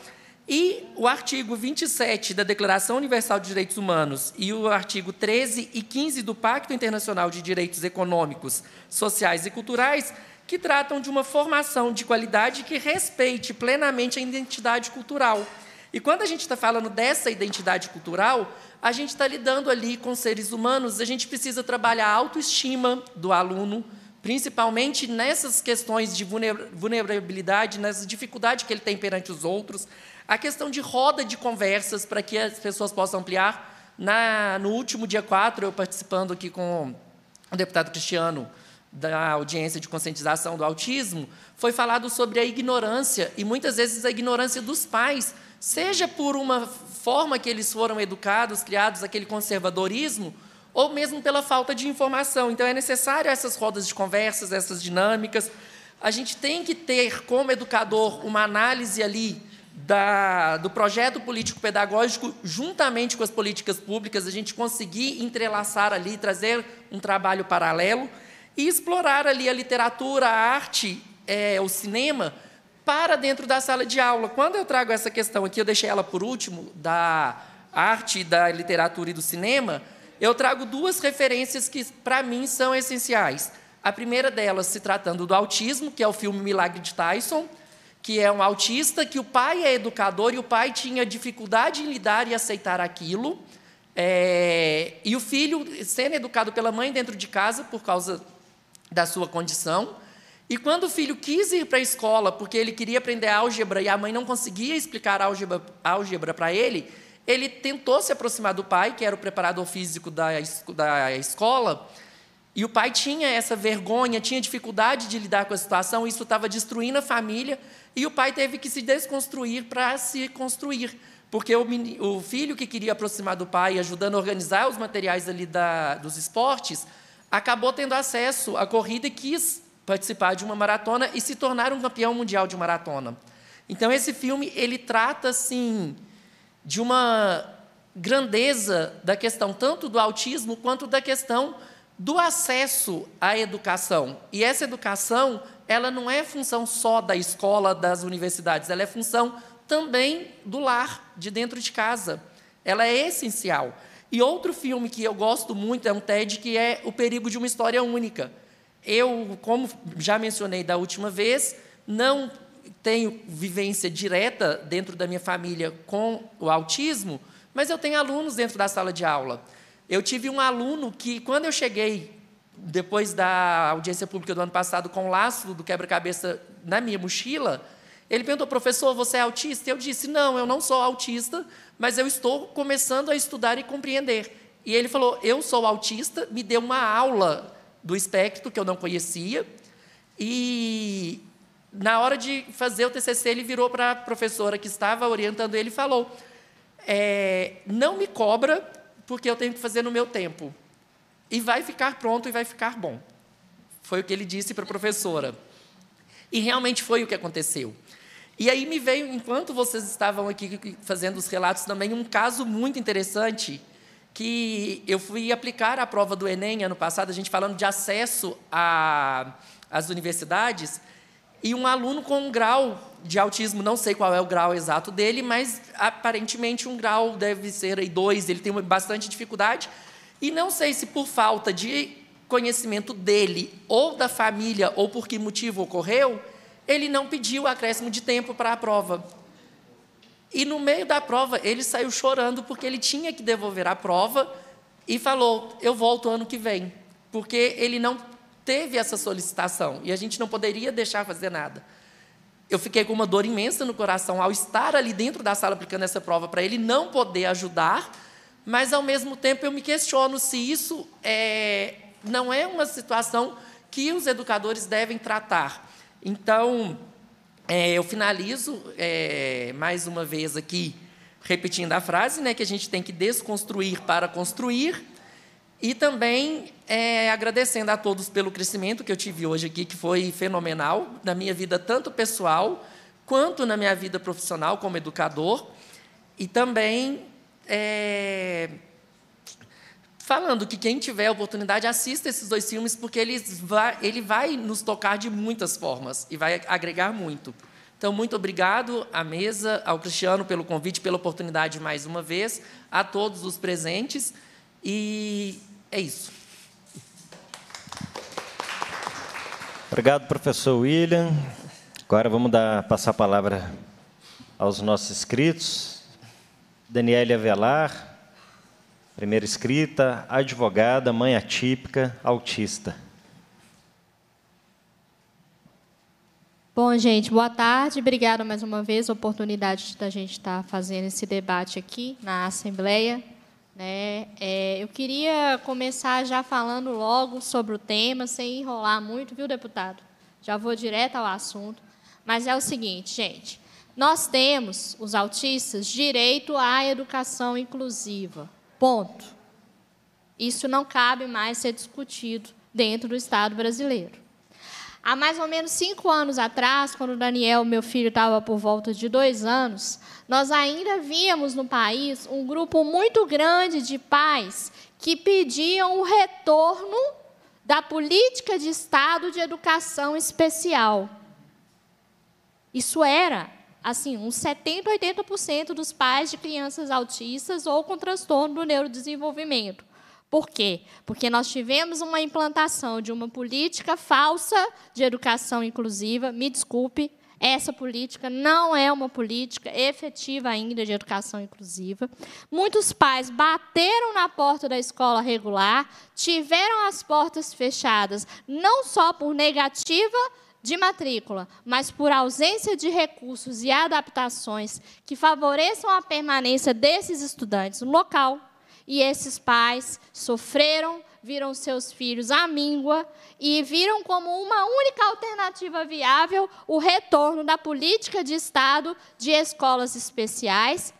e o artigo 27 da Declaração Universal de Direitos Humanos e o artigo 13 e 15 do Pacto Internacional de Direitos Econômicos, Sociais e Culturais, que tratam de uma formação de qualidade que respeite plenamente a identidade cultural e quando a gente está falando dessa identidade cultural, a gente está lidando ali com seres humanos, a gente precisa trabalhar a autoestima do aluno, principalmente nessas questões de vulnerabilidade, nessa dificuldade que ele tem perante os outros, a questão de roda de conversas para que as pessoas possam ampliar. Na, no último dia 4, eu participando aqui com o deputado Cristiano da audiência de conscientização do autismo, foi falado sobre a ignorância, e muitas vezes a ignorância dos pais seja por uma forma que eles foram educados, criados, aquele conservadorismo, ou mesmo pela falta de informação. Então, é necessário essas rodas de conversas, essas dinâmicas. A gente tem que ter, como educador, uma análise ali da, do projeto político-pedagógico, juntamente com as políticas públicas, a gente conseguir entrelaçar ali, trazer um trabalho paralelo e explorar ali a literatura, a arte, é, o cinema, para dentro da sala de aula. Quando eu trago essa questão aqui, eu deixei ela por último, da arte, da literatura e do cinema, eu trago duas referências que, para mim, são essenciais. A primeira delas se tratando do autismo, que é o filme Milagre de Tyson, que é um autista que o pai é educador e o pai tinha dificuldade em lidar e aceitar aquilo. É, e o filho sendo educado pela mãe dentro de casa por causa da sua condição. E quando o filho quis ir para a escola porque ele queria aprender álgebra e a mãe não conseguia explicar álgebra, álgebra para ele, ele tentou se aproximar do pai, que era o preparador físico da, da escola, e o pai tinha essa vergonha, tinha dificuldade de lidar com a situação, isso estava destruindo a família, e o pai teve que se desconstruir para se construir. Porque o, o, filho que queria aproximar do pai, ajudando a organizar os materiais ali da, dos esportes, acabou tendo acesso à corrida e quis participar de uma maratona e se tornar um campeão mundial de maratona. Então esse filme ele trata assim de uma grandeza da questão tanto do autismo quanto da questão do acesso à educação. E essa educação, ela não é função só da escola, das universidades, ela é função também do lar, de dentro de casa. Ela é essencial. E outro filme que eu gosto muito é um TED que é O Perigo de uma História Única eu, como já mencionei da última vez, não tenho vivência direta dentro da minha família com o autismo, mas eu tenho alunos dentro da sala de aula. Eu tive um aluno que, quando eu cheguei, depois da audiência pública do ano passado, com o laço do quebra-cabeça na minha mochila, ele perguntou, professor, você é autista? Eu disse, não, eu não sou autista, mas eu estou começando a estudar e compreender. E ele falou, eu sou autista, me deu uma aula do espectro que eu não conhecia. E na hora de fazer o TCC, ele virou para a professora que estava orientando ele e falou: é, Não me cobra, porque eu tenho que fazer no meu tempo. E vai ficar pronto e vai ficar bom. Foi o que ele disse para a professora. E realmente foi o que aconteceu. E aí me veio, enquanto vocês estavam aqui fazendo os relatos também, um caso muito interessante que eu fui aplicar a prova do Enem ano passado, a gente falando de acesso às universidades, e um aluno com um grau de autismo, não sei qual é o grau exato dele, mas aparentemente um grau deve ser aí dois, ele tem bastante dificuldade, e não sei se por falta de conhecimento dele ou da família, ou por que motivo ocorreu, ele não pediu acréscimo de tempo para a prova. E no meio da prova, ele saiu chorando porque ele tinha que devolver a prova e falou: Eu volto ano que vem, porque ele não teve essa solicitação e a gente não poderia deixar fazer nada. Eu fiquei com uma dor imensa no coração ao estar ali dentro da sala aplicando essa prova para ele não poder ajudar, mas ao mesmo tempo eu me questiono se isso é, não é uma situação que os educadores devem tratar. Então, é, eu finalizo é, mais uma vez aqui, repetindo a frase, né, que a gente tem que desconstruir para construir, e também é, agradecendo a todos pelo crescimento que eu tive hoje aqui, que foi fenomenal, na minha vida tanto pessoal, quanto na minha vida profissional como educador, e também é, falando que quem tiver oportunidade assista esses dois filmes, porque eles vai, ele vai nos tocar de muitas formas e vai agregar muito. Então, muito obrigado à mesa, ao Cristiano pelo convite, pela oportunidade mais uma vez, a todos os presentes. E é isso. Obrigado, professor William. Agora vamos dar, passar a palavra aos nossos inscritos. Daniela Avelar, Primeira escrita, advogada, mãe atípica, autista. Bom, gente, boa tarde. Obrigada mais uma vez a oportunidade da gente estar fazendo esse debate aqui na Assembleia. Né? É, eu queria começar já falando logo sobre o tema, sem enrolar muito, viu, deputado? Já vou direto ao assunto. Mas é o seguinte, gente: nós temos, os autistas, direito à educação inclusiva. Ponto. Isso não cabe mais ser discutido dentro do Estado brasileiro. Há mais ou menos cinco anos atrás, quando Daniel, meu filho, estava por volta de dois anos, nós ainda víamos no país um grupo muito grande de pais que pediam o retorno da política de Estado de educação especial. Isso era assim, uns 70, 80% dos pais de crianças autistas ou com transtorno do neurodesenvolvimento. Por quê? Porque nós tivemos uma implantação de uma política falsa de educação inclusiva. Me desculpe, essa política não é uma política efetiva ainda de educação inclusiva. Muitos pais bateram na porta da escola regular, tiveram as portas fechadas, não só por negativa de matrícula, mas por ausência de recursos e adaptações que favoreçam a permanência desses estudantes no local, e esses pais sofreram, viram seus filhos à míngua e viram como uma única alternativa viável o retorno da política de Estado de escolas especiais,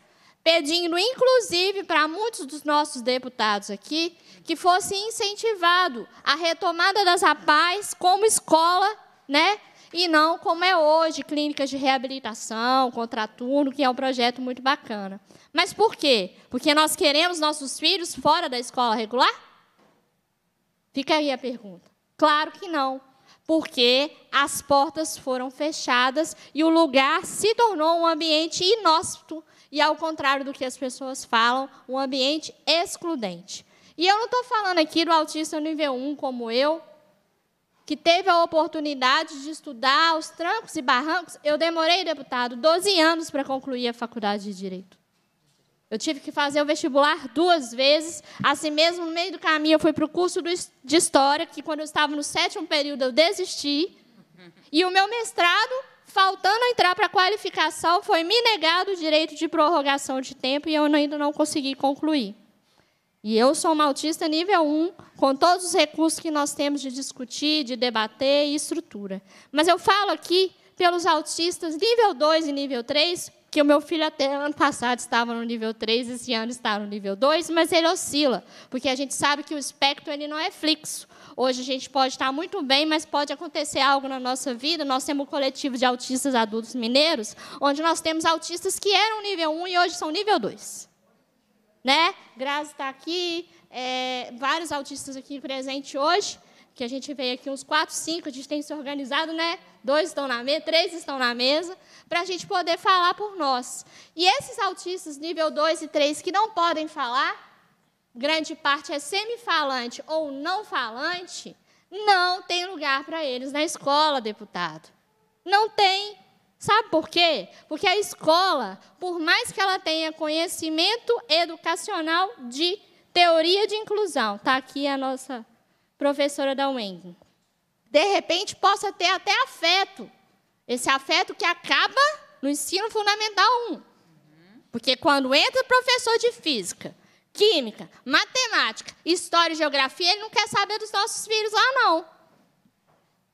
pedindo, inclusive, para muitos dos nossos deputados aqui, que fosse incentivado a retomada das APAES como escola né? E não como é hoje, clínicas de reabilitação, contraturno, que é um projeto muito bacana. Mas por quê? Porque nós queremos nossos filhos fora da escola regular? Fica aí a pergunta. Claro que não porque as portas foram fechadas e o lugar se tornou um ambiente inóspito e, ao contrário do que as pessoas falam, um ambiente excludente. E eu não estou falando aqui do autista nível 1 como eu, que teve a oportunidade de estudar aos trancos e barrancos. Eu demorei, deputado, 12 anos para concluir a faculdade de Direito. Eu tive que fazer o vestibular duas vezes. Assim mesmo, no meio do caminho, eu fui para o curso de História, que quando eu estava no sétimo período, eu desisti. E o meu mestrado, faltando entrar para a qualificação, foi me negado o direito de prorrogação de tempo e eu ainda não consegui concluir. E eu sou uma autista nível 1, com todos os recursos que nós temos de discutir, de debater e estrutura. Mas eu falo aqui pelos autistas nível 2 e nível 3, que o meu filho até ano passado estava no nível 3, esse ano está no nível 2, mas ele oscila, porque a gente sabe que o espectro ele não é fixo. Hoje a gente pode estar muito bem, mas pode acontecer algo na nossa vida. Nós temos um coletivo de autistas adultos mineiros, onde nós temos autistas que eram nível 1 e hoje são nível 2. Né? Grazi está aqui, é, vários autistas aqui presentes hoje, que a gente veio aqui uns quatro, cinco, a gente tem se organizado, né? Dois estão na mesa, três estão na mesa, para a gente poder falar por nós. E esses autistas nível 2 e 3 que não podem falar, grande parte é semifalante ou não falante, não tem lugar para eles na escola, deputado. Não tem. Sabe por quê? Porque a escola, por mais que ela tenha conhecimento educacional de teoria de inclusão, está aqui a nossa professora da UENG, de repente possa ter até afeto. Esse afeto que acaba no ensino fundamental 1. Porque quando entra professor de física, química, matemática, história e geografia, ele não quer saber dos nossos filhos lá, não.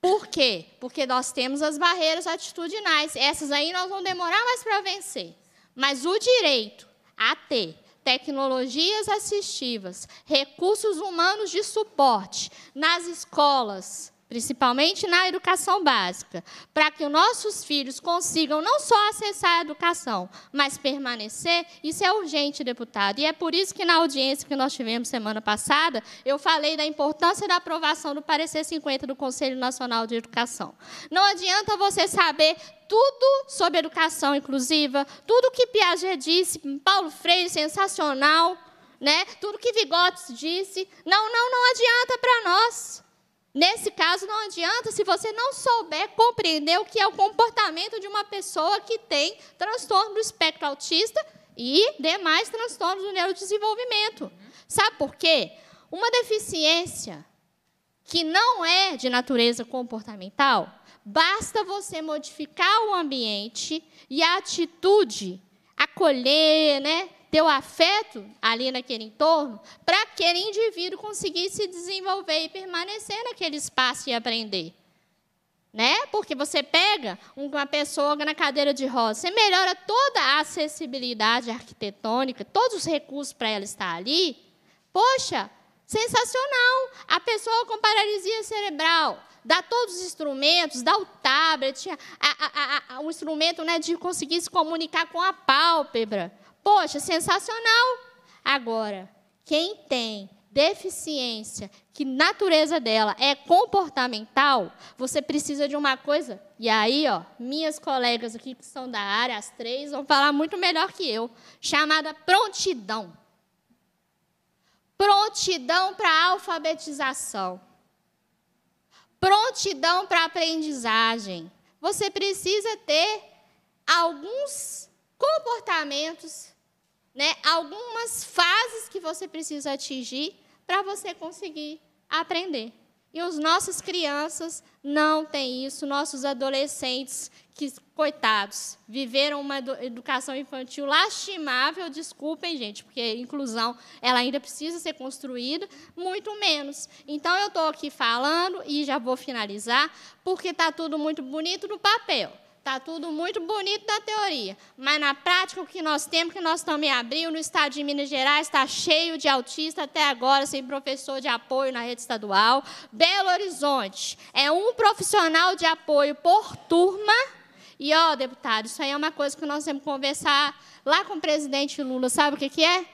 Por quê? Porque nós temos as barreiras atitudinais. Essas aí nós vamos demorar mais para vencer. Mas o direito a ter tecnologias assistivas, recursos humanos de suporte nas escolas, principalmente na educação básica, para que os nossos filhos consigam não só acessar a educação, mas permanecer, isso é urgente, deputado. E é por isso que na audiência que nós tivemos semana passada, eu falei da importância da aprovação do parecer 50 do Conselho Nacional de Educação. Não adianta você saber tudo sobre educação inclusiva, tudo que Piaget disse, Paulo Freire, sensacional, né? Tudo que Vigotes disse, não, não, não adianta para nós. Nesse caso, não adianta se você não souber compreender o que é o comportamento de uma pessoa que tem transtorno do espectro autista e demais transtornos do neurodesenvolvimento. Sabe por quê? Uma deficiência que não é de natureza comportamental, basta você modificar o ambiente e a atitude, acolher, né, teu afeto ali naquele entorno, para aquele indivíduo conseguir se desenvolver e permanecer naquele espaço e aprender. Né? Porque você pega uma pessoa na cadeira de rodas, você melhora toda a acessibilidade arquitetônica, todos os recursos para ela estar ali. Poxa, sensacional! A pessoa com paralisia cerebral dá todos os instrumentos, dá o tablet, a, a, a, o instrumento né, de conseguir se comunicar com a pálpebra Poxa, sensacional! Agora, quem tem deficiência, que natureza dela é comportamental, você precisa de uma coisa. E aí, ó, minhas colegas aqui que são da área, as três, vão falar muito melhor que eu, chamada prontidão. Prontidão para a alfabetização. Prontidão para a aprendizagem. Você precisa ter alguns comportamentos né, algumas fases que você precisa atingir para você conseguir aprender. E os nossos crianças não têm isso, nossos adolescentes, que, coitados, viveram uma educação infantil lastimável, desculpem, gente, porque inclusão ela ainda precisa ser construída, muito menos. Então, eu estou aqui falando, e já vou finalizar, porque está tudo muito bonito no papel. Está tudo muito bonito da teoria, mas na prática o que nós temos, que nós estamos em abril, no estado de Minas Gerais, está cheio de autista até agora, sem professor de apoio na rede estadual. Belo Horizonte é um profissional de apoio por turma. E, ó, deputado, isso aí é uma coisa que nós temos que conversar lá com o presidente Lula. Sabe o que, que é?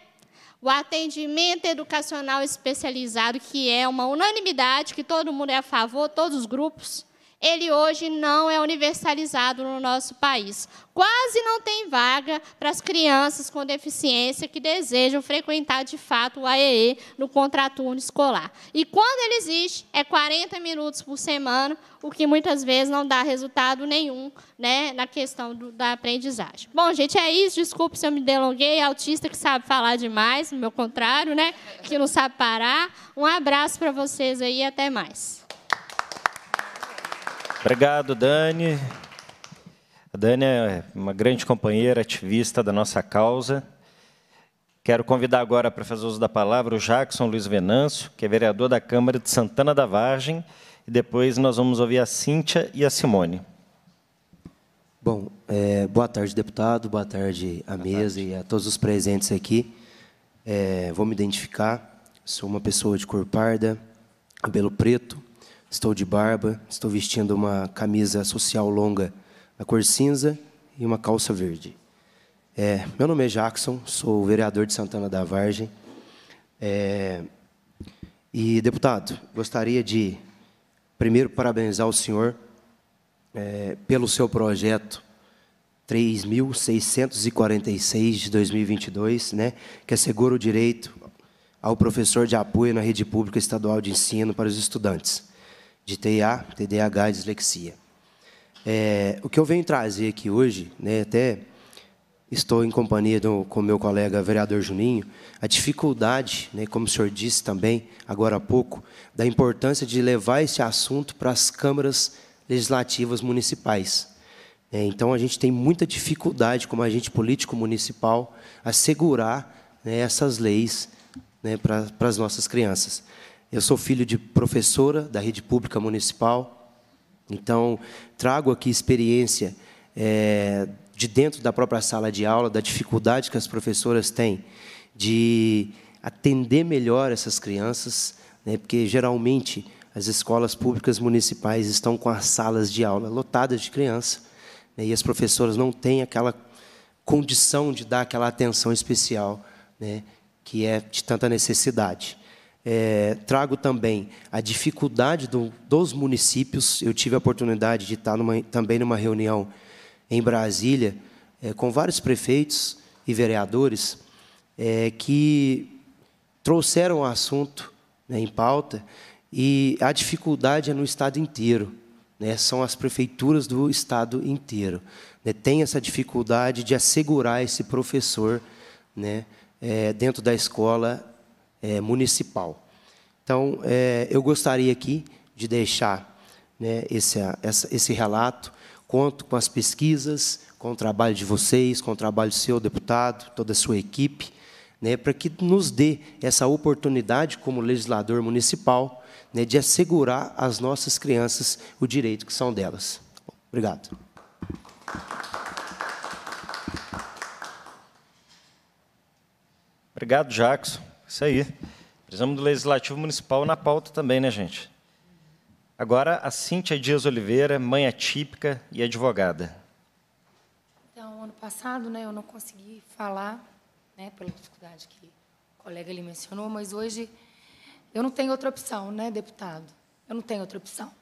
o atendimento educacional especializado, que é uma unanimidade, que todo mundo é a favor, todos os grupos ele hoje não é universalizado no nosso país. Quase não tem vaga para as crianças com deficiência que desejam frequentar de fato o AEE no contraturno escolar. E quando ele existe, é 40 minutos por semana, o que muitas vezes não dá resultado nenhum né, na questão do, da aprendizagem. Bom, gente, é isso. Desculpe se eu me delonguei. Autista que sabe falar demais, no meu contrário, né? Que não sabe parar. Um abraço para vocês aí e até mais. Obrigado, Dani. A Dani é uma grande companheira, ativista da nossa causa. Quero convidar agora para fazer uso da palavra o Jackson Luiz Venâncio, que é vereador da Câmara de Santana da Vargem, e depois nós vamos ouvir a Cíntia e a Simone. Bom, é, boa tarde, deputado, boa tarde à boa mesa tarde. e a todos os presentes aqui. É, vou me identificar, sou uma pessoa de cor parda, cabelo preto, Estou de barba, estou vestindo uma camisa social longa na cor cinza e uma calça verde. É, meu nome é Jackson, sou vereador de Santana da Vargem. É, e, deputado, gostaria de primeiro parabenizar o senhor é, pelo seu projeto 3.646 de 2022, né, que assegura o direito ao professor de apoio na rede pública estadual de ensino para os estudantes de TIA, TDAH e dislexia. É, o que eu venho trazer aqui hoje, né, até estou em companhia do, com meu colega vereador Juninho, a dificuldade, né, como o senhor disse também agora há pouco, da importância de levar esse assunto para as câmaras legislativas municipais. É, então, a gente tem muita dificuldade, como agente político municipal, a segurar né, essas leis né, para as nossas crianças. Eu sou filho de professora da rede pública municipal, então trago aqui experiência é, de dentro da própria sala de aula, da dificuldade que as professoras têm de atender melhor essas crianças, né, porque geralmente as escolas públicas municipais estão com as salas de aula lotadas de crianças né, e as professoras não têm aquela condição de dar aquela atenção especial né, que é de tanta necessidade é, trago também a dificuldade do, dos municípios. Eu tive a oportunidade de estar numa, também numa reunião em Brasília é, com vários prefeitos e vereadores é, que trouxeram o assunto né, em pauta e a dificuldade é no estado inteiro. Né, são as prefeituras do estado inteiro. Né, tem essa dificuldade de assegurar esse professor né, é, dentro da escola é, municipal. Então, é, eu gostaria aqui de deixar né, esse, essa, esse relato. Conto com as pesquisas, com o trabalho de vocês, com o trabalho do seu deputado, toda a sua equipe, né, para que nos dê essa oportunidade, como legislador municipal, né, de assegurar às nossas crianças o direito que são delas. Obrigado. Obrigado, Jackson. Isso aí. Precisamos do Legislativo Municipal na pauta também, né, gente? Agora, a Cíntia Dias Oliveira, mãe atípica e advogada. Então, ano passado, né, eu não consegui falar, né, pela dificuldade que o colega ali mencionou, mas hoje eu não tenho outra opção, né, deputado? Eu não tenho outra opção.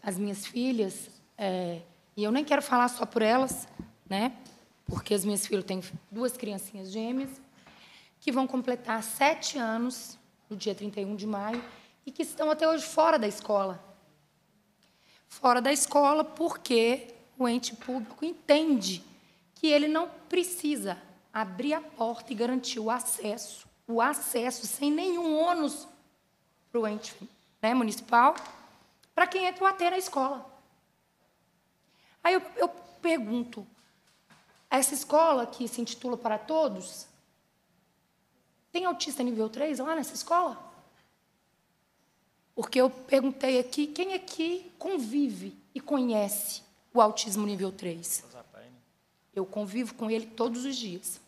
As minhas filhas, é, e eu nem quero falar só por elas, né? Porque as minhas filhas têm duas criancinhas gêmeas, que vão completar sete anos no dia 31 de maio e que estão até hoje fora da escola. Fora da escola porque o ente público entende que ele não precisa abrir a porta e garantir o acesso, o acesso sem nenhum ônus para o ente né, municipal, para quem entra o AT na escola. Aí eu, eu pergunto, essa escola que se intitula para todos, tem autista nível 3 lá nessa escola? Porque eu perguntei aqui quem aqui é convive e conhece o autismo nível 3. Eu convivo com ele todos os dias.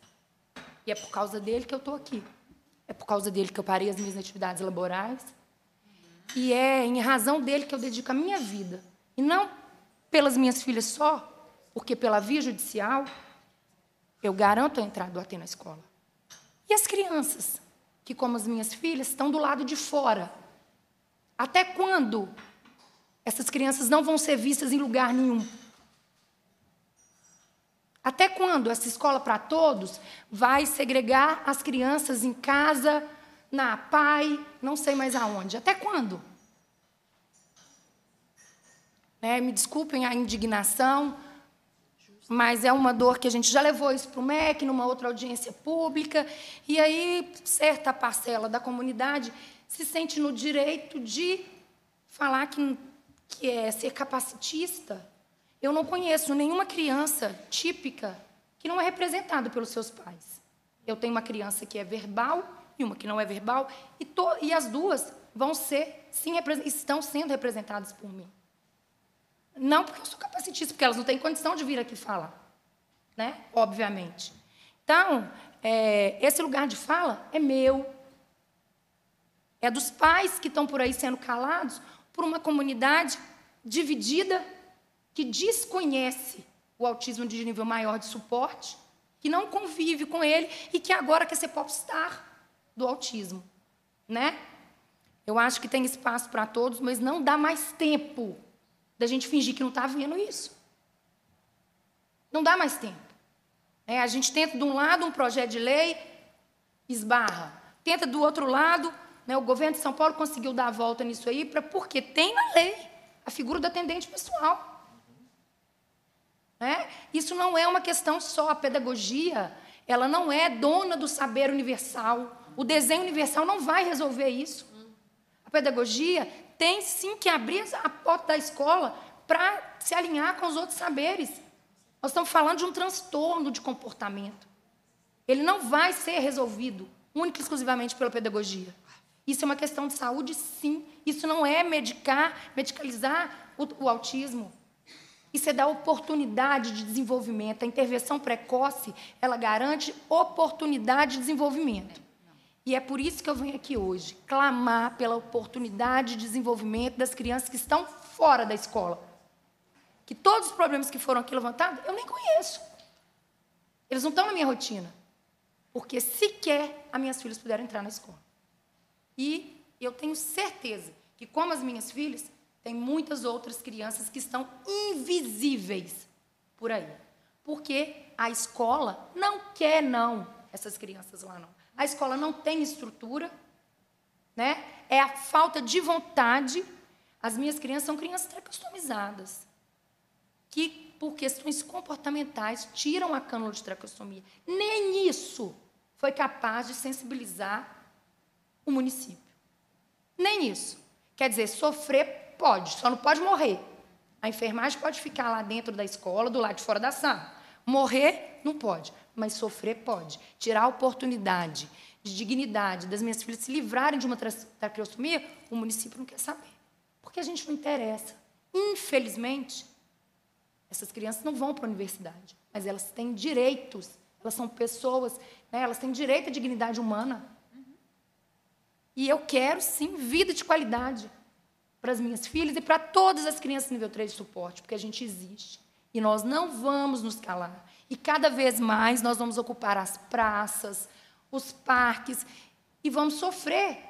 E é por causa dele que eu estou aqui. É por causa dele que eu parei as minhas atividades laborais. E é em razão dele que eu dedico a minha vida. E não pelas minhas filhas só, porque pela via judicial eu garanto a entrada do AT na escola. E as crianças, que, como as minhas filhas, estão do lado de fora. Até quando essas crianças não vão ser vistas em lugar nenhum? Até quando essa escola para todos vai segregar as crianças em casa, na PAI, não sei mais aonde? Até quando? Né, me desculpem a indignação, mas é uma dor que a gente já levou isso para o MEC, numa outra audiência pública, e aí certa parcela da comunidade se sente no direito de falar que, que é ser capacitista. Eu não conheço nenhuma criança típica que não é representada pelos seus pais. Eu tenho uma criança que é verbal e uma que não é verbal, e, e as duas vão ser, sim, estão sendo representadas por mim. Não porque eu sou capacitista, porque elas não têm condição de vir aqui falar, né? obviamente. Então, é, esse lugar de fala é meu. É dos pais que estão por aí sendo calados por uma comunidade dividida que desconhece o autismo de nível maior de suporte, que não convive com ele e que agora quer ser popstar do autismo, né? Eu acho que tem espaço para todos, mas não dá mais tempo da gente fingir que não está vendo isso. Não dá mais tempo. É, a gente tenta de um lado um projeto de lei, esbarra. Tenta do outro lado, né, o governo de São Paulo conseguiu dar a volta nisso aí, pra, porque tem na lei a figura do atendente pessoal. Né? Isso não é uma questão só. A pedagogia, ela não é dona do saber universal. O desenho universal não vai resolver isso. A pedagogia tem sim que abrir a porta da escola para se alinhar com os outros saberes. Nós estamos falando de um transtorno de comportamento. Ele não vai ser resolvido única e exclusivamente pela pedagogia. Isso é uma questão de saúde, sim. Isso não é medicar, medicalizar o, o autismo. Isso é dar oportunidade de desenvolvimento. A intervenção precoce, ela garante oportunidade de desenvolvimento. E é por isso que eu venho aqui hoje clamar pela oportunidade de desenvolvimento das crianças que estão fora da escola. Que todos os problemas que foram aqui levantados, eu nem conheço. Eles não estão na minha rotina. Porque sequer as minhas filhas puderam entrar na escola. E eu tenho certeza que, como as minhas filhas, tem muitas outras crianças que estão invisíveis por aí. Porque a escola não quer, não, essas crianças lá, não a escola não tem estrutura, né? é a falta de vontade. As minhas crianças são crianças tracostomizadas, que, por questões comportamentais, tiram a cânula de tracostomia. Nem isso foi capaz de sensibilizar o município. Nem isso. Quer dizer, sofrer pode, só não pode morrer. A enfermagem pode ficar lá dentro da escola, do lado de fora da sala. Morrer não pode mas sofrer pode. Tirar a oportunidade de dignidade das minhas filhas se livrarem de uma traqueostomia, o município não quer saber. Porque a gente não interessa. Infelizmente, essas crianças não vão para a universidade, mas elas têm direitos. Elas são pessoas, né? elas têm direito à dignidade humana. E eu quero, sim, vida de qualidade para as minhas filhas e para todas as crianças nível 3 de suporte, porque a gente existe. E nós não vamos nos calar. E cada vez mais nós vamos ocupar as praças, os parques e vamos sofrer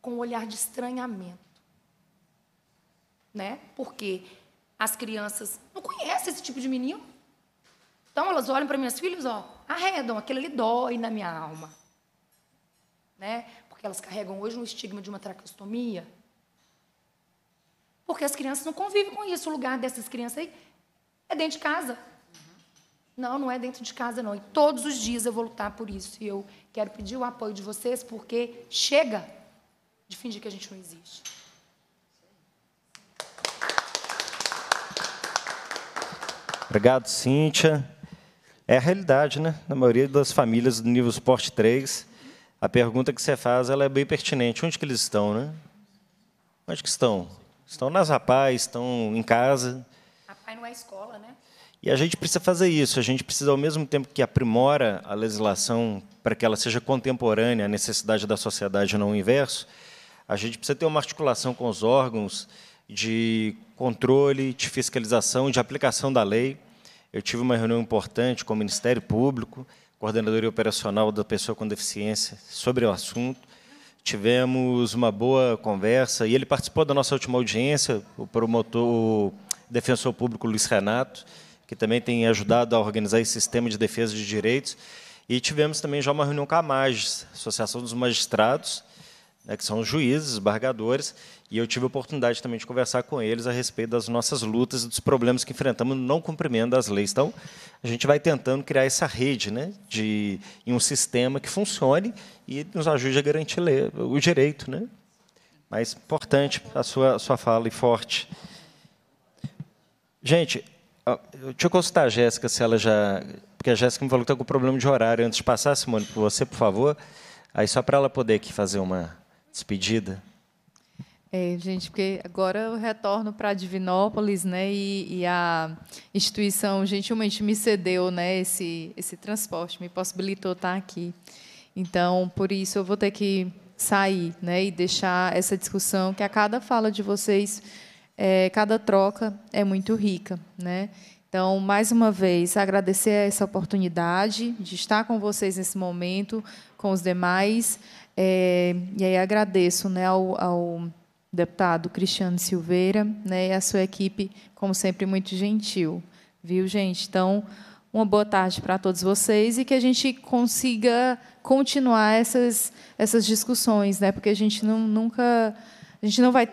com o olhar de estranhamento. Né? Porque as crianças não conhecem esse tipo de menino. Então elas olham para minhas filhas, ó, arredam, aquilo ali dói na minha alma. Né? Porque elas carregam hoje um estigma de uma traqueostomia. Porque as crianças não convivem com isso. O lugar dessas crianças aí é dentro de casa. Não, não é dentro de casa, não. E todos os dias eu vou lutar por isso. E eu quero pedir o apoio de vocês, porque chega de fingir que a gente não existe. Obrigado, Cíntia. É a realidade, né? Na maioria das famílias do nível suporte 3, a pergunta que você faz ela é bem pertinente. Onde que eles estão, né? Onde que estão? Estão nas rapaz, estão em casa. Rapaz não é escola, né? E a gente precisa fazer isso, a gente precisa, ao mesmo tempo que aprimora a legislação para que ela seja contemporânea à necessidade da sociedade, não o inverso, a gente precisa ter uma articulação com os órgãos de controle, de fiscalização, de aplicação da lei. Eu tive uma reunião importante com o Ministério Público, coordenadoria operacional da pessoa com deficiência, sobre o assunto. Tivemos uma boa conversa e ele participou da nossa última audiência, o promotor, o defensor público Luiz Renato, que também tem ajudado a organizar esse sistema de defesa de direitos. E tivemos também já uma reunião com a MAGES, Associação dos Magistrados, né, que são juízes, bargadores e eu tive a oportunidade também de conversar com eles a respeito das nossas lutas e dos problemas que enfrentamos no não cumprimento das leis. Então, a gente vai tentando criar essa rede né, de em um sistema que funcione e nos ajude a garantir o direito. Né? Mas importante a sua, a sua fala e forte. Gente, ah, deixa eu consultar a Jéssica se ela já. Porque a Jéssica me falou que está com problema de horário. Antes de passar, Simone, por você, por favor. Aí só para ela poder aqui fazer uma despedida. É, gente, porque agora eu retorno para Divinópolis, né? E, e, a instituição gentilmente me cedeu, né? Esse esse transporte me possibilitou estar tá aqui. Então, por isso eu vou ter que sair, né? E deixar essa discussão que a cada fala de vocês é, cada troca é muito rica. Né? Então, mais uma vez, agradecer essa oportunidade de estar com vocês nesse momento, com os demais. É, e aí agradeço né, ao, ao deputado Cristiano Silveira né, e a sua equipe, como sempre, muito gentil. Viu, gente? Então, uma boa tarde para todos vocês e que a gente consiga continuar essas, essas discussões, né? Porque a gente não, nunca. A gente não vai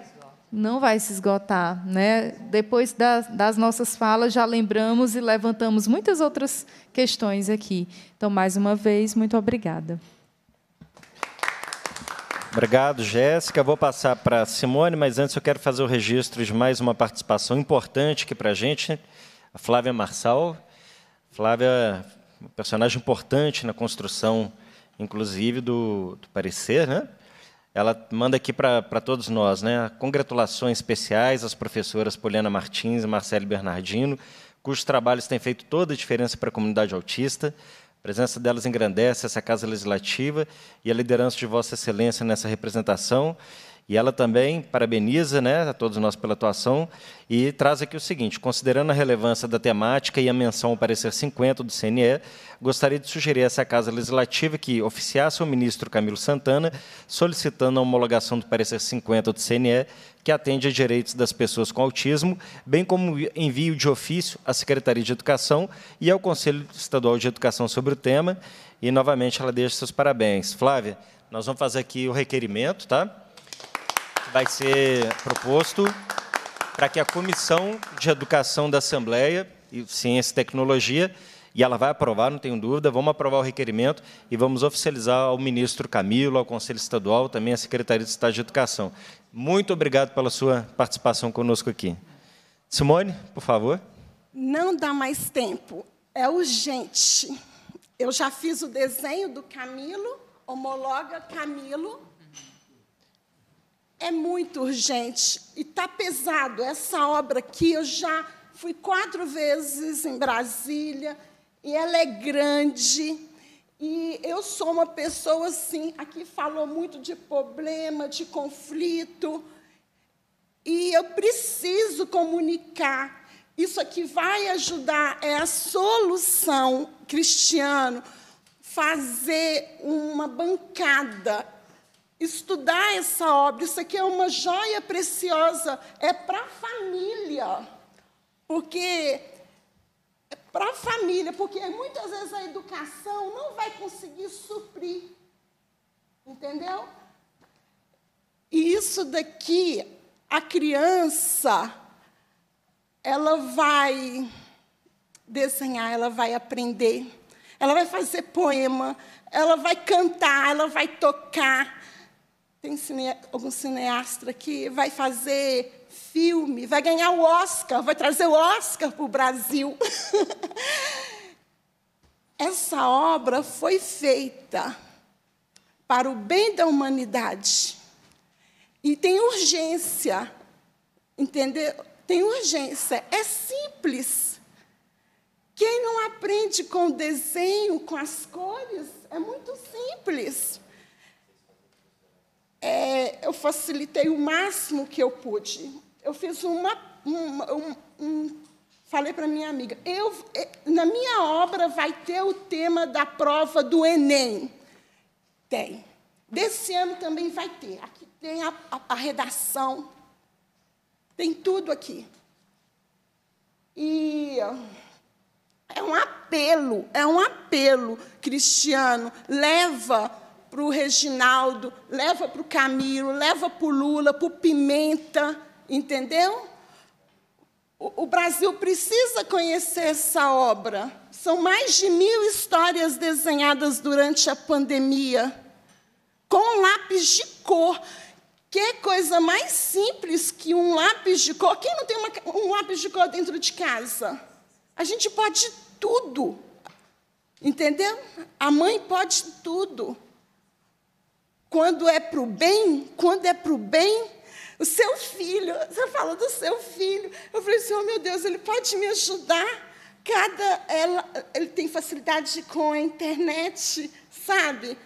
não vai se esgotar. Né? Depois das, das nossas falas, já lembramos e levantamos muitas outras questões aqui. Então, mais uma vez, muito obrigada. Obrigado, Jéssica. Vou passar para Simone, mas antes eu quero fazer o registro de mais uma participação importante aqui para a gente, a Flávia Marçal. Flávia, um personagem importante na construção, inclusive, do, do parecer, né? ela manda aqui para todos nós, né? Congratulações especiais às professoras Poliana Martins e Marcelo Bernardino, cujos trabalhos têm feito toda a diferença para a comunidade autista. A presença delas engrandece essa Casa Legislativa e a liderança de Vossa Excelência nessa representação. E ela também parabeniza né, a todos nós pela atuação e traz aqui o seguinte: considerando a relevância da temática e a menção ao parecer 50 do CNE, gostaria de sugerir a essa Casa Legislativa que oficiasse ao ministro Camilo Santana, solicitando a homologação do parecer 50 do CNE, que atende a direitos das pessoas com autismo, bem como envio de ofício à Secretaria de Educação e ao Conselho Estadual de Educação sobre o tema. E, novamente, ela deixa seus parabéns. Flávia, nós vamos fazer aqui o requerimento, tá? vai ser proposto para que a Comissão de Educação da Assembleia, Ciência e Tecnologia, e ela vai aprovar, não tenho dúvida, vamos aprovar o requerimento e vamos oficializar ao ministro Camilo, ao Conselho Estadual, também à Secretaria de Estado de Educação. Muito obrigado pela sua participação conosco aqui. Simone, por favor. Não dá mais tempo, é urgente. Eu já fiz o desenho do Camilo, homologa Camilo, é muito urgente e está pesado. Essa obra aqui, eu já fui quatro vezes em Brasília e ela é grande. E eu sou uma pessoa assim, aqui falou muito de problema, de conflito, e eu preciso comunicar. Isso aqui vai ajudar, é a solução, cristiano, fazer uma bancada estudar essa obra. Isso aqui é uma joia preciosa, é para a família, porque é para a família, porque muitas vezes a educação não vai conseguir suprir, entendeu? E isso daqui, a criança, ela vai desenhar, ela vai aprender, ela vai fazer poema, ela vai cantar, ela vai tocar, tem cine, algum cineasta que vai fazer filme, vai ganhar o Oscar, vai trazer o Oscar para o Brasil. Essa obra foi feita para o bem da humanidade. E tem urgência, entendeu? Tem urgência. É simples. Quem não aprende com o desenho, com as cores, é muito simples é, eu facilitei o máximo que eu pude. Eu fiz uma. uma um, um, falei para minha amiga, eu, é, na minha obra vai ter o tema da prova do Enem. Tem. Desse ano também vai ter. Aqui tem a, a, a redação. Tem tudo aqui. E é um apelo, é um apelo cristiano. Leva para o Reginaldo, leva para o Camilo, leva para o Lula, para o Pimenta, entendeu? O, Brasil precisa conhecer essa obra. São mais de mil histórias desenhadas durante a pandemia, com lápis de cor. Que coisa mais simples que um lápis de cor. Quem não tem uma, um lápis de cor dentro de casa? A gente pode tudo. Entendeu? A mãe pode tudo. Quando é para o bem, quando é para o bem, o seu filho, você fala do seu filho. Eu falei assim, oh meu Deus, ele pode me ajudar? Cada, ela, ele tem facilidade com a internet, sabe?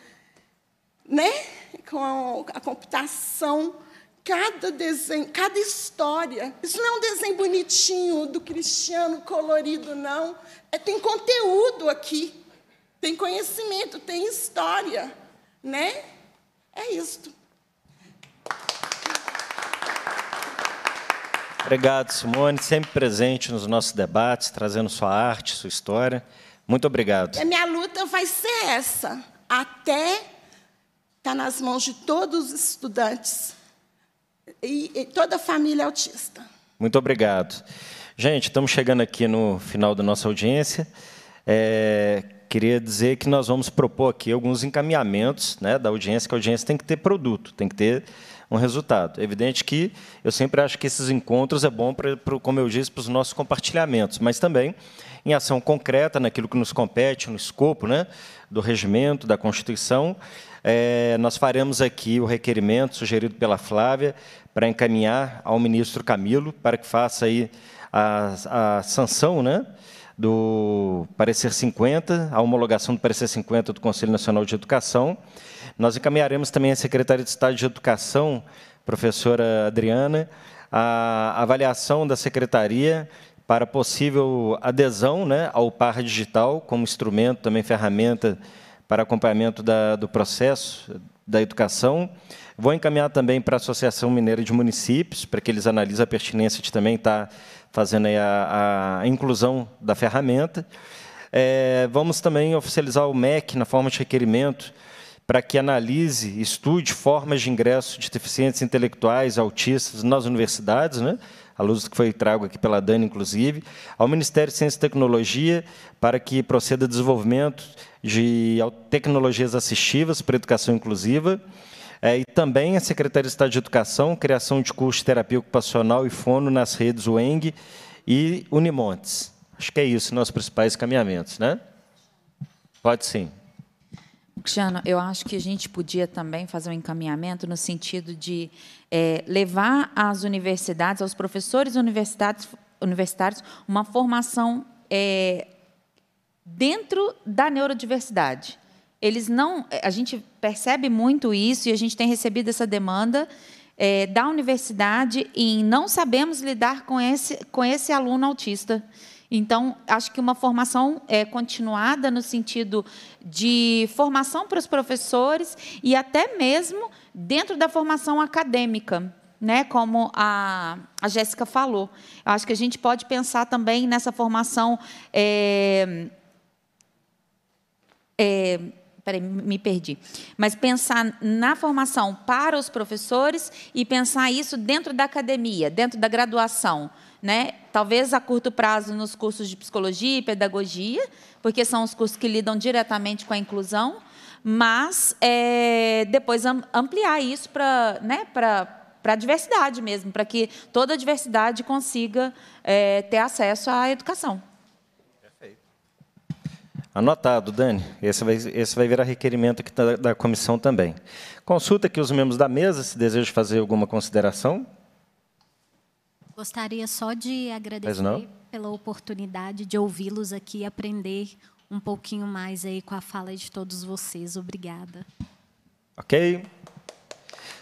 Né? Com a, a computação cada desenho, cada história. Isso não é um desenho bonitinho do cristiano colorido, não. É, tem conteúdo aqui, tem conhecimento, tem história, né? É isto. Obrigado, Simone, sempre presente nos nossos debates, trazendo sua arte, sua história. Muito obrigado. a minha luta vai ser essa, até estar tá nas mãos de todos os estudantes e, e toda a família autista. Muito obrigado. Gente, estamos chegando aqui no final da nossa audiência. É, queria dizer que nós vamos propor aqui alguns encaminhamentos né, da audiência, que a audiência tem que ter produto, tem que ter um resultado. É evidente que eu sempre acho que esses encontros é bom, para, como eu disse, para os nossos compartilhamentos, mas também em ação concreta, naquilo que nos compete, no escopo né, do regimento, da Constituição. É, nós faremos aqui o requerimento sugerido pela Flávia para encaminhar ao ministro Camilo para que faça aí a, a sanção, né? do parecer 50, a homologação do parecer 50 do Conselho Nacional de Educação. Nós encaminharemos também à Secretaria de Estado de Educação, professora Adriana, a avaliação da secretaria para possível adesão né, ao PAR digital como instrumento, também ferramenta para acompanhamento da, do processo da educação. Vou encaminhar também para a Associação Mineira de Municípios, para que eles analisem a pertinência de também estar tá fazendo a, a, inclusão da ferramenta. É, vamos também oficializar o MEC na forma de requerimento para que analise, estude formas de ingresso de deficientes intelectuais, autistas nas universidades, né? a luz que foi trago aqui pela Dani, inclusive, ao Ministério de Ciência e Tecnologia, para que proceda desenvolvimento de tecnologias assistivas para educação inclusiva, é, e também a Secretaria de Estado de Educação, criação de curso de terapia ocupacional e fono nas redes UENG e Unimontes. Acho que é isso, nossos principais caminhamentos, né? Pode sim. Cristiano, eu acho que a gente podia também fazer um encaminhamento no sentido de é, levar às universidades, aos professores universitários, universitários uma formação é, dentro da neurodiversidade eles não. Eh, a gente percebe muito isso e a gente tem recebido essa demanda é, da universidade em não sabemos lidar com esse, com esse aluno autista. Então, acho que uma formação é, continuada no sentido de formação para os professores e até mesmo dentro da formação acadêmica. Né, como a, a Jéssica falou. Eu acho que a gente pode pensar também nessa formação é, é, peraí, me perdi. Mas pensar na formação para os professores e pensar isso dentro da academia, dentro da graduação. Né? Talvez a curto prazo nos cursos de psicologia e pedagogia, porque são os cursos que lidam diretamente com a inclusão, mas é, depois ampliar isso para né, para a diversidade mesmo, para que toda a diversidade consiga é, ter acesso à educação. Anotado, Dani. Esse vai, esse vai virar requerimento aqui da, da comissão também. Consulta aqui os membros da mesa se desejam fazer alguma consideração. Gostaria só de agradecer pela oportunidade de ouvi-los aqui e aprender um pouquinho mais aí com a fala de todos vocês. Obrigada. Ok.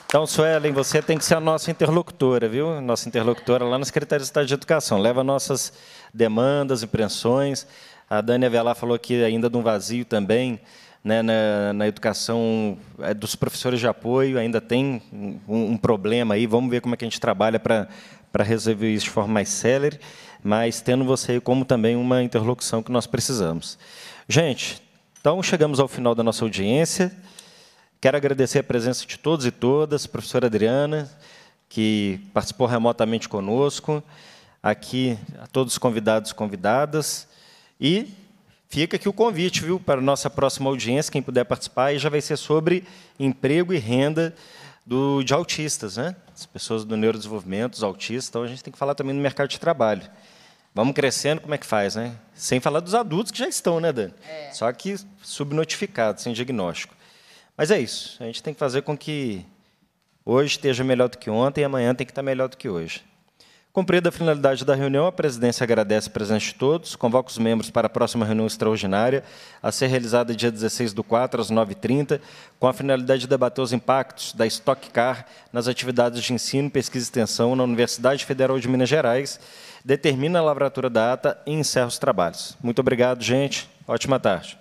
Então, Suelen, você tem que ser a nossa interlocutora, viu? Nossa interlocutora lá na Secretaria de Estado de Educação. Leva nossas demandas, impressões. A Dani Avelar falou aqui ainda de um vazio também né, na, na, educação é, dos professores de apoio, ainda tem um, um, problema aí. Vamos ver como é que a gente trabalha para resolver isso de forma mais célere, mas tendo você como também uma interlocução que nós precisamos. Gente, então chegamos ao final da nossa audiência. Quero agradecer a presença de todos e todas, professora Adriana, que participou remotamente conosco, aqui a todos os convidados e convidadas. E fica aqui o convite, viu, para a nossa próxima audiência, quem puder participar, e já vai ser sobre emprego e renda do, de autistas, né? As pessoas do neurodesenvolvimento, os autistas, então a gente tem que falar também do mercado de trabalho. Vamos crescendo, como é que faz, né? Sem falar dos adultos que já estão, né, Dani? É. Só que subnotificados, sem diagnóstico. Mas é isso. A gente tem que fazer com que hoje esteja melhor do que ontem e amanhã tem que estar melhor do que hoje. Cumprida a finalidade da reunião, a presidência agradece a presença de todos, convoca os membros para a próxima reunião extraordinária, a ser realizada dia 16 do 4 às 9h30, com a finalidade de debater os impactos da Stock Car nas atividades de ensino, pesquisa e extensão na Universidade Federal de Minas Gerais, determina a lavratura da ata e encerra os trabalhos. Muito obrigado, gente. Ótima tarde.